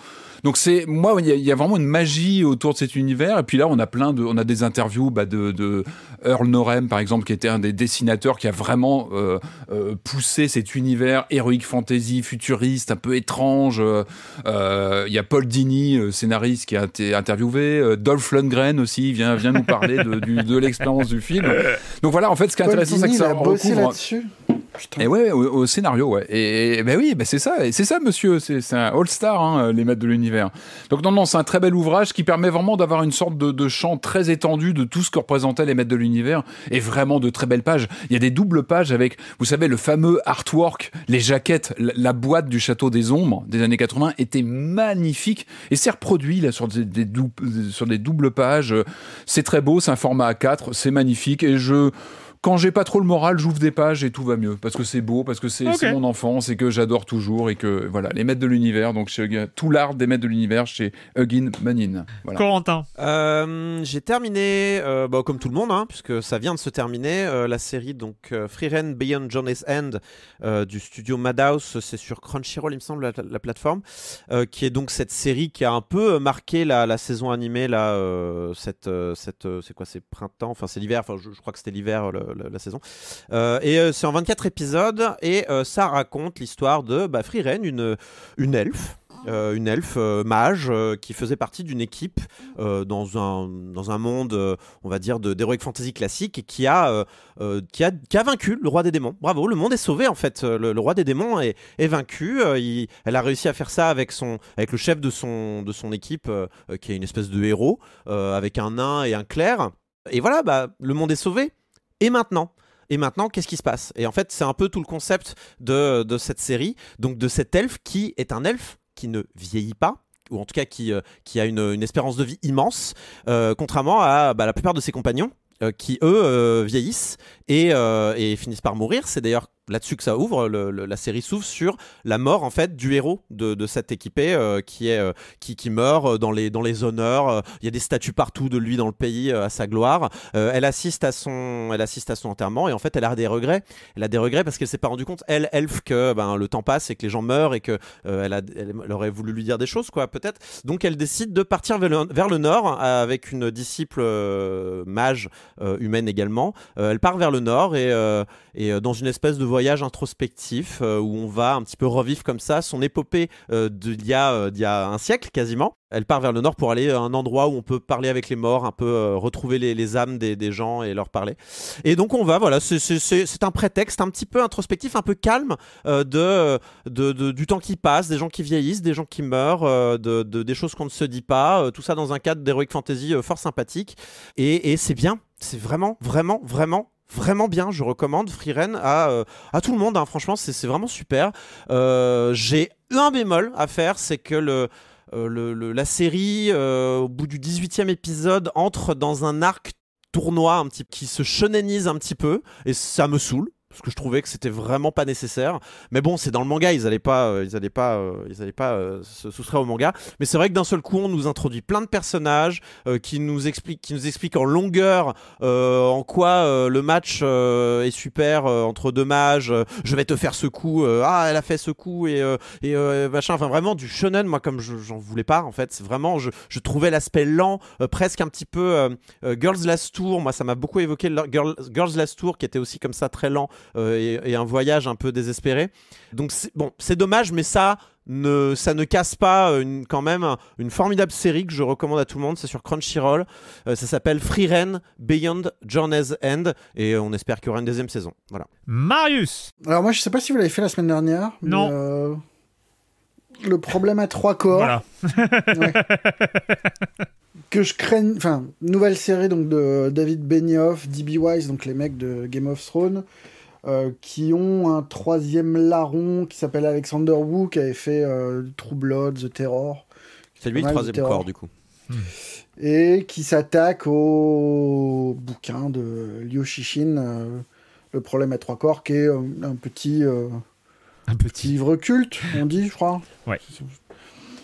Donc c'est moi, il y, a vraiment une magie autour de cet univers. Et puis là, on a plein de, on a des interviews bah, de, Earl Norem par exemple, qui était un des dessinateurs qui a vraiment euh, euh, poussé cet univers héroïque fantasy, futuriste, un peu étrange. Euh, il y a Paul Dini, scénariste, qui a été interviewé. Dolph Lundgren aussi vient vient nous parler de, l'expérience du film. Donc voilà, en fait, ce qui est intéressant, c'est que ça recouvre. Et ouais, au, scénario, ouais. Et, ben oui, ben c'est ça, c'est ça, monsieur. C'est un all-star, hein, les maîtres de l'univers. Donc non, non, c'est un très bel ouvrage qui permet vraiment d'avoir une sorte de, champ très étendu de tout ce que représentaient les maîtres de l'univers et vraiment de très belles pages. Il y a des doubles pages avec, vous savez, le fameux artwork, les jaquettes, la, boîte du château des ombres des années 80 était magnifique et c'est reproduit là sur des, sur des doubles pages. C'est très beau, c'est un format A4, c'est magnifique et je quand j'ai pas trop le moral, j'ouvre des pages et tout va mieux. Parce que c'est beau, parce que c'est mon enfance et que j'adore toujours. Et que voilà, les maîtres de l'univers, donc tout l'art des maîtres de l'univers chez Hugin Manin. Corentin. Euh, j'ai terminé, euh, bah, comme tout le monde, hein, puisque ça vient de se terminer, euh, la série donc Freeren Beyond Journey's End du studio Madhouse. C'est sur Crunchyroll, il me semble, la, plateforme. qui est donc cette série qui a un peu marqué la, saison animée, là, cette, cette c'est quoi, c'est printemps, enfin c'est l'hiver, enfin je, je, crois que c'était l'hiver, le, la, saison. Euh, et euh, c'est en 24 épisodes, et euh, ça raconte l'histoire de bah, Free une, une elfe. une elfe mage qui faisait partie d'une équipe dans, un, dans un monde, on va dire, d'heroic fantasy classique qui a, qui, a, qui a vaincu le roi des démons. Bravo, le monde est sauvé en fait. Le, roi des démons est, vaincu. elle a réussi à faire ça avec, son, avec le chef de son, de son équipe, qui est une espèce de héros, avec un nain et un clerc. Et voilà, bah, le monde est sauvé. Et maintenant et maintenant, qu'est-ce qui se passe Et en fait, c'est un peu tout le concept de, cette série, donc de cet elfe qui est un elfe qui ne vieillit pas, ou en tout cas qui, euh, qui a une, espérance de vie immense, euh, contrairement à bah, la plupart de ses compagnons. Euh, qui eux vieillissent et, et, finissent par mourir. C'est d'ailleurs là-dessus que ça ouvre. la série s'ouvre sur la mort en fait du héros de, cette équipée euh, qui est euh, qui, meurt euh, dans les dans les honneurs. Il y a des statues partout de lui dans le pays à sa gloire. elle assiste à son elle assiste à son enterrement et en fait elle a des regrets. Elle a des regrets parce qu'elle s'est pas rendue compte elle elfe que ben, le temps passe et que les gens meurent et qu'elle elle, aurait voulu lui dire des choses quoi peut-être. Donc elle décide de partir vers le, nord avec une disciple mage humaine également. elle part vers le nord et, et dans une espèce de voyage introspectif euh, où on va un petit peu revivre comme ça son épopée euh, d'il y, euh, y, a un siècle quasiment. Elle part vers le nord pour aller à un endroit où on peut parler avec les morts, un peu retrouver les, âmes des, des, gens et leur parler. Et donc on va, voilà, c'est un prétexte un petit peu introspectif, un peu calme de, de, de, du temps qui passe, des gens qui vieillissent, des gens qui meurent, de, de, des choses qu'on ne se dit pas, tout ça dans un cadre d'heroic fantasy fort sympathique. Et, et c'est bien, c'est vraiment, vraiment, vraiment vraiment bien. Je recommande Freeren à, euh, à tout le monde. Hein. Franchement, c'est vraiment super. Euh, j'ai un bémol à faire, c'est que le, euh, le, la série, au bout du 18e épisode, entre dans un arc tournoi un petit, qui se chenénise un petit peu et ça me saoule parce que je trouvais que c'était vraiment pas nécessaire. Mais bon, c'est dans le manga, ils n'allaient pas, euh, ils allaient pas, euh, ils pas euh, se soustraire au manga. Mais c'est vrai que d'un seul coup, on nous introduit plein de personnages qui nous expliquent, qui nous en longueur en quoi le match est super entre deux mages. je vais te faire ce coup. ah, elle a fait ce coup et, machin. Enfin, vraiment du shonen. Moi, comme j'en voulais pas, en fait, c'est vraiment, je, trouvais l'aspect lent, presque un petit peu Girls Last Tour. Moi, ça m'a beaucoup évoqué Girls Last Tour, qui était aussi comme ça très lent euh, et, un voyage un peu désespéré. Donc bon, c'est dommage, mais ça ne, ça ne casse pas euh, quand même une formidable série que je recommande à tout le monde. C'est sur Crunchyroll. Euh, ça s'appelle Free Ren Beyond Journey's End. Et on espère qu'il y aura une deuxième saison. Voilà. Marius Alors, moi, je sais pas si vous l'avez fait la semaine dernière. non. le problème à trois corps. Voilà. que je craigne. Enfin, nouvelle série donc, de David Benioff, DB Wise, donc les mecs de Game of Thrones. Euh, qui ont un troisième larron qui s'appelle Alexander Wu, qui avait fait euh, True Blood, The Terror. C'est lui le troisième corps, du coup. Hmm. Et qui s'attaque au bouquin de Liu Shishin, euh, Le problème à trois corps, qui est un petit. un petit livre culte, on dit, je crois.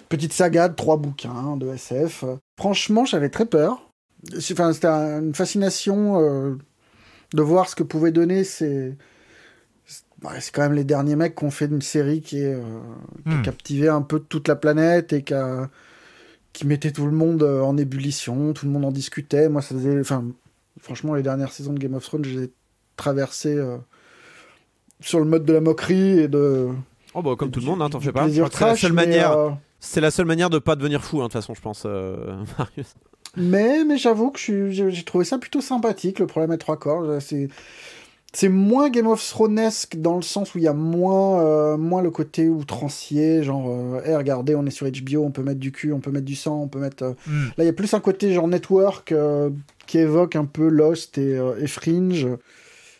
Petite saga de trois bouquins de SF. Franchement, j'avais très peur. c'était une fascination de voir ce que pouvaient donner ces, bah, c'est quand même les derniers mecs qui ont fait une série qui, euh, a hmm. captivé un peu toute la planète et qui, qui mettait tout le monde euh, en ébullition, tout le monde en discutait. Moi, ça faisait, enfin, franchement, les dernières saisons de Game of Thrones, je les ai traversées euh, sur le mode de la moquerie et de. Oh, bah, comme tout le monde, hein, t'en fais pas. C'est la seule manière. C'est la seule manière de pas devenir fou, hein, de toute façon, je pense, Marius. Mais, mais j'avoue que j'ai trouvé ça plutôt sympathique, le problème à trois corps. C'est c'est moins Game of Thronesque dans le sens où il y a moins, euh, moins le côté outrancier, genre, euh, regardez, on est sur HBO, on peut mettre du cul, on peut mettre du sang, on peut mettre. Euh, hmm. Là, il y a plus un côté genre network euh, qui évoque un peu Lost et, Fringe,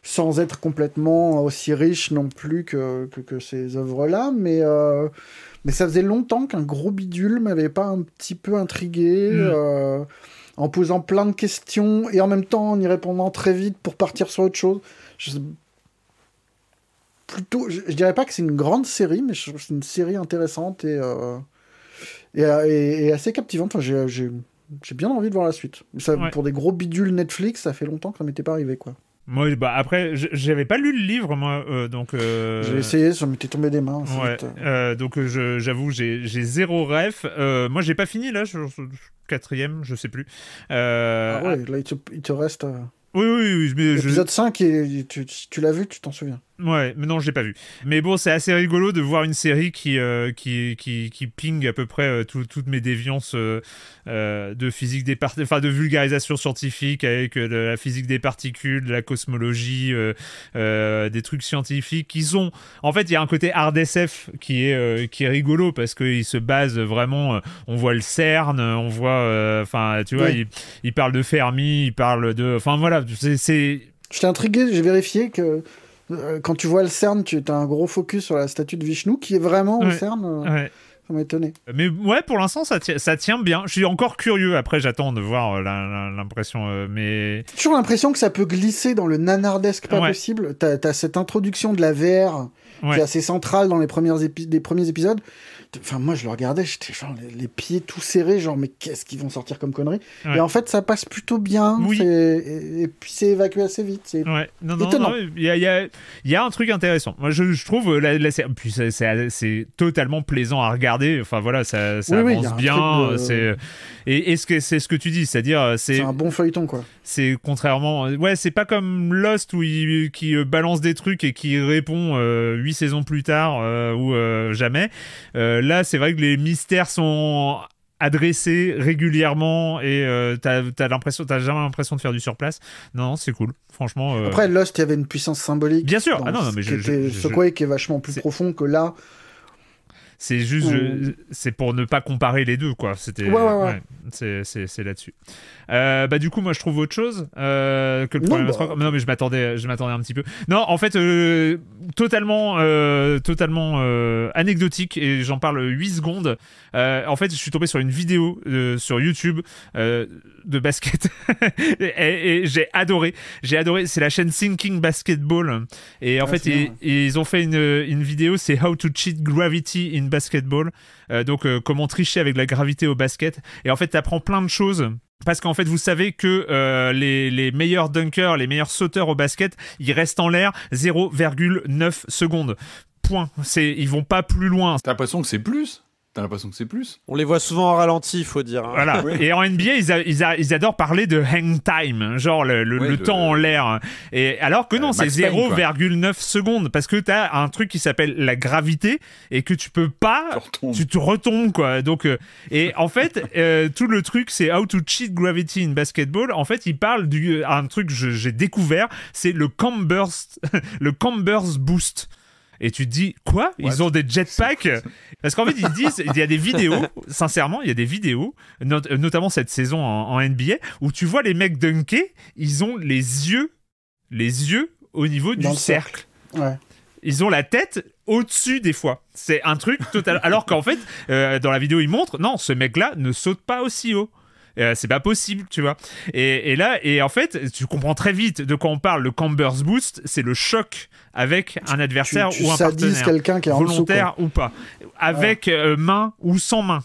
sans être complètement aussi riche non plus que, ces œuvres-là, mais. Mais ça faisait longtemps qu'un gros bidule m'avait pas un petit peu intrigué, hmm. en posant plein de questions et en même temps en y répondant très vite pour partir sur autre chose je, plutôt, je, dirais pas que c'est une grande série, mais c'est une série intéressante et, euh, euh, et, assez captivante. Enfin, j'ai, bien envie de voir la suite. Ça, Pour des gros bidules Netflix, ça fait longtemps que ça m'était pas arrivé, quoi. Moi, bah après, j'avais pas lu le livre, moi, euh, donc. J'ai essayé, ça m'était tombé des mains. donc, j'avoue, j'ai zéro ref. moi, j'ai pas fini là, je, quatrième, je sais plus. Ah ouais, là, il te, il te reste. Oui, oui, oui. Mais L'épisode je... 5, et, tu, tu l'as vu, tu t'en souviens. Ouais, mais non, je l'ai pas vu. Mais bon, c'est assez rigolo de voir une série qui, euh, qui, qui, ping à peu près euh, toutes mes déviances euh, de physique des particules, enfin de vulgarisation scientifique avec de la physique des particules, de la cosmologie, des trucs scientifiques ils ont En fait, il y a un côté hard SF qui est, qui est rigolo parce qu'il se base vraiment. on voit le CERN, on voit. Enfin, tu vois, ils il, parle de Fermi, il parle de. Enfin, voilà, c'est. J'étais intrigué, j'ai vérifié que euh, quand tu vois le CERN, tu as un gros focus sur la statue de Vishnu qui est vraiment au CERN. Euh, ça m'étonnait. Mais ouais, pour l'instant, ça, ça, tient bien. Je suis encore curieux. Après, j'attends de voir euh, l'impression. Euh, mais... Toujours l'impression que ça peut glisser dans le nanardesque pas possible. T'as as cette introduction de la VR qui est assez centrale dans les premiers, des premiers épisodes. Enfin, moi, je le regardais, j'étais genre les, pieds tout serrés, genre, mais qu'est-ce qu'ils vont sortir comme conneries Et en fait, ça passe plutôt bien. Oui. Et, puis, c'est évacué assez vite. C'est ouais. non, non, étonnant. Il y a, y a, un truc intéressant. Moi, je, je trouve la, la Puis, c'est totalement plaisant à regarder. Enfin, voilà, ça, avance bien. C'est Et, que c'est ce, que tu dis, c'est-à-dire. Euh, c'est un bon feuilleton, quoi. C'est contrairement. Euh, ouais, c'est pas comme Lost où il qui euh, balance des trucs et qui répond huit saisons plus tard ou jamais là, c'est vrai que les mystères sont adressés régulièrement et euh, tu t'as l'impression jamais l'impression de faire du surplace non, c'est cool franchement euh, après Lost il y avait une puissance symbolique bien sûr ah non, mais je, je, qui est vachement plus profond que là c'est juste, euh. c'est pour ne pas comparer les deux, quoi. C'était, ouais, ouais, ouais. c'est là-dessus. Euh, bah du coup moi je trouve autre chose euh, que le problème. Bah. Non, non mais je m'attendais, je m'attendais un petit peu. Non en fait euh, totalement, euh, totalement euh, anecdotique et j'en parle 8 secondes. Euh, en fait je suis tombé sur une vidéo sur YouTube de basket et, j'ai adoré, j'ai adoré. C'est la chaîne Thinking Basketball et en ah, fait ils, ont fait une, une vidéo c'est How to cheat gravity in basketball. donc comment tricher avec la gravité au basket et en fait t'apprends plein de choses parce qu'en fait, vous savez que euh, les, meilleurs dunkers, les meilleurs sauteurs au basket, ils restent en l'air 0,9 secondes. Point. C'est, ils vont pas plus loin. T'as l'impression que c'est plus T'as l'impression que c'est plus. On les voit souvent en ralenti, il faut dire. Hein. Voilà. Et en NBA, ils, adorent parler de hang time, hein, genre le, temps en l'air. Et alors que euh, non, c'est 0,9 secondes parce que t'as un truc qui s'appelle la gravité et que tu peux pas, tu, te retombes quoi. Donc euh, et en fait, euh, tout le truc, c'est how to cheat gravity in basketball. En fait, il parle du un truc que j'ai découvert, c'est le burst, le Cambers boost. Et tu te dis, quoi Ils ont des jetpacks Parce qu'en fait, ils disent, il y a des vidéos, sincèrement, il y a des vidéos, notamment cette saison en, NBA, où tu vois les mecs dunker, ils ont les yeux, les yeux au niveau du cercle. ils ont la tête au-dessus des fois. C'est un truc total. Alors qu'en fait, euh, dans la vidéo, ils montrent, non, ce mec-là ne saute pas aussi haut. Euh, c'est pas possible, tu vois. Et, et, là, et en fait, tu comprends très vite de quoi on parle. Le Camber's Boost, c'est le choc avec un adversaire ou un partenaire, quelqu'un qui est volontaire ou pas, avec euh, main ou sans main.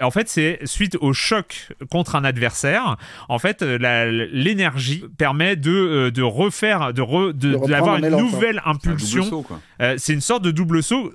Euh, en fait, c'est suite au choc contre un adversaire. En fait, l'énergie permet de, de refaire, de, de, d'avoir une nouvelle impulsion. c'est une sorte de double saut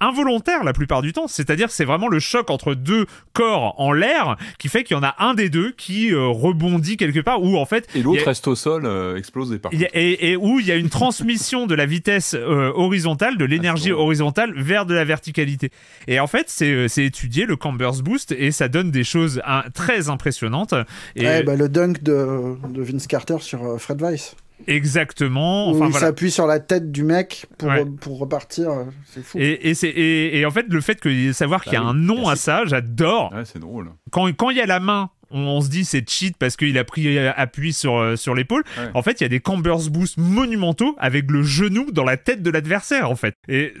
involontaire la plupart du temps. C'est-à-dire, c'est vraiment le choc entre deux corps en l'air qui fait qu'il y en a un des deux qui euh, rebondit quelque part ou en fait. Et l'autre reste au sol, euh, explose et part. et, où il y a une transmission de la vitesse euh, horizontale, de l'énergie ah, horizontale vers de la verticalité. Et en fait, c'est, c'est étudié le Camber's Boost et ça donne des choses hein, très impressionnantes. Et... bah, le dunk de, de Vince Carter sur Fred Weiss. Exactement. où il s'appuie sur la tête du mec pour, pour repartir. Euh, c'est fou. Et, et, et, en fait, le fait de savoir qu'il y a bah un nom à ça, j'adore. c'est drôle. Quand il y a la main on, se dit c'est cheat parce qu'il a pris euh, appui sur, euh, sur l'épaule. En fait, il y a des cambers boost monumentaux avec le genou dans la tête de l'adversaire, en fait. Et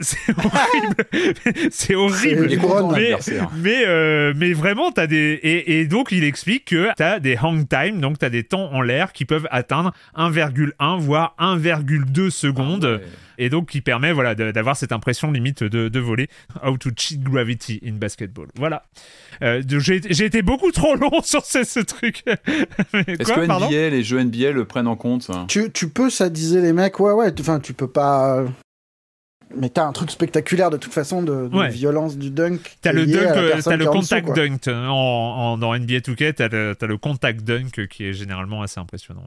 c'est horrible. c'est horrible. mais, mais, euh, mais vraiment, t'as des. Et, donc, il explique que t'as des hang time, donc t'as des temps en l'air qui peuvent atteindre 1,1 voire 1,2 secondes. Ah et donc qui permet voilà d'avoir cette impression limite de, voler. How to cheat gravity in basketball. Voilà. Euh, j'ai été beaucoup trop long sur ce, truc. Est-ce que NBA, les jeux NBA le prennent en compte tu, peux, ça disait les mecs, ouais, ouais, enfin tu peux pas. Euh, mais t'as un truc spectaculaire de toute façon de, violence du dunk. T'as le, dunk, euh, le contact dunk. En, dans NBA 2K, t'as le, contact dunk qui est généralement assez impressionnant.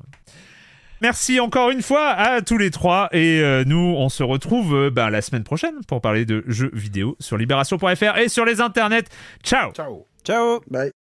Merci encore une fois à tous les trois. Et euh, nous, on se retrouve euh, ben, la semaine prochaine pour parler de jeux vidéo sur libération.fr et sur les internets. Ciao Ciao Ciao Bye